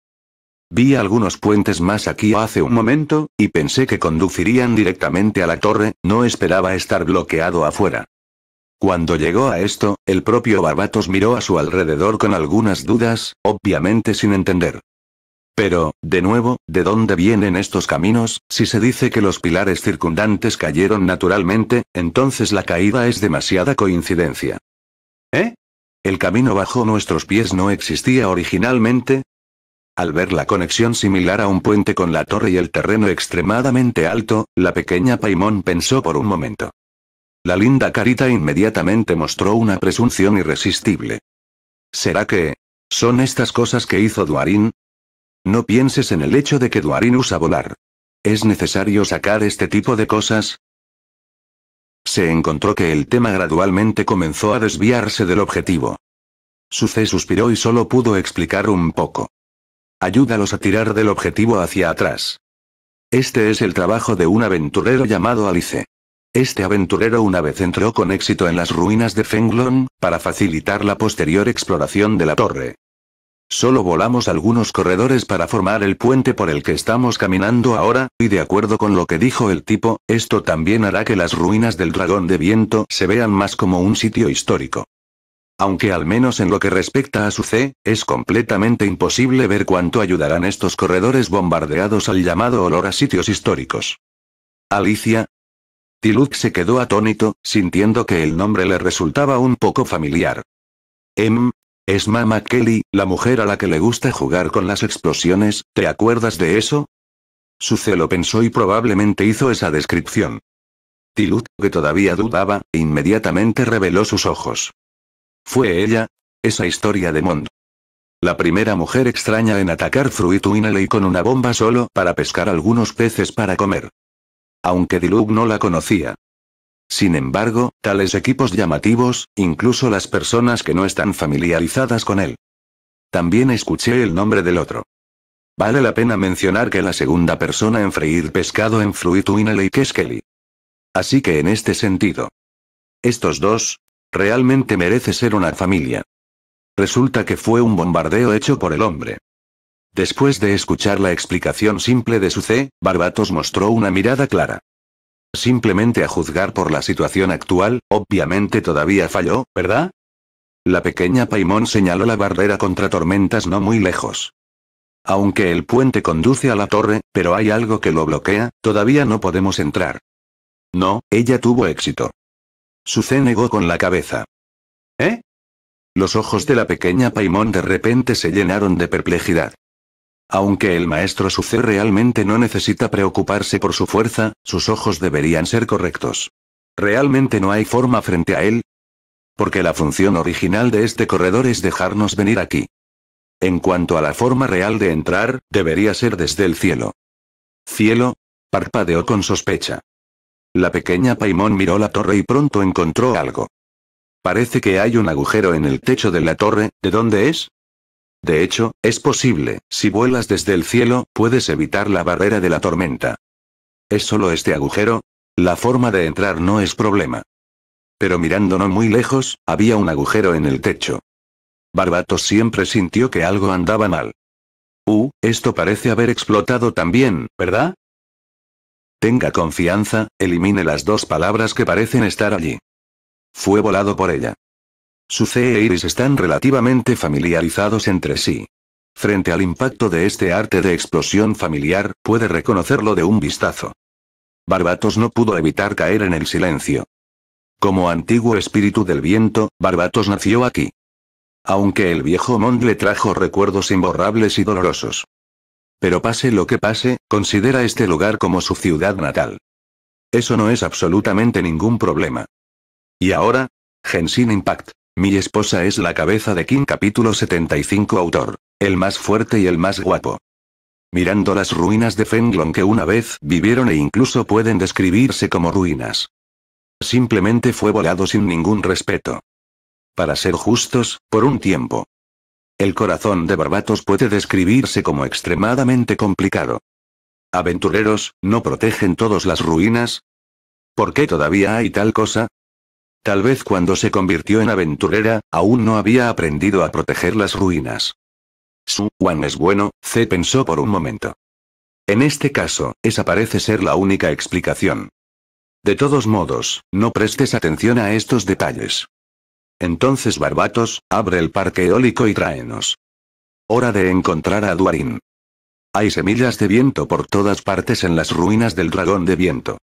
Vi algunos puentes más aquí hace un momento, y pensé que conducirían directamente a la torre, no esperaba estar bloqueado afuera. Cuando llegó a esto, el propio Barbatos miró a su alrededor con algunas dudas, obviamente sin entender. Pero, de nuevo, ¿de dónde vienen estos caminos? Si se dice que los pilares circundantes cayeron naturalmente, entonces la caída es demasiada coincidencia. ¿Eh? ¿El camino bajo nuestros pies no existía originalmente? Al ver la conexión similar a un puente con la torre y el terreno extremadamente alto, la pequeña Paimón pensó por un momento. La linda carita inmediatamente mostró una presunción irresistible. ¿Será que... son estas cosas que hizo Duarín? No pienses en el hecho de que Duarín usa volar. ¿Es necesario sacar este tipo de cosas? Se encontró que el tema gradualmente comenzó a desviarse del objetivo. Suce suspiró y solo pudo explicar un poco. Ayúdalos a tirar del objetivo hacia atrás. Este es el trabajo de un aventurero llamado Alice. Este aventurero una vez entró con éxito en las ruinas de Fenglong, para facilitar la posterior exploración de la torre. Solo volamos algunos corredores para formar el puente por el que estamos caminando ahora, y de acuerdo con lo que dijo el tipo, esto también hará que las ruinas del dragón de viento se vean más como un sitio histórico. Aunque al menos en lo que respecta a su C, es completamente imposible ver cuánto ayudarán estos corredores bombardeados al llamado olor a sitios históricos. Alicia, Tiluk se quedó atónito, sintiendo que el nombre le resultaba un poco familiar. Em, es Mama Kelly, la mujer a la que le gusta jugar con las explosiones, ¿te acuerdas de eso? Su celo pensó y probablemente hizo esa descripción. Tiluk, que todavía dudaba, inmediatamente reveló sus ojos. Fue ella, esa historia de Mond. La primera mujer extraña en atacar Fruit Wineley con una bomba solo para pescar algunos peces para comer aunque Diluc no la conocía. Sin embargo, tales equipos llamativos, incluso las personas que no están familiarizadas con él. También escuché el nombre del otro. Vale la pena mencionar que la segunda persona en freír pescado en Fluituinale y Keskeli. Así que en este sentido. Estos dos, realmente merece ser una familia. Resulta que fue un bombardeo hecho por el hombre. Después de escuchar la explicación simple de su C, Barbatos mostró una mirada clara. Simplemente a juzgar por la situación actual, obviamente todavía falló, ¿verdad? La pequeña Paimón señaló la barrera contra tormentas no muy lejos. Aunque el puente conduce a la torre, pero hay algo que lo bloquea, todavía no podemos entrar. No, ella tuvo éxito. Su C negó con la cabeza. ¿Eh? Los ojos de la pequeña Paimón de repente se llenaron de perplejidad. Aunque el maestro Suce realmente no necesita preocuparse por su fuerza, sus ojos deberían ser correctos. ¿Realmente no hay forma frente a él? Porque la función original de este corredor es dejarnos venir aquí. En cuanto a la forma real de entrar, debería ser desde el cielo. ¿Cielo? Parpadeó con sospecha. La pequeña Paimón miró la torre y pronto encontró algo. Parece que hay un agujero en el techo de la torre, ¿de dónde es? De hecho, es posible, si vuelas desde el cielo, puedes evitar la barrera de la tormenta. ¿Es solo este agujero? La forma de entrar no es problema. Pero mirando no muy lejos, había un agujero en el techo. Barbato siempre sintió que algo andaba mal. Uh, esto parece haber explotado también, ¿verdad? Tenga confianza, elimine las dos palabras que parecen estar allí. Fue volado por ella. C e Iris están relativamente familiarizados entre sí. Frente al impacto de este arte de explosión familiar, puede reconocerlo de un vistazo. Barbatos no pudo evitar caer en el silencio. Como antiguo espíritu del viento, Barbatos nació aquí. Aunque el viejo Mond le trajo recuerdos imborrables y dolorosos. Pero pase lo que pase, considera este lugar como su ciudad natal. Eso no es absolutamente ningún problema. ¿Y ahora? Genshin Impact. Mi esposa es la cabeza de King capítulo 75 autor. El más fuerte y el más guapo. Mirando las ruinas de Fenglong que una vez vivieron e incluso pueden describirse como ruinas. Simplemente fue volado sin ningún respeto. Para ser justos, por un tiempo. El corazón de Barbatos puede describirse como extremadamente complicado. Aventureros, ¿no protegen todas las ruinas? ¿Por qué todavía hay tal cosa? Tal vez cuando se convirtió en aventurera, aún no había aprendido a proteger las ruinas. Su Juan es bueno, C pensó por un momento. En este caso, esa parece ser la única explicación. De todos modos, no prestes atención a estos detalles. Entonces Barbatos, abre el parque eólico y tráenos. Hora de encontrar a Duarín. Hay semillas de viento por todas partes en las ruinas del dragón de viento.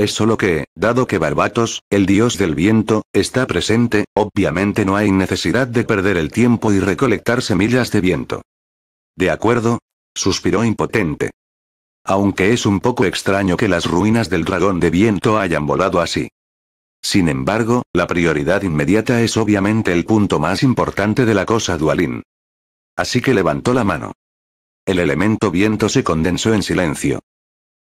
Es solo que, dado que Barbatos, el dios del viento, está presente, obviamente no hay necesidad de perder el tiempo y recolectar semillas de viento. De acuerdo, suspiró impotente. Aunque es un poco extraño que las ruinas del dragón de viento hayan volado así. Sin embargo, la prioridad inmediata es obviamente el punto más importante de la cosa dualín. Así que levantó la mano. El elemento viento se condensó en silencio.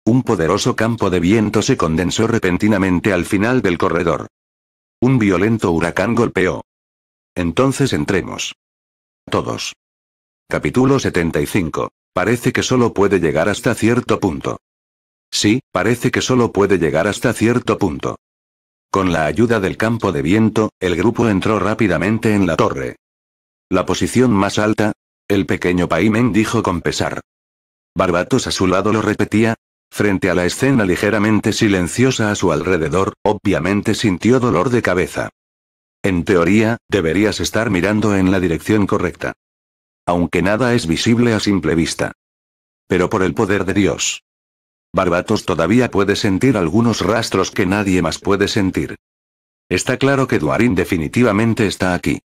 Un poderoso campo de viento se condensó repentinamente al final del corredor. Un violento huracán golpeó. Entonces entremos. Todos. Capítulo 75. Parece que solo puede llegar hasta cierto punto. Sí, parece que solo puede llegar hasta cierto punto. Con la ayuda del campo de viento, el grupo entró rápidamente en la torre. La posición más alta, el pequeño paimen dijo con pesar. Barbatos a su lado lo repetía, Frente a la escena ligeramente silenciosa a su alrededor, obviamente sintió dolor de cabeza. En teoría, deberías estar mirando en la dirección correcta. Aunque nada es visible a simple vista. Pero por el poder de Dios. Barbatos todavía puede sentir algunos rastros que nadie más puede sentir. Está claro que Duarín definitivamente está aquí.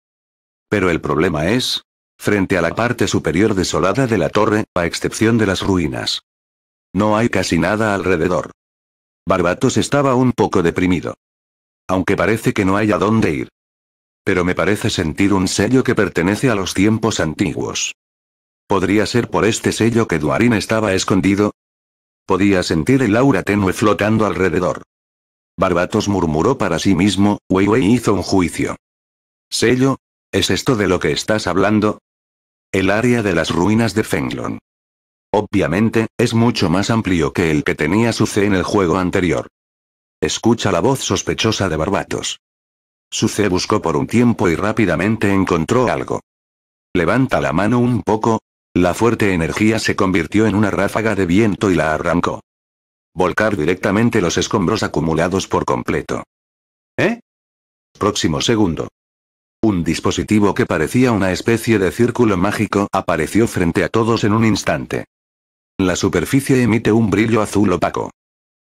Pero el problema es, frente a la parte superior desolada de la torre, a excepción de las ruinas. No hay casi nada alrededor. Barbatos estaba un poco deprimido. Aunque parece que no hay a dónde ir. Pero me parece sentir un sello que pertenece a los tiempos antiguos. ¿Podría ser por este sello que Duarín estaba escondido? Podía sentir el aura tenue flotando alrededor. Barbatos murmuró para sí mismo, Weiwei hizo un juicio. ¿Sello? ¿Es esto de lo que estás hablando? El área de las ruinas de Fenglon. Obviamente, es mucho más amplio que el que tenía su C en el juego anterior. Escucha la voz sospechosa de Barbatos. Su C buscó por un tiempo y rápidamente encontró algo. Levanta la mano un poco. La fuerte energía se convirtió en una ráfaga de viento y la arrancó. Volcar directamente los escombros acumulados por completo. ¿Eh? Próximo segundo. Un dispositivo que parecía una especie de círculo mágico apareció frente a todos en un instante. La superficie emite un brillo azul opaco.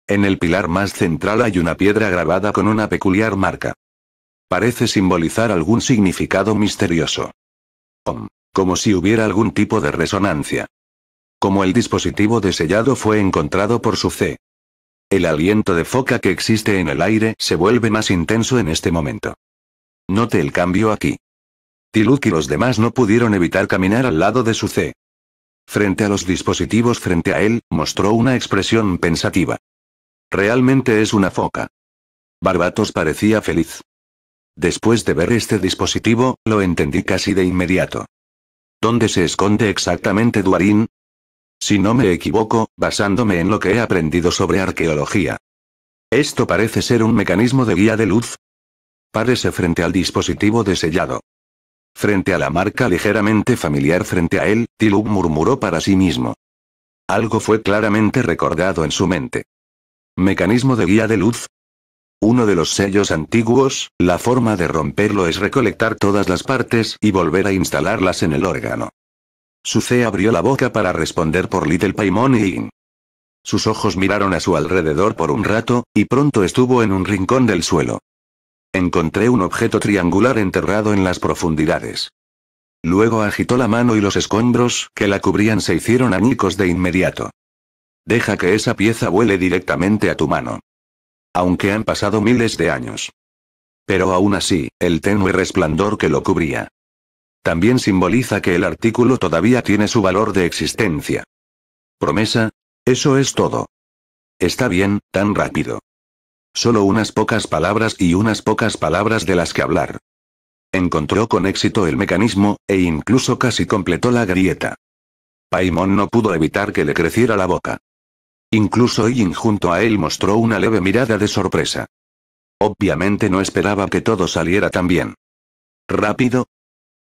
En el pilar más central hay una piedra grabada con una peculiar marca. Parece simbolizar algún significado misterioso. Om. Como si hubiera algún tipo de resonancia. Como el dispositivo de sellado fue encontrado por su C. El aliento de foca que existe en el aire se vuelve más intenso en este momento. Note el cambio aquí. Tiluk y los demás no pudieron evitar caminar al lado de su C frente a los dispositivos frente a él, mostró una expresión pensativa. Realmente es una foca. Barbatos parecía feliz. Después de ver este dispositivo, lo entendí casi de inmediato. ¿Dónde se esconde exactamente Duarín? Si no me equivoco, basándome en lo que he aprendido sobre arqueología. Esto parece ser un mecanismo de guía de luz. Párese frente al dispositivo de sellado. Frente a la marca ligeramente familiar frente a él, Tilub murmuró para sí mismo. Algo fue claramente recordado en su mente. Mecanismo de guía de luz. Uno de los sellos antiguos, la forma de romperlo es recolectar todas las partes y volver a instalarlas en el órgano. Su C abrió la boca para responder por Little Paimon y In. Sus ojos miraron a su alrededor por un rato, y pronto estuvo en un rincón del suelo. Encontré un objeto triangular enterrado en las profundidades. Luego agitó la mano y los escombros que la cubrían se hicieron añicos de inmediato. Deja que esa pieza vuele directamente a tu mano. Aunque han pasado miles de años. Pero aún así, el tenue resplandor que lo cubría. También simboliza que el artículo todavía tiene su valor de existencia. Promesa. Eso es todo. Está bien, tan rápido. Solo unas pocas palabras y unas pocas palabras de las que hablar. Encontró con éxito el mecanismo, e incluso casi completó la grieta. Paimon no pudo evitar que le creciera la boca. Incluso Yin junto a él mostró una leve mirada de sorpresa. Obviamente no esperaba que todo saliera tan bien. Rápido.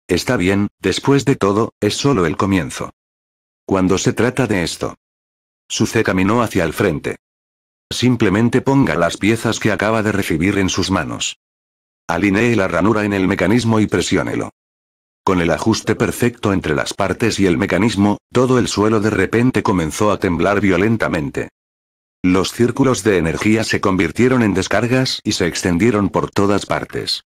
Está bien, después de todo, es solo el comienzo. Cuando se trata de esto. Suce caminó hacia el frente. Simplemente ponga las piezas que acaba de recibir en sus manos. Alinee la ranura en el mecanismo y presiónelo. Con el ajuste perfecto entre las partes y el mecanismo, todo el suelo de repente comenzó a temblar violentamente. Los círculos de energía se convirtieron en descargas y se extendieron por todas partes.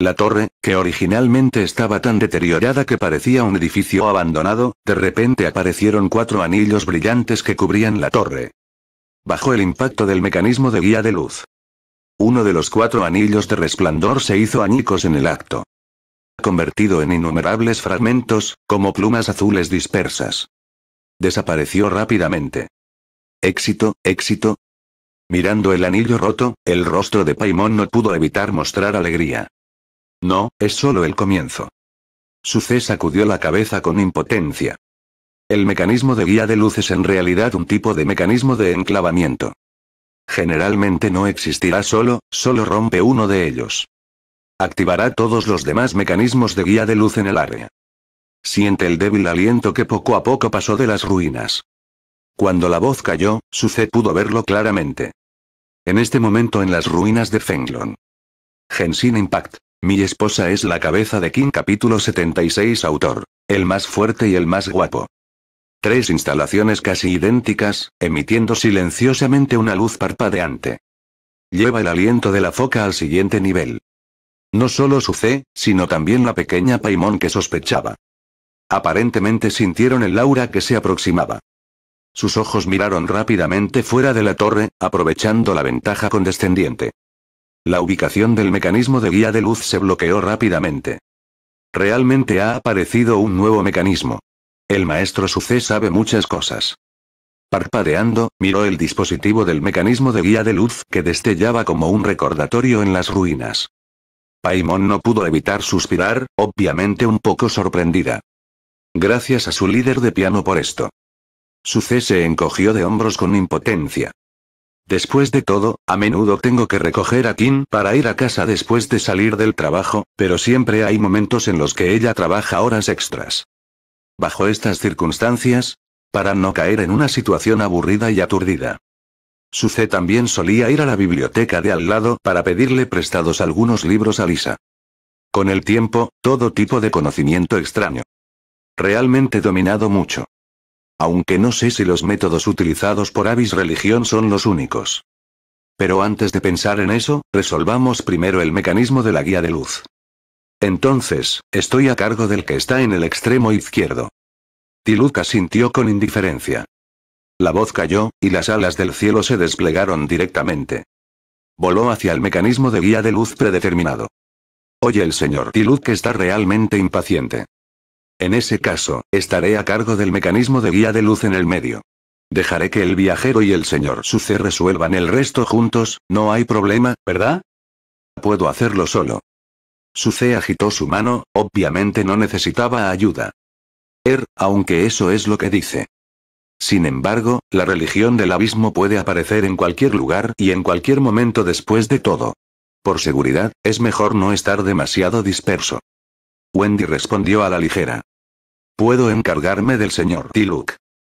La torre, que originalmente estaba tan deteriorada que parecía un edificio abandonado, de repente aparecieron cuatro anillos brillantes que cubrían la torre, bajo el impacto del mecanismo de guía de luz. Uno de los cuatro anillos de resplandor se hizo añicos en el acto. Convertido en innumerables fragmentos, como plumas azules dispersas. Desapareció rápidamente. Éxito, éxito. Mirando el anillo roto, el rostro de Paimon no pudo evitar mostrar alegría. No, es solo el comienzo. C sacudió la cabeza con impotencia. El mecanismo de guía de luz es en realidad un tipo de mecanismo de enclavamiento. Generalmente no existirá solo, solo rompe uno de ellos. Activará todos los demás mecanismos de guía de luz en el área. Siente el débil aliento que poco a poco pasó de las ruinas. Cuando la voz cayó, C pudo verlo claramente. En este momento en las ruinas de Fenglon. Genshin Impact. Mi esposa es la cabeza de King capítulo 76 autor. El más fuerte y el más guapo. Tres instalaciones casi idénticas, emitiendo silenciosamente una luz parpadeante. Lleva el aliento de la foca al siguiente nivel. No solo su C, sino también la pequeña paimón que sospechaba. Aparentemente sintieron el aura que se aproximaba. Sus ojos miraron rápidamente fuera de la torre, aprovechando la ventaja condescendiente. La ubicación del mecanismo de guía de luz se bloqueó rápidamente. Realmente ha aparecido un nuevo mecanismo. El maestro Suce sabe muchas cosas. Parpadeando, miró el dispositivo del mecanismo de guía de luz que destellaba como un recordatorio en las ruinas. Paimon no pudo evitar suspirar, obviamente un poco sorprendida. Gracias a su líder de piano por esto. Suce se encogió de hombros con impotencia. Después de todo, a menudo tengo que recoger a Kim para ir a casa después de salir del trabajo, pero siempre hay momentos en los que ella trabaja horas extras bajo estas circunstancias, para no caer en una situación aburrida y aturdida. Suce también solía ir a la biblioteca de al lado para pedirle prestados algunos libros a Lisa. Con el tiempo, todo tipo de conocimiento extraño. Realmente dominado mucho. Aunque no sé si los métodos utilizados por Avis Religión son los únicos. Pero antes de pensar en eso, resolvamos primero el mecanismo de la guía de luz. Entonces, estoy a cargo del que está en el extremo izquierdo. Tiluca sintió con indiferencia. La voz cayó, y las alas del cielo se desplegaron directamente. Voló hacia el mecanismo de guía de luz predeterminado. Oye el señor Tiluk está realmente impaciente. En ese caso, estaré a cargo del mecanismo de guía de luz en el medio. Dejaré que el viajero y el señor Suce resuelvan el resto juntos, no hay problema, ¿verdad? Puedo hacerlo solo. C agitó su mano, obviamente no necesitaba ayuda. Er, aunque eso es lo que dice. Sin embargo, la religión del abismo puede aparecer en cualquier lugar y en cualquier momento después de todo. Por seguridad, es mejor no estar demasiado disperso. Wendy respondió a la ligera. Puedo encargarme del señor Tiluk.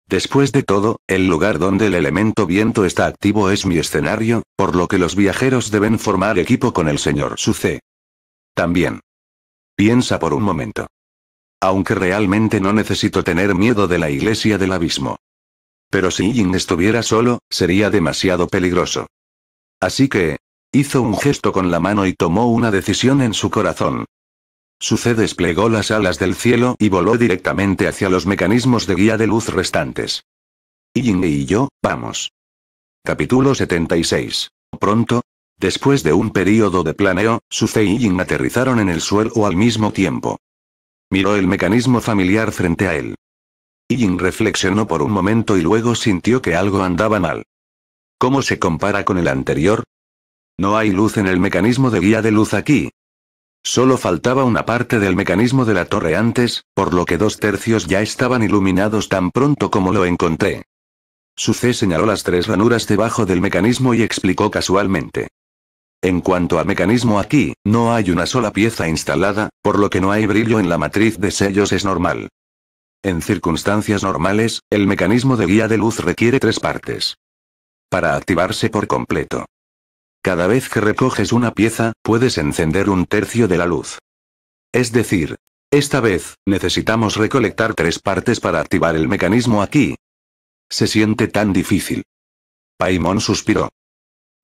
Después de todo, el lugar donde el elemento viento está activo es mi escenario, por lo que los viajeros deben formar equipo con el señor Suce. También. Piensa por un momento. Aunque realmente no necesito tener miedo de la iglesia del abismo. Pero si ying estuviera solo, sería demasiado peligroso. Así que, hizo un gesto con la mano y tomó una decisión en su corazón. Su C desplegó las alas del cielo y voló directamente hacia los mecanismos de guía de luz restantes. Ying y yo, vamos. Capítulo 76. Pronto, Después de un período de planeo, Suze y Jin aterrizaron en el suelo al mismo tiempo. Miró el mecanismo familiar frente a él. Yin reflexionó por un momento y luego sintió que algo andaba mal. ¿Cómo se compara con el anterior? No hay luz en el mecanismo de guía de luz aquí. Solo faltaba una parte del mecanismo de la torre antes, por lo que dos tercios ya estaban iluminados tan pronto como lo encontré. Suce señaló las tres ranuras debajo del mecanismo y explicó casualmente. En cuanto a mecanismo aquí, no hay una sola pieza instalada, por lo que no hay brillo en la matriz de sellos es normal. En circunstancias normales, el mecanismo de guía de luz requiere tres partes. Para activarse por completo. Cada vez que recoges una pieza, puedes encender un tercio de la luz. Es decir, esta vez, necesitamos recolectar tres partes para activar el mecanismo aquí. Se siente tan difícil. Paimon suspiró.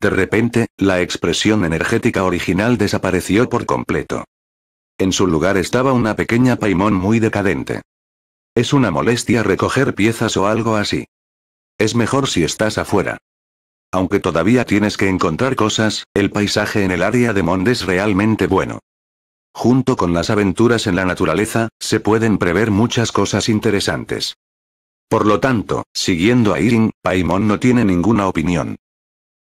De repente, la expresión energética original desapareció por completo. En su lugar estaba una pequeña paimón muy decadente. Es una molestia recoger piezas o algo así. Es mejor si estás afuera. Aunque todavía tienes que encontrar cosas, el paisaje en el área de Mond es realmente bueno. Junto con las aventuras en la naturaleza, se pueden prever muchas cosas interesantes. Por lo tanto, siguiendo a Irin, Paimon no tiene ninguna opinión.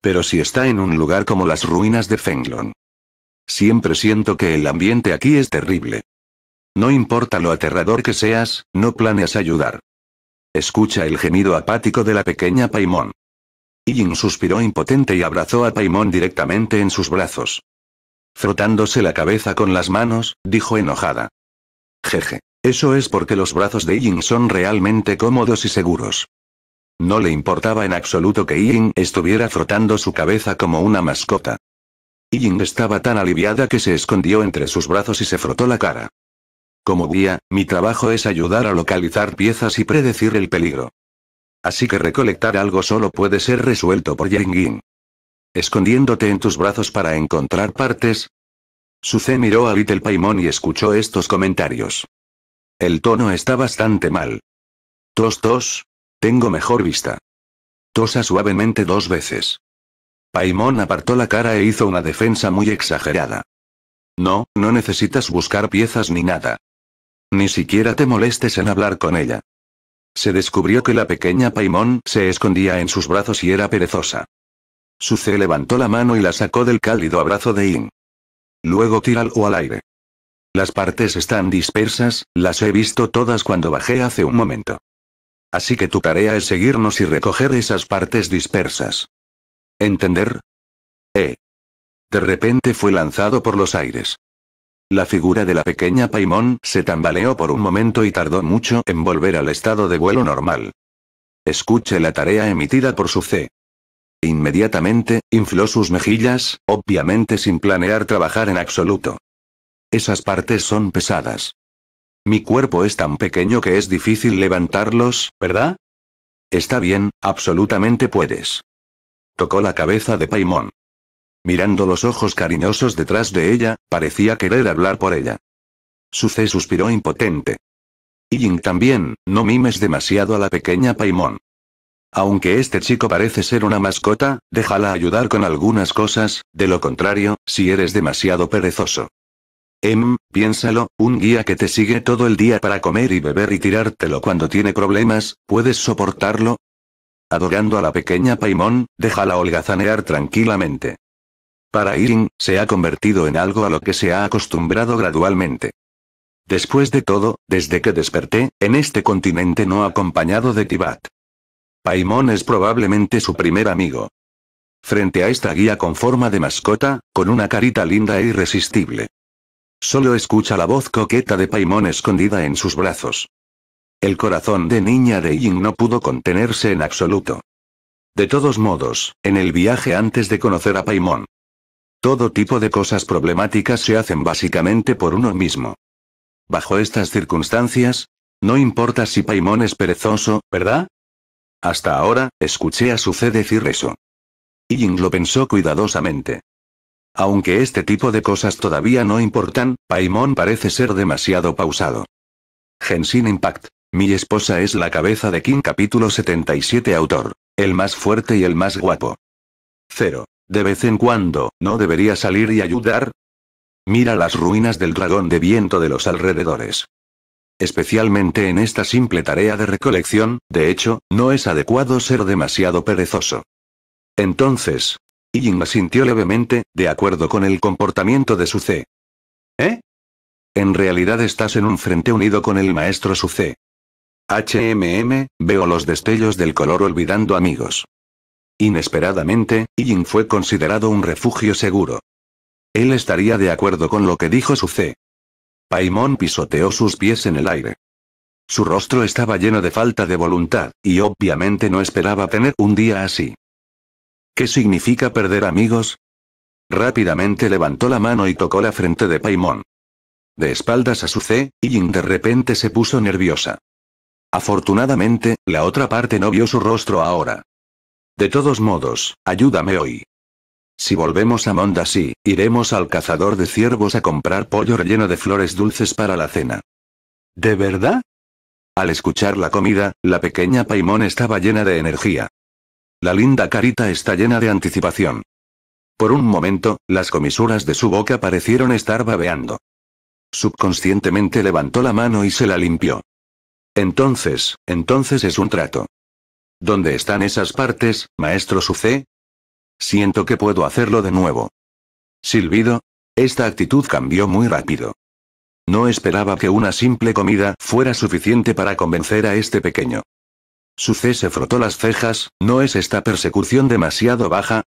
Pero si está en un lugar como las ruinas de Fenglong. Siempre siento que el ambiente aquí es terrible. No importa lo aterrador que seas, no planeas ayudar. Escucha el gemido apático de la pequeña Paimon. Yin suspiró impotente y abrazó a Paimon directamente en sus brazos. Frotándose la cabeza con las manos, dijo enojada. Jeje. Eso es porque los brazos de Yin son realmente cómodos y seguros. No le importaba en absoluto que Ying estuviera frotando su cabeza como una mascota. Ying estaba tan aliviada que se escondió entre sus brazos y se frotó la cara. Como guía, mi trabajo es ayudar a localizar piezas y predecir el peligro. Así que recolectar algo solo puede ser resuelto por Ying Ying. ¿Escondiéndote en tus brazos para encontrar partes? Su C miró a Little Paimon y escuchó estos comentarios. El tono está bastante mal. Tostos. Tengo mejor vista. Tosa suavemente dos veces. Paimon apartó la cara e hizo una defensa muy exagerada. No, no necesitas buscar piezas ni nada. Ni siquiera te molestes en hablar con ella. Se descubrió que la pequeña Paimon se escondía en sus brazos y era perezosa. Suce levantó la mano y la sacó del cálido abrazo de In. Luego o al aire. Las partes están dispersas, las he visto todas cuando bajé hace un momento. Así que tu tarea es seguirnos y recoger esas partes dispersas. ¿Entender? Eh. De repente fue lanzado por los aires. La figura de la pequeña Paimón se tambaleó por un momento y tardó mucho en volver al estado de vuelo normal. Escuche la tarea emitida por su C. Inmediatamente, infló sus mejillas, obviamente sin planear trabajar en absoluto. Esas partes son pesadas. Mi cuerpo es tan pequeño que es difícil levantarlos, ¿verdad? Está bien, absolutamente puedes. Tocó la cabeza de Paimon. Mirando los ojos cariñosos detrás de ella, parecía querer hablar por ella. Su C suspiró impotente. Ying también, no mimes demasiado a la pequeña Paimon. Aunque este chico parece ser una mascota, déjala ayudar con algunas cosas, de lo contrario, si eres demasiado perezoso. Em, piénsalo, un guía que te sigue todo el día para comer y beber y tirártelo cuando tiene problemas, ¿puedes soportarlo? Adorando a la pequeña Paimon, déjala holgazanear tranquilamente. Para Irin, se ha convertido en algo a lo que se ha acostumbrado gradualmente. Después de todo, desde que desperté, en este continente no acompañado de Tibat. Paimon es probablemente su primer amigo. Frente a esta guía con forma de mascota, con una carita linda e irresistible. Solo escucha la voz coqueta de Paimon escondida en sus brazos. El corazón de niña de Ying no pudo contenerse en absoluto. De todos modos, en el viaje antes de conocer a Paimon, todo tipo de cosas problemáticas se hacen básicamente por uno mismo. Bajo estas circunstancias, no importa si Paimon es perezoso, ¿verdad? Hasta ahora, escuché a su C decir eso. Ying lo pensó cuidadosamente. Aunque este tipo de cosas todavía no importan, Paimon parece ser demasiado pausado. Genshin Impact. Mi esposa es la cabeza de King capítulo 77 autor. El más fuerte y el más guapo. 0. De vez en cuando, ¿no debería salir y ayudar? Mira las ruinas del dragón de viento de los alrededores. Especialmente en esta simple tarea de recolección, de hecho, no es adecuado ser demasiado perezoso. Entonces, me sintió levemente, de acuerdo con el comportamiento de su C. ¿Eh? En realidad estás en un frente unido con el maestro su C. HMM, veo los destellos del color olvidando amigos. Inesperadamente, Yin fue considerado un refugio seguro. Él estaría de acuerdo con lo que dijo su C. Paimon pisoteó sus pies en el aire. Su rostro estaba lleno de falta de voluntad, y obviamente no esperaba tener un día así. ¿Qué significa perder amigos? Rápidamente levantó la mano y tocó la frente de Paimon. De espaldas a su C, Ying de repente se puso nerviosa. Afortunadamente, la otra parte no vio su rostro ahora. De todos modos, ayúdame hoy. Si volvemos a Mondasi, iremos al cazador de ciervos a comprar pollo relleno de flores dulces para la cena. ¿De verdad? Al escuchar la comida, la pequeña Paimón estaba llena de energía. La linda carita está llena de anticipación. Por un momento, las comisuras de su boca parecieron estar babeando. Subconscientemente levantó la mano y se la limpió. Entonces, entonces es un trato. ¿Dónde están esas partes, maestro Suce? Siento que puedo hacerlo de nuevo. Silbido. Esta actitud cambió muy rápido. No esperaba que una simple comida fuera suficiente para convencer a este pequeño. Suce se frotó las cejas, ¿no es esta persecución demasiado baja?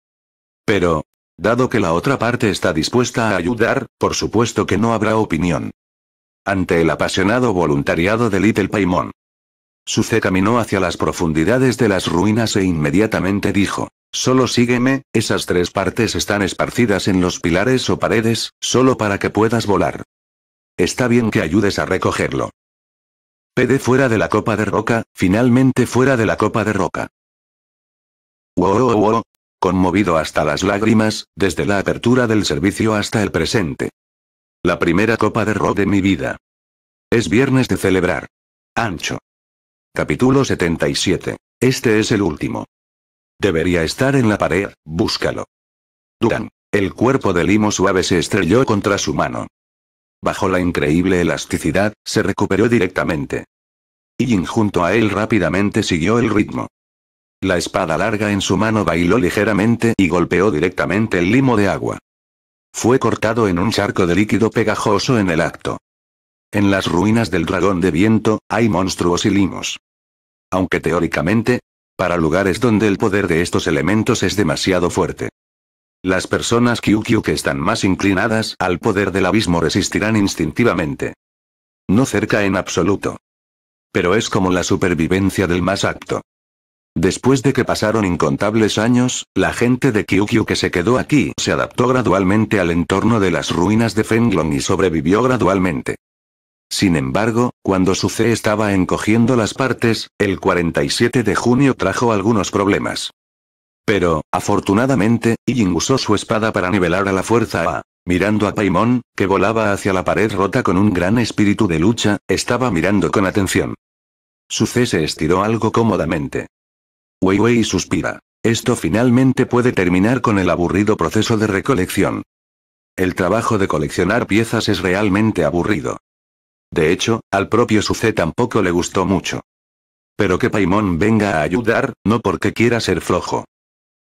Pero, dado que la otra parte está dispuesta a ayudar, por supuesto que no habrá opinión. Ante el apasionado voluntariado de Little Paimon. Suce caminó hacia las profundidades de las ruinas e inmediatamente dijo, Solo sígueme, esas tres partes están esparcidas en los pilares o paredes, solo para que puedas volar. Está bien que ayudes a recogerlo. De fuera de la copa de roca, finalmente fuera de la copa de roca. Wow, Conmovido hasta las lágrimas, desde la apertura del servicio hasta el presente. La primera copa de rock de mi vida. Es viernes de celebrar. Ancho. Capítulo 77. Este es el último. Debería estar en la pared, búscalo. Duran. El cuerpo de limo suave se estrelló contra su mano. Bajo la increíble elasticidad, se recuperó directamente. Yin junto a él rápidamente siguió el ritmo. La espada larga en su mano bailó ligeramente y golpeó directamente el limo de agua. Fue cortado en un charco de líquido pegajoso en el acto. En las ruinas del dragón de viento, hay monstruos y limos. Aunque teóricamente, para lugares donde el poder de estos elementos es demasiado fuerte. Las personas Kyukyu que están más inclinadas al poder del abismo resistirán instintivamente. No cerca en absoluto. Pero es como la supervivencia del más apto. Después de que pasaron incontables años, la gente de Kyukyu que se quedó aquí se adaptó gradualmente al entorno de las ruinas de Fenglong y sobrevivió gradualmente. Sin embargo, cuando su C estaba encogiendo las partes, el 47 de junio trajo algunos problemas. Pero, afortunadamente, Ying usó su espada para nivelar a la fuerza A. Mirando a Paimon, que volaba hacia la pared rota con un gran espíritu de lucha, estaba mirando con atención. Su C se estiró algo cómodamente. Weiwei suspira. Esto finalmente puede terminar con el aburrido proceso de recolección. El trabajo de coleccionar piezas es realmente aburrido. De hecho, al propio Suce tampoco le gustó mucho. Pero que Paimon venga a ayudar, no porque quiera ser flojo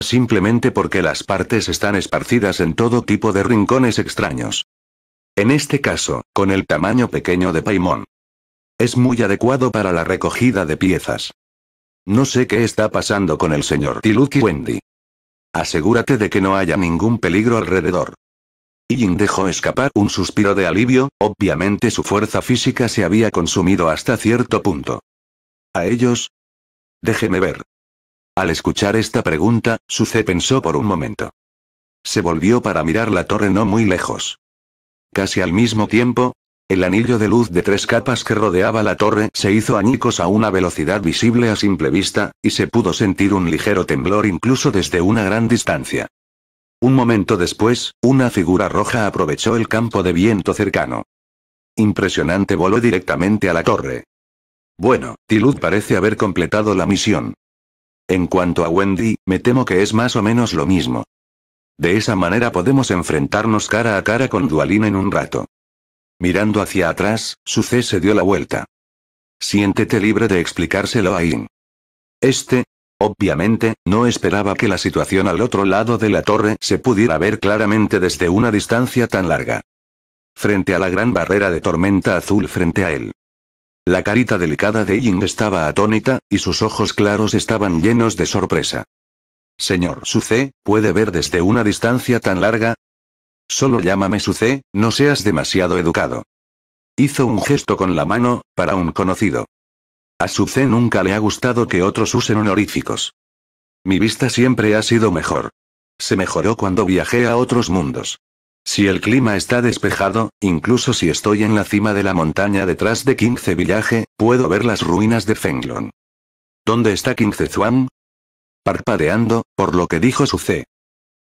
simplemente porque las partes están esparcidas en todo tipo de rincones extraños. En este caso, con el tamaño pequeño de Paimon. Es muy adecuado para la recogida de piezas. No sé qué está pasando con el señor Tiluki Wendy. Asegúrate de que no haya ningún peligro alrededor. Yin dejó escapar un suspiro de alivio, obviamente su fuerza física se había consumido hasta cierto punto. A ellos. Déjeme ver. Al escuchar esta pregunta, Suce pensó por un momento. Se volvió para mirar la torre no muy lejos. Casi al mismo tiempo, el anillo de luz de tres capas que rodeaba la torre se hizo añicos a una velocidad visible a simple vista, y se pudo sentir un ligero temblor incluso desde una gran distancia. Un momento después, una figura roja aprovechó el campo de viento cercano. Impresionante voló directamente a la torre. Bueno, Tilud parece haber completado la misión. En cuanto a Wendy, me temo que es más o menos lo mismo. De esa manera podemos enfrentarnos cara a cara con Dualin en un rato. Mirando hacia atrás, C se dio la vuelta. Siéntete libre de explicárselo a In. Este, obviamente, no esperaba que la situación al otro lado de la torre se pudiera ver claramente desde una distancia tan larga. Frente a la gran barrera de tormenta azul frente a él. La carita delicada de Ying estaba atónita, y sus ojos claros estaban llenos de sorpresa. Señor Suce, ¿puede ver desde una distancia tan larga? Solo llámame Suce, no seas demasiado educado. Hizo un gesto con la mano, para un conocido. A Suce nunca le ha gustado que otros usen honoríficos. Mi vista siempre ha sido mejor. Se mejoró cuando viajé a otros mundos. Si el clima está despejado, incluso si estoy en la cima de la montaña detrás de 15 villaje puedo ver las ruinas de Fenglon. ¿Dónde está 15 Zuan? Parpadeando, por lo que dijo su C.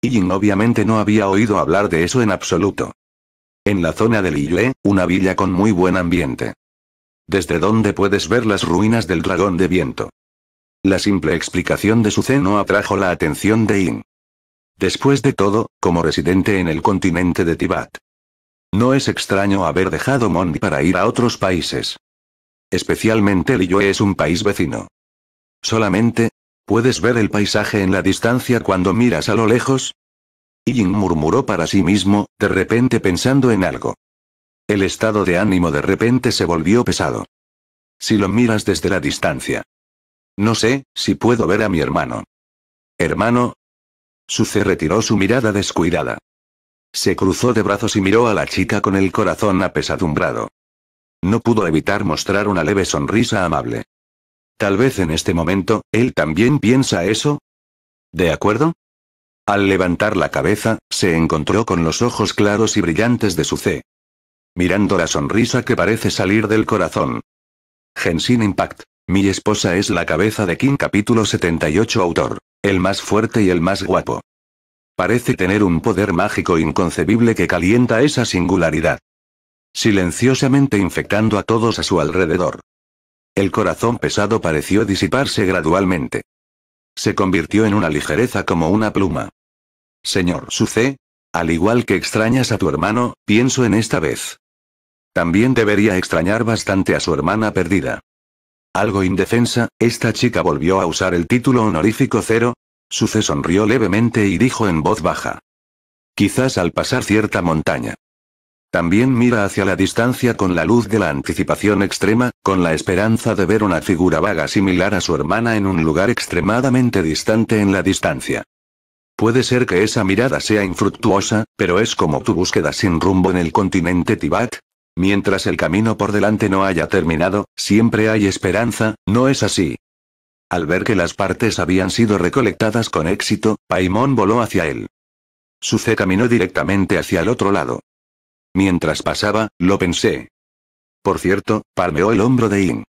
Yin obviamente no había oído hablar de eso en absoluto. En la zona de Lille, una villa con muy buen ambiente. Desde dónde puedes ver las ruinas del dragón de viento. La simple explicación de su C no atrajo la atención de Yin. Después de todo, como residente en el continente de Tibet, No es extraño haber dejado Mondi para ir a otros países. Especialmente Liyue es un país vecino. Solamente, ¿puedes ver el paisaje en la distancia cuando miras a lo lejos? Ying murmuró para sí mismo, de repente pensando en algo. El estado de ánimo de repente se volvió pesado. Si lo miras desde la distancia. No sé, si puedo ver a mi hermano. Hermano, Suce retiró su mirada descuidada. Se cruzó de brazos y miró a la chica con el corazón apesadumbrado. No pudo evitar mostrar una leve sonrisa amable. Tal vez en este momento, él también piensa eso. ¿De acuerdo? Al levantar la cabeza, se encontró con los ojos claros y brillantes de Suce. Mirando la sonrisa que parece salir del corazón. Genshin Impact. Mi esposa es la cabeza de King capítulo 78 autor. El más fuerte y el más guapo. Parece tener un poder mágico inconcebible que calienta esa singularidad. Silenciosamente infectando a todos a su alrededor. El corazón pesado pareció disiparse gradualmente. Se convirtió en una ligereza como una pluma. Señor Suce, al igual que extrañas a tu hermano, pienso en esta vez. También debería extrañar bastante a su hermana perdida. Algo indefensa, esta chica volvió a usar el título honorífico cero. Suce sonrió levemente y dijo en voz baja. Quizás al pasar cierta montaña. También mira hacia la distancia con la luz de la anticipación extrema, con la esperanza de ver una figura vaga similar a su hermana en un lugar extremadamente distante en la distancia. Puede ser que esa mirada sea infructuosa, pero es como tu búsqueda sin rumbo en el continente Tibat, Mientras el camino por delante no haya terminado, siempre hay esperanza, ¿no es así? Al ver que las partes habían sido recolectadas con éxito, Paimón voló hacia él. Su C caminó directamente hacia el otro lado. Mientras pasaba, lo pensé. Por cierto, palmeó el hombro de In.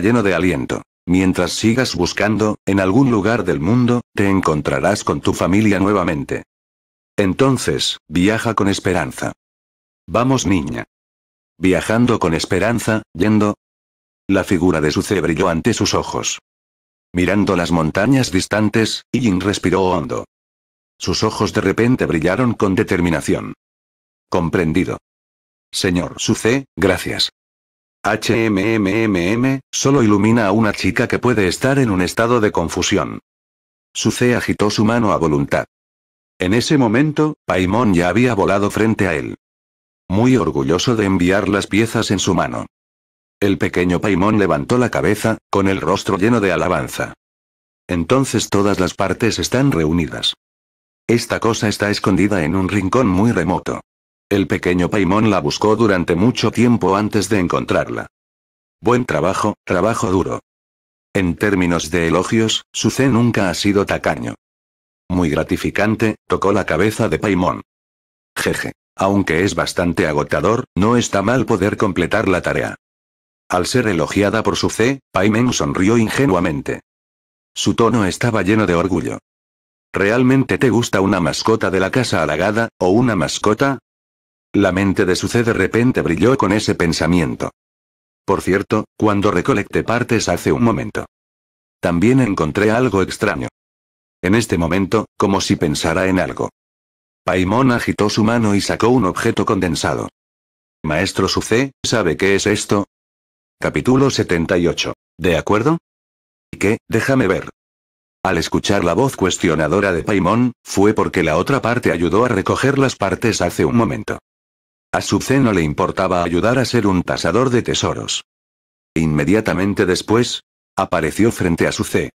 Lleno de aliento. Mientras sigas buscando, en algún lugar del mundo, te encontrarás con tu familia nuevamente. Entonces, viaja con esperanza. Vamos niña. Viajando con esperanza, yendo. La figura de Suce brilló ante sus ojos. Mirando las montañas distantes, Yin respiró hondo. Sus ojos de repente brillaron con determinación. Comprendido. Señor Suce, gracias. HMMMM, solo ilumina a una chica que puede estar en un estado de confusión. Suce agitó su mano a voluntad. En ese momento, Paimon ya había volado frente a él muy orgulloso de enviar las piezas en su mano. El pequeño Paimón levantó la cabeza, con el rostro lleno de alabanza. Entonces todas las partes están reunidas. Esta cosa está escondida en un rincón muy remoto. El pequeño Paimón la buscó durante mucho tiempo antes de encontrarla. Buen trabajo, trabajo duro. En términos de elogios, C nunca ha sido tacaño. Muy gratificante, tocó la cabeza de Paimón. Jeje. Aunque es bastante agotador, no está mal poder completar la tarea. Al ser elogiada por su fe, Paimen sonrió ingenuamente. Su tono estaba lleno de orgullo. ¿Realmente te gusta una mascota de la casa halagada, o una mascota? La mente de su fe de repente brilló con ese pensamiento. Por cierto, cuando recolecté partes hace un momento. También encontré algo extraño. En este momento, como si pensara en algo. Paimon agitó su mano y sacó un objeto condensado. Maestro Suce, ¿sabe qué es esto? Capítulo 78. ¿De acuerdo? ¿Y qué? Déjame ver. Al escuchar la voz cuestionadora de Paimon, fue porque la otra parte ayudó a recoger las partes hace un momento. A Suze no le importaba ayudar a ser un tasador de tesoros. Inmediatamente después, apareció frente a Suce.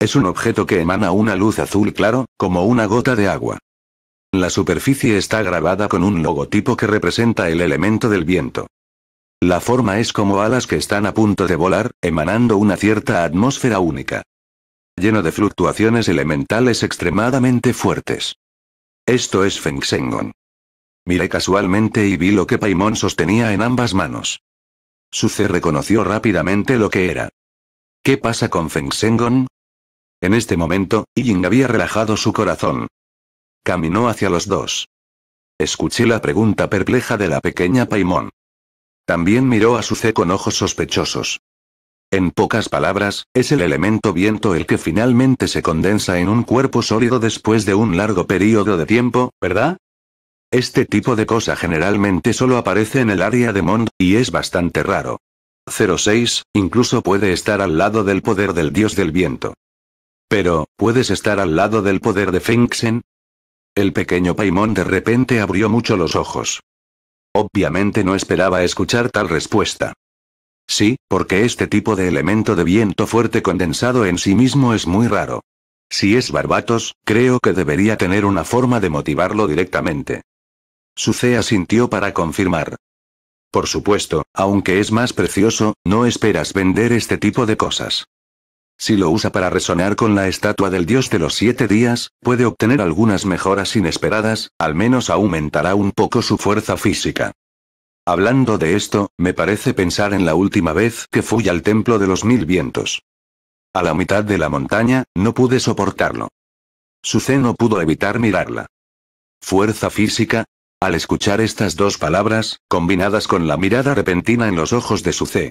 Es un objeto que emana una luz azul claro, como una gota de agua. La superficie está grabada con un logotipo que representa el elemento del viento. La forma es como alas que están a punto de volar, emanando una cierta atmósfera única. Lleno de fluctuaciones elementales extremadamente fuertes. Esto es Feng Sengon. Miré casualmente y vi lo que Paimon sostenía en ambas manos. Suce reconoció rápidamente lo que era. ¿Qué pasa con Feng Sengon? En este momento, Ying había relajado su corazón, Caminó hacia los dos. Escuché la pregunta perpleja de la pequeña Paimón. También miró a su ce con ojos sospechosos. En pocas palabras, es el elemento viento el que finalmente se condensa en un cuerpo sólido después de un largo periodo de tiempo, ¿verdad? Este tipo de cosa generalmente solo aparece en el área de Mond, y es bastante raro. 06, incluso puede estar al lado del poder del dios del viento. Pero, ¿puedes estar al lado del poder de Finxen el pequeño paimón de repente abrió mucho los ojos. Obviamente no esperaba escuchar tal respuesta. Sí, porque este tipo de elemento de viento fuerte condensado en sí mismo es muy raro. Si es Barbatos, creo que debería tener una forma de motivarlo directamente. Sucea sintió para confirmar. Por supuesto, aunque es más precioso, no esperas vender este tipo de cosas. Si lo usa para resonar con la estatua del dios de los siete días, puede obtener algunas mejoras inesperadas, al menos aumentará un poco su fuerza física. Hablando de esto, me parece pensar en la última vez que fui al templo de los mil vientos. A la mitad de la montaña, no pude soportarlo. Suce no pudo evitar mirarla. Fuerza física. Al escuchar estas dos palabras, combinadas con la mirada repentina en los ojos de Suce,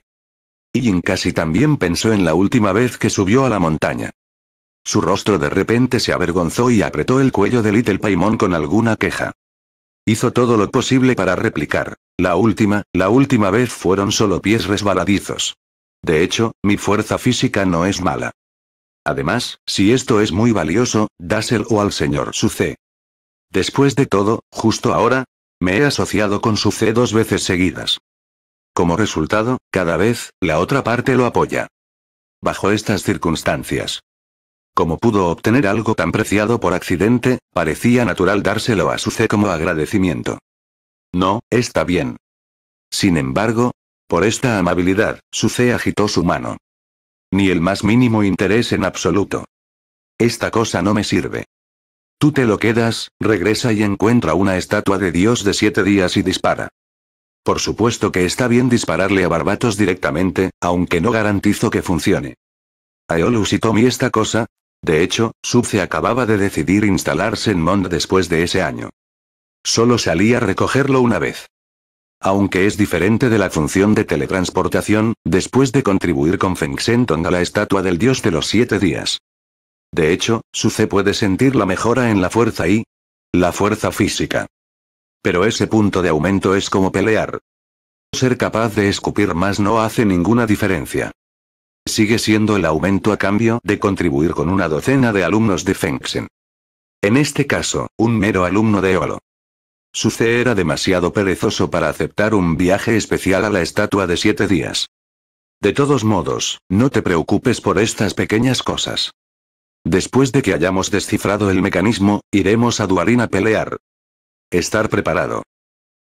Yin casi también pensó en la última vez que subió a la montaña. Su rostro de repente se avergonzó y apretó el cuello de Little Paimon con alguna queja. Hizo todo lo posible para replicar. La última, la última vez fueron solo pies resbaladizos. De hecho, mi fuerza física no es mala. Además, si esto es muy valioso, dáselo al señor Suce. Después de todo, justo ahora, me he asociado con Suce dos veces seguidas. Como resultado, cada vez, la otra parte lo apoya. Bajo estas circunstancias. Como pudo obtener algo tan preciado por accidente, parecía natural dárselo a Suce como agradecimiento. No, está bien. Sin embargo, por esta amabilidad, Suce agitó su mano. Ni el más mínimo interés en absoluto. Esta cosa no me sirve. Tú te lo quedas, regresa y encuentra una estatua de Dios de siete días y dispara. Por supuesto que está bien dispararle a Barbatos directamente, aunque no garantizo que funcione. Aeolus y Tommy esta cosa. De hecho, Suce acababa de decidir instalarse en Mond después de ese año. Solo salía a recogerlo una vez. Aunque es diferente de la función de teletransportación, después de contribuir con Feng Shenton a la estatua del dios de los siete días. De hecho, Suce puede sentir la mejora en la fuerza y... la fuerza física. Pero ese punto de aumento es como pelear. Ser capaz de escupir más no hace ninguna diferencia. Sigue siendo el aumento a cambio de contribuir con una docena de alumnos de Fengxen. En este caso, un mero alumno de Olo. C era demasiado perezoso para aceptar un viaje especial a la estatua de siete días. De todos modos, no te preocupes por estas pequeñas cosas. Después de que hayamos descifrado el mecanismo, iremos a Duarín a pelear. Estar preparado.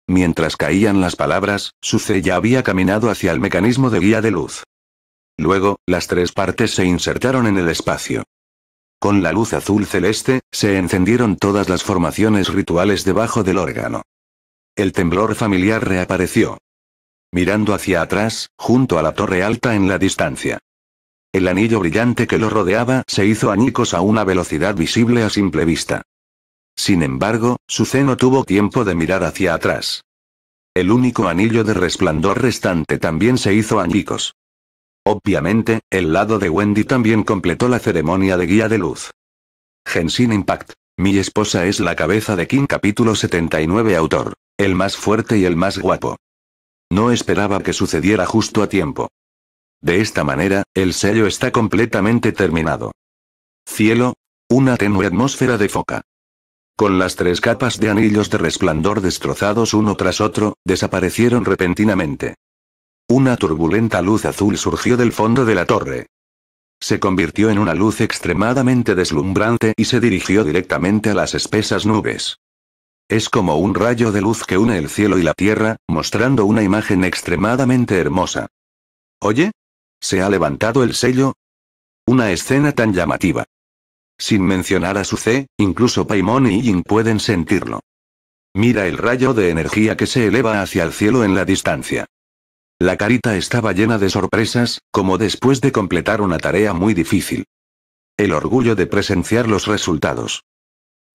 Mientras caían las palabras, su ya había caminado hacia el mecanismo de guía de luz. Luego, las tres partes se insertaron en el espacio. Con la luz azul celeste, se encendieron todas las formaciones rituales debajo del órgano. El temblor familiar reapareció. Mirando hacia atrás, junto a la torre alta en la distancia. El anillo brillante que lo rodeaba se hizo añicos a una velocidad visible a simple vista. Sin embargo, su no tuvo tiempo de mirar hacia atrás. El único anillo de resplandor restante también se hizo añicos. Obviamente, el lado de Wendy también completó la ceremonia de guía de luz. Genshin Impact. Mi esposa es la cabeza de King capítulo 79 autor. El más fuerte y el más guapo. No esperaba que sucediera justo a tiempo. De esta manera, el sello está completamente terminado. Cielo. Una tenue atmósfera de foca. Con las tres capas de anillos de resplandor destrozados uno tras otro, desaparecieron repentinamente. Una turbulenta luz azul surgió del fondo de la torre. Se convirtió en una luz extremadamente deslumbrante y se dirigió directamente a las espesas nubes. Es como un rayo de luz que une el cielo y la tierra, mostrando una imagen extremadamente hermosa. ¿Oye? ¿Se ha levantado el sello? Una escena tan llamativa. Sin mencionar a su C, incluso Paimon y Yin pueden sentirlo. Mira el rayo de energía que se eleva hacia el cielo en la distancia. La carita estaba llena de sorpresas, como después de completar una tarea muy difícil. El orgullo de presenciar los resultados.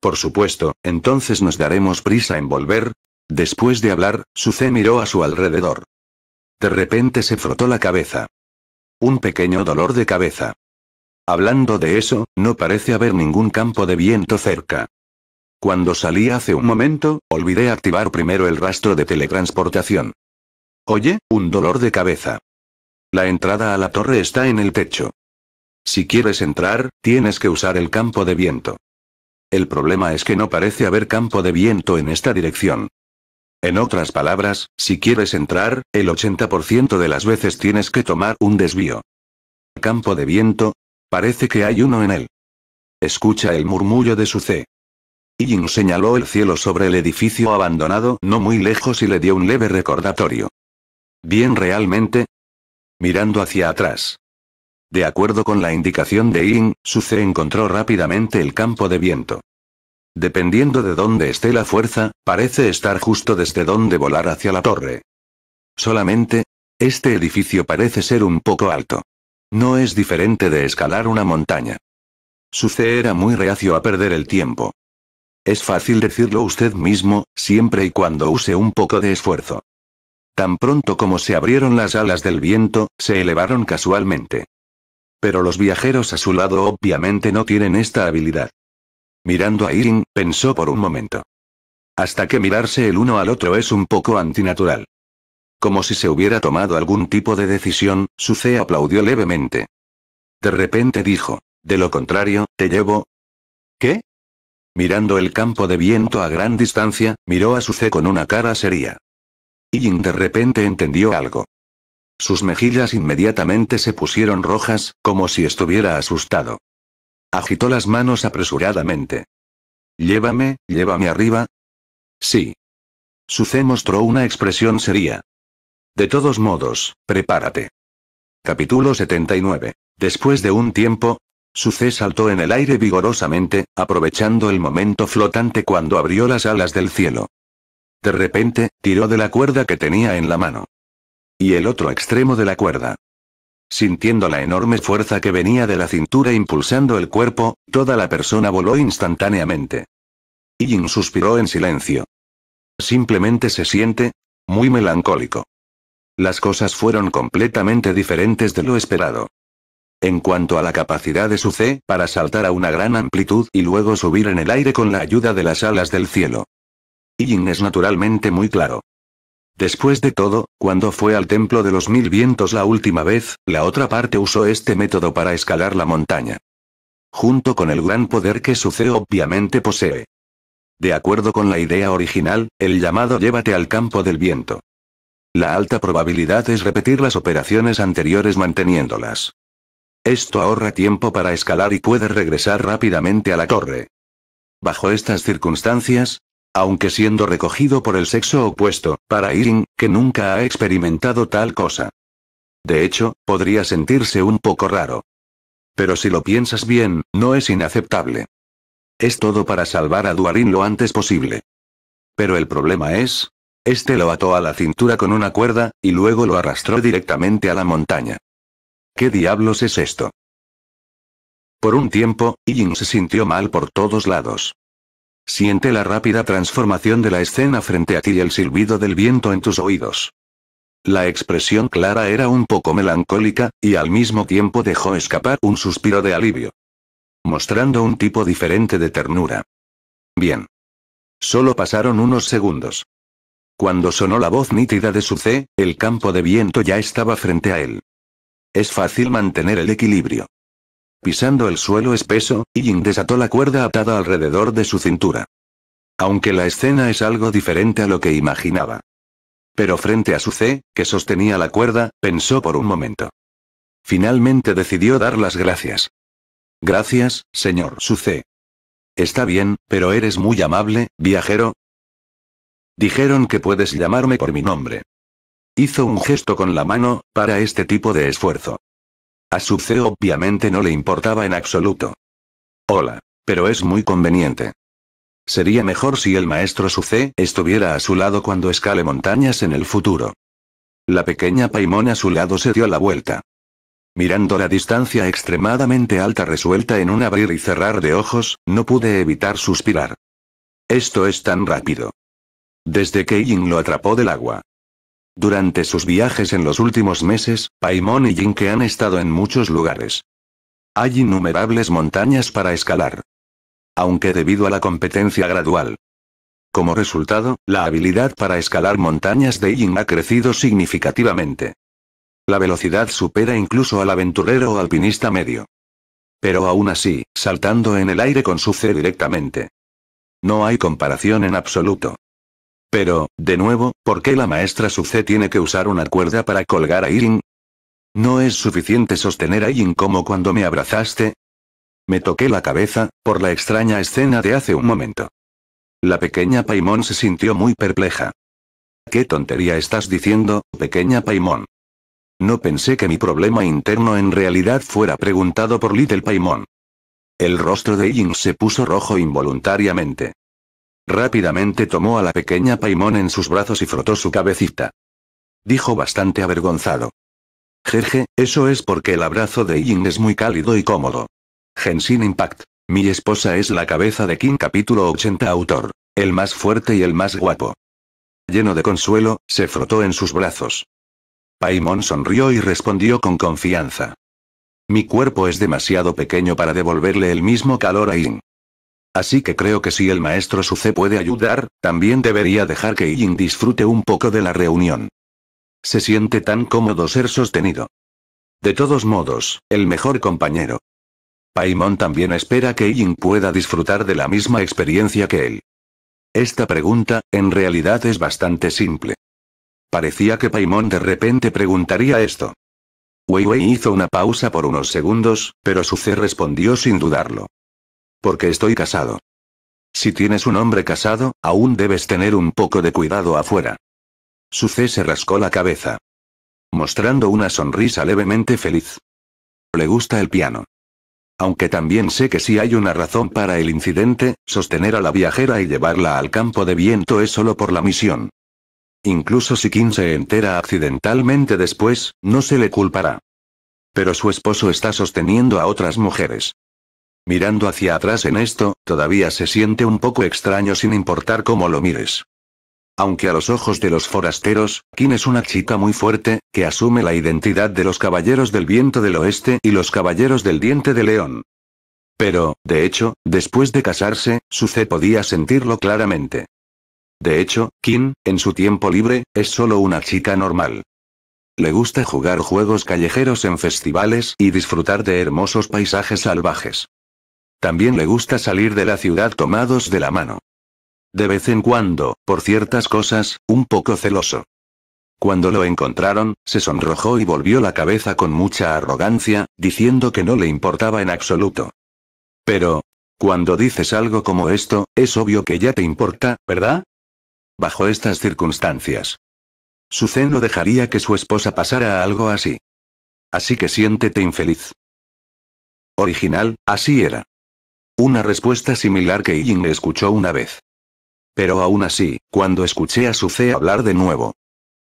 Por supuesto, entonces nos daremos prisa en volver. Después de hablar, C miró a su alrededor. De repente se frotó la cabeza. Un pequeño dolor de cabeza. Hablando de eso, no parece haber ningún campo de viento cerca. Cuando salí hace un momento, olvidé activar primero el rastro de teletransportación. Oye, un dolor de cabeza. La entrada a la torre está en el techo. Si quieres entrar, tienes que usar el campo de viento. El problema es que no parece haber campo de viento en esta dirección. En otras palabras, si quieres entrar, el 80% de las veces tienes que tomar un desvío. Campo de viento, Parece que hay uno en él. Escucha el murmullo de su C. Yin señaló el cielo sobre el edificio abandonado no muy lejos y le dio un leve recordatorio. ¿Bien realmente? Mirando hacia atrás. De acuerdo con la indicación de Yin, Suce encontró rápidamente el campo de viento. Dependiendo de dónde esté la fuerza, parece estar justo desde donde volar hacia la torre. Solamente, este edificio parece ser un poco alto. No es diferente de escalar una montaña. Suce era muy reacio a perder el tiempo. Es fácil decirlo usted mismo, siempre y cuando use un poco de esfuerzo. Tan pronto como se abrieron las alas del viento, se elevaron casualmente. Pero los viajeros a su lado obviamente no tienen esta habilidad. Mirando a Irin, pensó por un momento. Hasta que mirarse el uno al otro es un poco antinatural. Como si se hubiera tomado algún tipo de decisión, Suce aplaudió levemente. De repente dijo, de lo contrario, te llevo. ¿Qué? Mirando el campo de viento a gran distancia, miró a Suce con una cara seria. Ying de repente entendió algo. Sus mejillas inmediatamente se pusieron rojas, como si estuviera asustado. Agitó las manos apresuradamente. Llévame, llévame arriba. Sí. Suce mostró una expresión seria. De todos modos, prepárate. Capítulo 79. Después de un tiempo, Suce saltó en el aire vigorosamente, aprovechando el momento flotante cuando abrió las alas del cielo. De repente, tiró de la cuerda que tenía en la mano. Y el otro extremo de la cuerda. Sintiendo la enorme fuerza que venía de la cintura impulsando el cuerpo, toda la persona voló instantáneamente. Yin suspiró en silencio. Simplemente se siente muy melancólico. Las cosas fueron completamente diferentes de lo esperado. En cuanto a la capacidad de su C para saltar a una gran amplitud y luego subir en el aire con la ayuda de las alas del cielo. Yin es naturalmente muy claro. Después de todo, cuando fue al Templo de los Mil Vientos la última vez, la otra parte usó este método para escalar la montaña. Junto con el gran poder que su C obviamente posee. De acuerdo con la idea original, el llamado llévate al campo del viento la alta probabilidad es repetir las operaciones anteriores manteniéndolas. Esto ahorra tiempo para escalar y puede regresar rápidamente a la torre. Bajo estas circunstancias, aunque siendo recogido por el sexo opuesto, para Irin, que nunca ha experimentado tal cosa. De hecho, podría sentirse un poco raro. Pero si lo piensas bien, no es inaceptable. Es todo para salvar a Duarin lo antes posible. Pero el problema es, este lo ató a la cintura con una cuerda, y luego lo arrastró directamente a la montaña. ¿Qué diablos es esto? Por un tiempo, Ying se sintió mal por todos lados. Siente la rápida transformación de la escena frente a ti y el silbido del viento en tus oídos. La expresión clara era un poco melancólica, y al mismo tiempo dejó escapar un suspiro de alivio. Mostrando un tipo diferente de ternura. Bien. Solo pasaron unos segundos. Cuando sonó la voz nítida de su C, el campo de viento ya estaba frente a él. Es fácil mantener el equilibrio. Pisando el suelo espeso, Yin desató la cuerda atada alrededor de su cintura. Aunque la escena es algo diferente a lo que imaginaba. Pero frente a su C, que sostenía la cuerda, pensó por un momento. Finalmente decidió dar las gracias. Gracias, señor C. Está bien, pero eres muy amable, viajero, Dijeron que puedes llamarme por mi nombre. Hizo un gesto con la mano, para este tipo de esfuerzo. A Suce obviamente no le importaba en absoluto. Hola. Pero es muy conveniente. Sería mejor si el maestro Suce estuviera a su lado cuando escale montañas en el futuro. La pequeña paimón a su lado se dio la vuelta. Mirando la distancia extremadamente alta resuelta en un abrir y cerrar de ojos, no pude evitar suspirar. Esto es tan rápido desde que Yin lo atrapó del agua. Durante sus viajes en los últimos meses, Paimon y Yin que han estado en muchos lugares. Hay innumerables montañas para escalar. Aunque debido a la competencia gradual. Como resultado, la habilidad para escalar montañas de Yin ha crecido significativamente. La velocidad supera incluso al aventurero o alpinista medio. Pero aún así, saltando en el aire con su C directamente. No hay comparación en absoluto. Pero, de nuevo, ¿por qué la maestra Suce tiene que usar una cuerda para colgar a Irin? ¿No es suficiente sostener a Irin como cuando me abrazaste? Me toqué la cabeza, por la extraña escena de hace un momento. La pequeña Paimon se sintió muy perpleja. ¿Qué tontería estás diciendo, pequeña Paimon? No pensé que mi problema interno en realidad fuera preguntado por Little Paimon. El rostro de Ying se puso rojo involuntariamente. Rápidamente tomó a la pequeña Paimon en sus brazos y frotó su cabecita. Dijo bastante avergonzado. Jeje, eso es porque el abrazo de Yin es muy cálido y cómodo. Genshin Impact. Mi esposa es la cabeza de King capítulo 80 autor. El más fuerte y el más guapo. Lleno de consuelo, se frotó en sus brazos. Paimon sonrió y respondió con confianza. Mi cuerpo es demasiado pequeño para devolverle el mismo calor a Yin". Así que creo que si el maestro Suce puede ayudar, también debería dejar que Yin disfrute un poco de la reunión. Se siente tan cómodo ser sostenido. De todos modos, el mejor compañero. Paimon también espera que Yin pueda disfrutar de la misma experiencia que él. Esta pregunta, en realidad es bastante simple. Parecía que Paimon de repente preguntaría esto. Weiwei hizo una pausa por unos segundos, pero Suce respondió sin dudarlo. Porque estoy casado. Si tienes un hombre casado, aún debes tener un poco de cuidado afuera. C se rascó la cabeza. Mostrando una sonrisa levemente feliz. Le gusta el piano. Aunque también sé que si hay una razón para el incidente, sostener a la viajera y llevarla al campo de viento es solo por la misión. Incluso si Kim se entera accidentalmente después, no se le culpará. Pero su esposo está sosteniendo a otras mujeres. Mirando hacia atrás en esto, todavía se siente un poco extraño sin importar cómo lo mires. Aunque a los ojos de los forasteros, Kin es una chica muy fuerte, que asume la identidad de los caballeros del viento del oeste y los caballeros del diente de león. Pero, de hecho, después de casarse, Suce podía sentirlo claramente. De hecho, Kin, en su tiempo libre, es solo una chica normal. Le gusta jugar juegos callejeros en festivales y disfrutar de hermosos paisajes salvajes. También le gusta salir de la ciudad tomados de la mano. De vez en cuando, por ciertas cosas, un poco celoso. Cuando lo encontraron, se sonrojó y volvió la cabeza con mucha arrogancia, diciendo que no le importaba en absoluto. Pero, cuando dices algo como esto, es obvio que ya te importa, ¿verdad? Bajo estas circunstancias. Su no dejaría que su esposa pasara algo así. Así que siéntete infeliz. Original, así era. Una respuesta similar que ying escuchó una vez. Pero aún así, cuando escuché a Suce hablar de nuevo.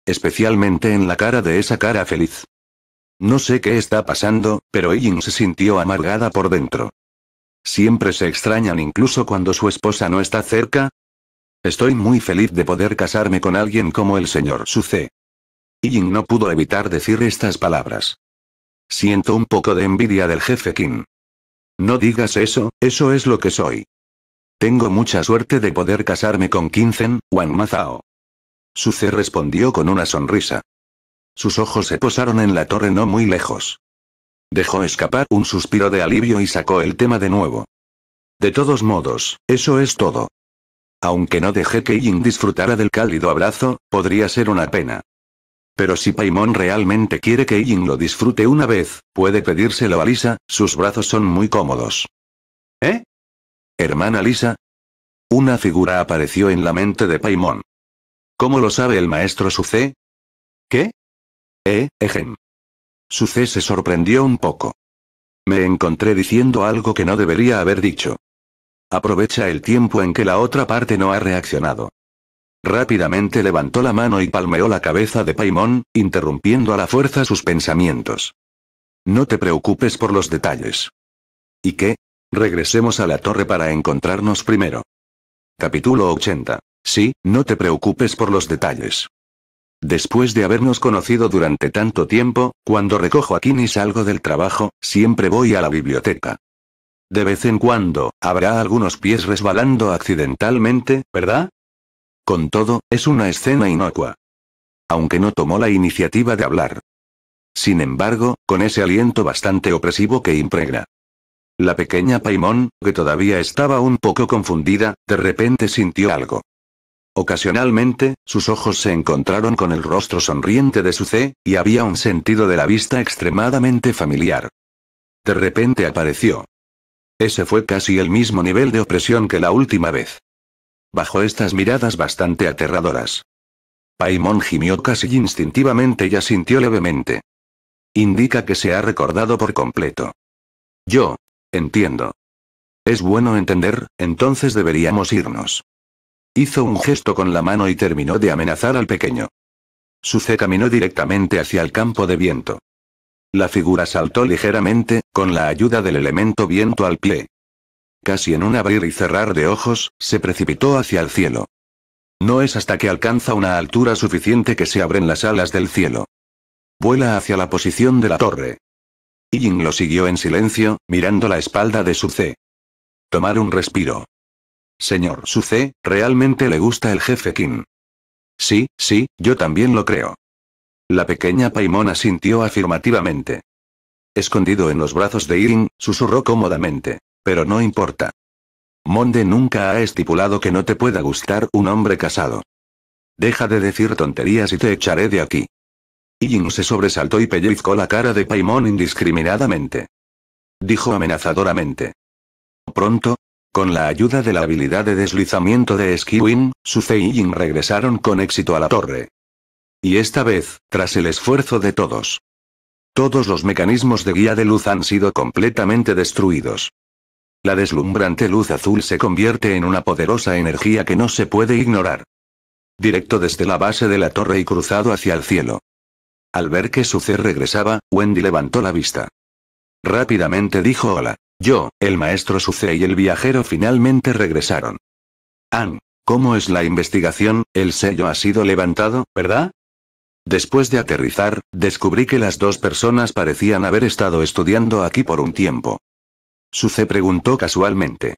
Especialmente en la cara de esa cara feliz. No sé qué está pasando, pero Ying se sintió amargada por dentro. Siempre se extrañan incluso cuando su esposa no está cerca. Estoy muy feliz de poder casarme con alguien como el señor Suce. Ying no pudo evitar decir estas palabras. Siento un poco de envidia del jefe Kim. No digas eso, eso es lo que soy. Tengo mucha suerte de poder casarme con Kinzen, Wang Mazao. Suce respondió con una sonrisa. Sus ojos se posaron en la torre no muy lejos. Dejó escapar un suspiro de alivio y sacó el tema de nuevo. De todos modos, eso es todo. Aunque no dejé que Ying disfrutara del cálido abrazo, podría ser una pena. Pero si Paimon realmente quiere que Ying lo disfrute una vez, puede pedírselo a Lisa, sus brazos son muy cómodos. ¿Eh? Hermana Lisa. Una figura apareció en la mente de Paimon. ¿Cómo lo sabe el maestro Suce? ¿Qué? Eh, ejem. Suce se sorprendió un poco. Me encontré diciendo algo que no debería haber dicho. Aprovecha el tiempo en que la otra parte no ha reaccionado. Rápidamente levantó la mano y palmeó la cabeza de Paimón, interrumpiendo a la fuerza sus pensamientos. No te preocupes por los detalles. ¿Y qué? Regresemos a la torre para encontrarnos primero. Capítulo 80. Sí, no te preocupes por los detalles. Después de habernos conocido durante tanto tiempo, cuando recojo aquí ni salgo del trabajo, siempre voy a la biblioteca. De vez en cuando, habrá algunos pies resbalando accidentalmente, ¿verdad? Con todo, es una escena inocua. Aunque no tomó la iniciativa de hablar. Sin embargo, con ese aliento bastante opresivo que impregna. La pequeña Paimón, que todavía estaba un poco confundida, de repente sintió algo. Ocasionalmente, sus ojos se encontraron con el rostro sonriente de su C, y había un sentido de la vista extremadamente familiar. De repente apareció. Ese fue casi el mismo nivel de opresión que la última vez bajo estas miradas bastante aterradoras. Paimon gimió casi instintivamente y asintió levemente. Indica que se ha recordado por completo. Yo. Entiendo. Es bueno entender, entonces deberíamos irnos. Hizo un gesto con la mano y terminó de amenazar al pequeño. Suce caminó directamente hacia el campo de viento. La figura saltó ligeramente, con la ayuda del elemento viento al pie casi en un abrir y cerrar de ojos, se precipitó hacia el cielo. No es hasta que alcanza una altura suficiente que se abren las alas del cielo. Vuela hacia la posición de la torre. Ying lo siguió en silencio, mirando la espalda de Suze. Tomar un respiro. Señor Suce, realmente le gusta el jefe Kim. Sí, sí, yo también lo creo. La pequeña Paimona sintió afirmativamente. Escondido en los brazos de Irin, susurró cómodamente. Pero no importa. Monde nunca ha estipulado que no te pueda gustar un hombre casado. Deja de decir tonterías y te echaré de aquí. Jin se sobresaltó y pellizcó la cara de Paimon indiscriminadamente. Dijo amenazadoramente. Pronto, con la ayuda de la habilidad de deslizamiento de Skiwin, Suze y Jin regresaron con éxito a la torre. Y esta vez, tras el esfuerzo de todos. Todos los mecanismos de guía de luz han sido completamente destruidos. La deslumbrante luz azul se convierte en una poderosa energía que no se puede ignorar. Directo desde la base de la torre y cruzado hacia el cielo. Al ver que Suce regresaba, Wendy levantó la vista. Rápidamente dijo hola. Yo, el maestro Suce y el viajero finalmente regresaron. Ann, ¿cómo es la investigación? El sello ha sido levantado, ¿verdad? Después de aterrizar, descubrí que las dos personas parecían haber estado estudiando aquí por un tiempo. Suce preguntó casualmente.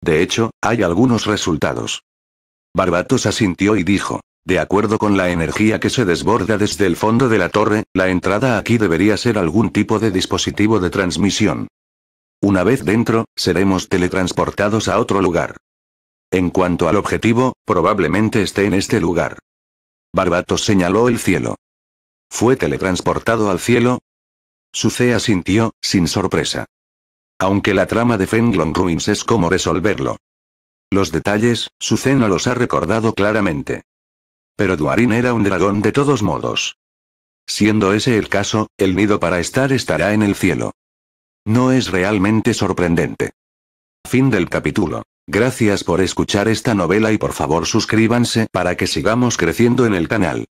De hecho, hay algunos resultados. Barbatos asintió y dijo, de acuerdo con la energía que se desborda desde el fondo de la torre, la entrada aquí debería ser algún tipo de dispositivo de transmisión. Una vez dentro, seremos teletransportados a otro lugar. En cuanto al objetivo, probablemente esté en este lugar. Barbatos señaló el cielo. ¿Fue teletransportado al cielo? Suce asintió, sin sorpresa. Aunque la trama de Fenglong Ruins es como resolverlo. Los detalles, cena los ha recordado claramente. Pero Duarin era un dragón de todos modos. Siendo ese el caso, el nido para estar estará en el cielo. No es realmente sorprendente. Fin del capítulo. Gracias por escuchar esta novela y por favor suscríbanse para que sigamos creciendo en el canal.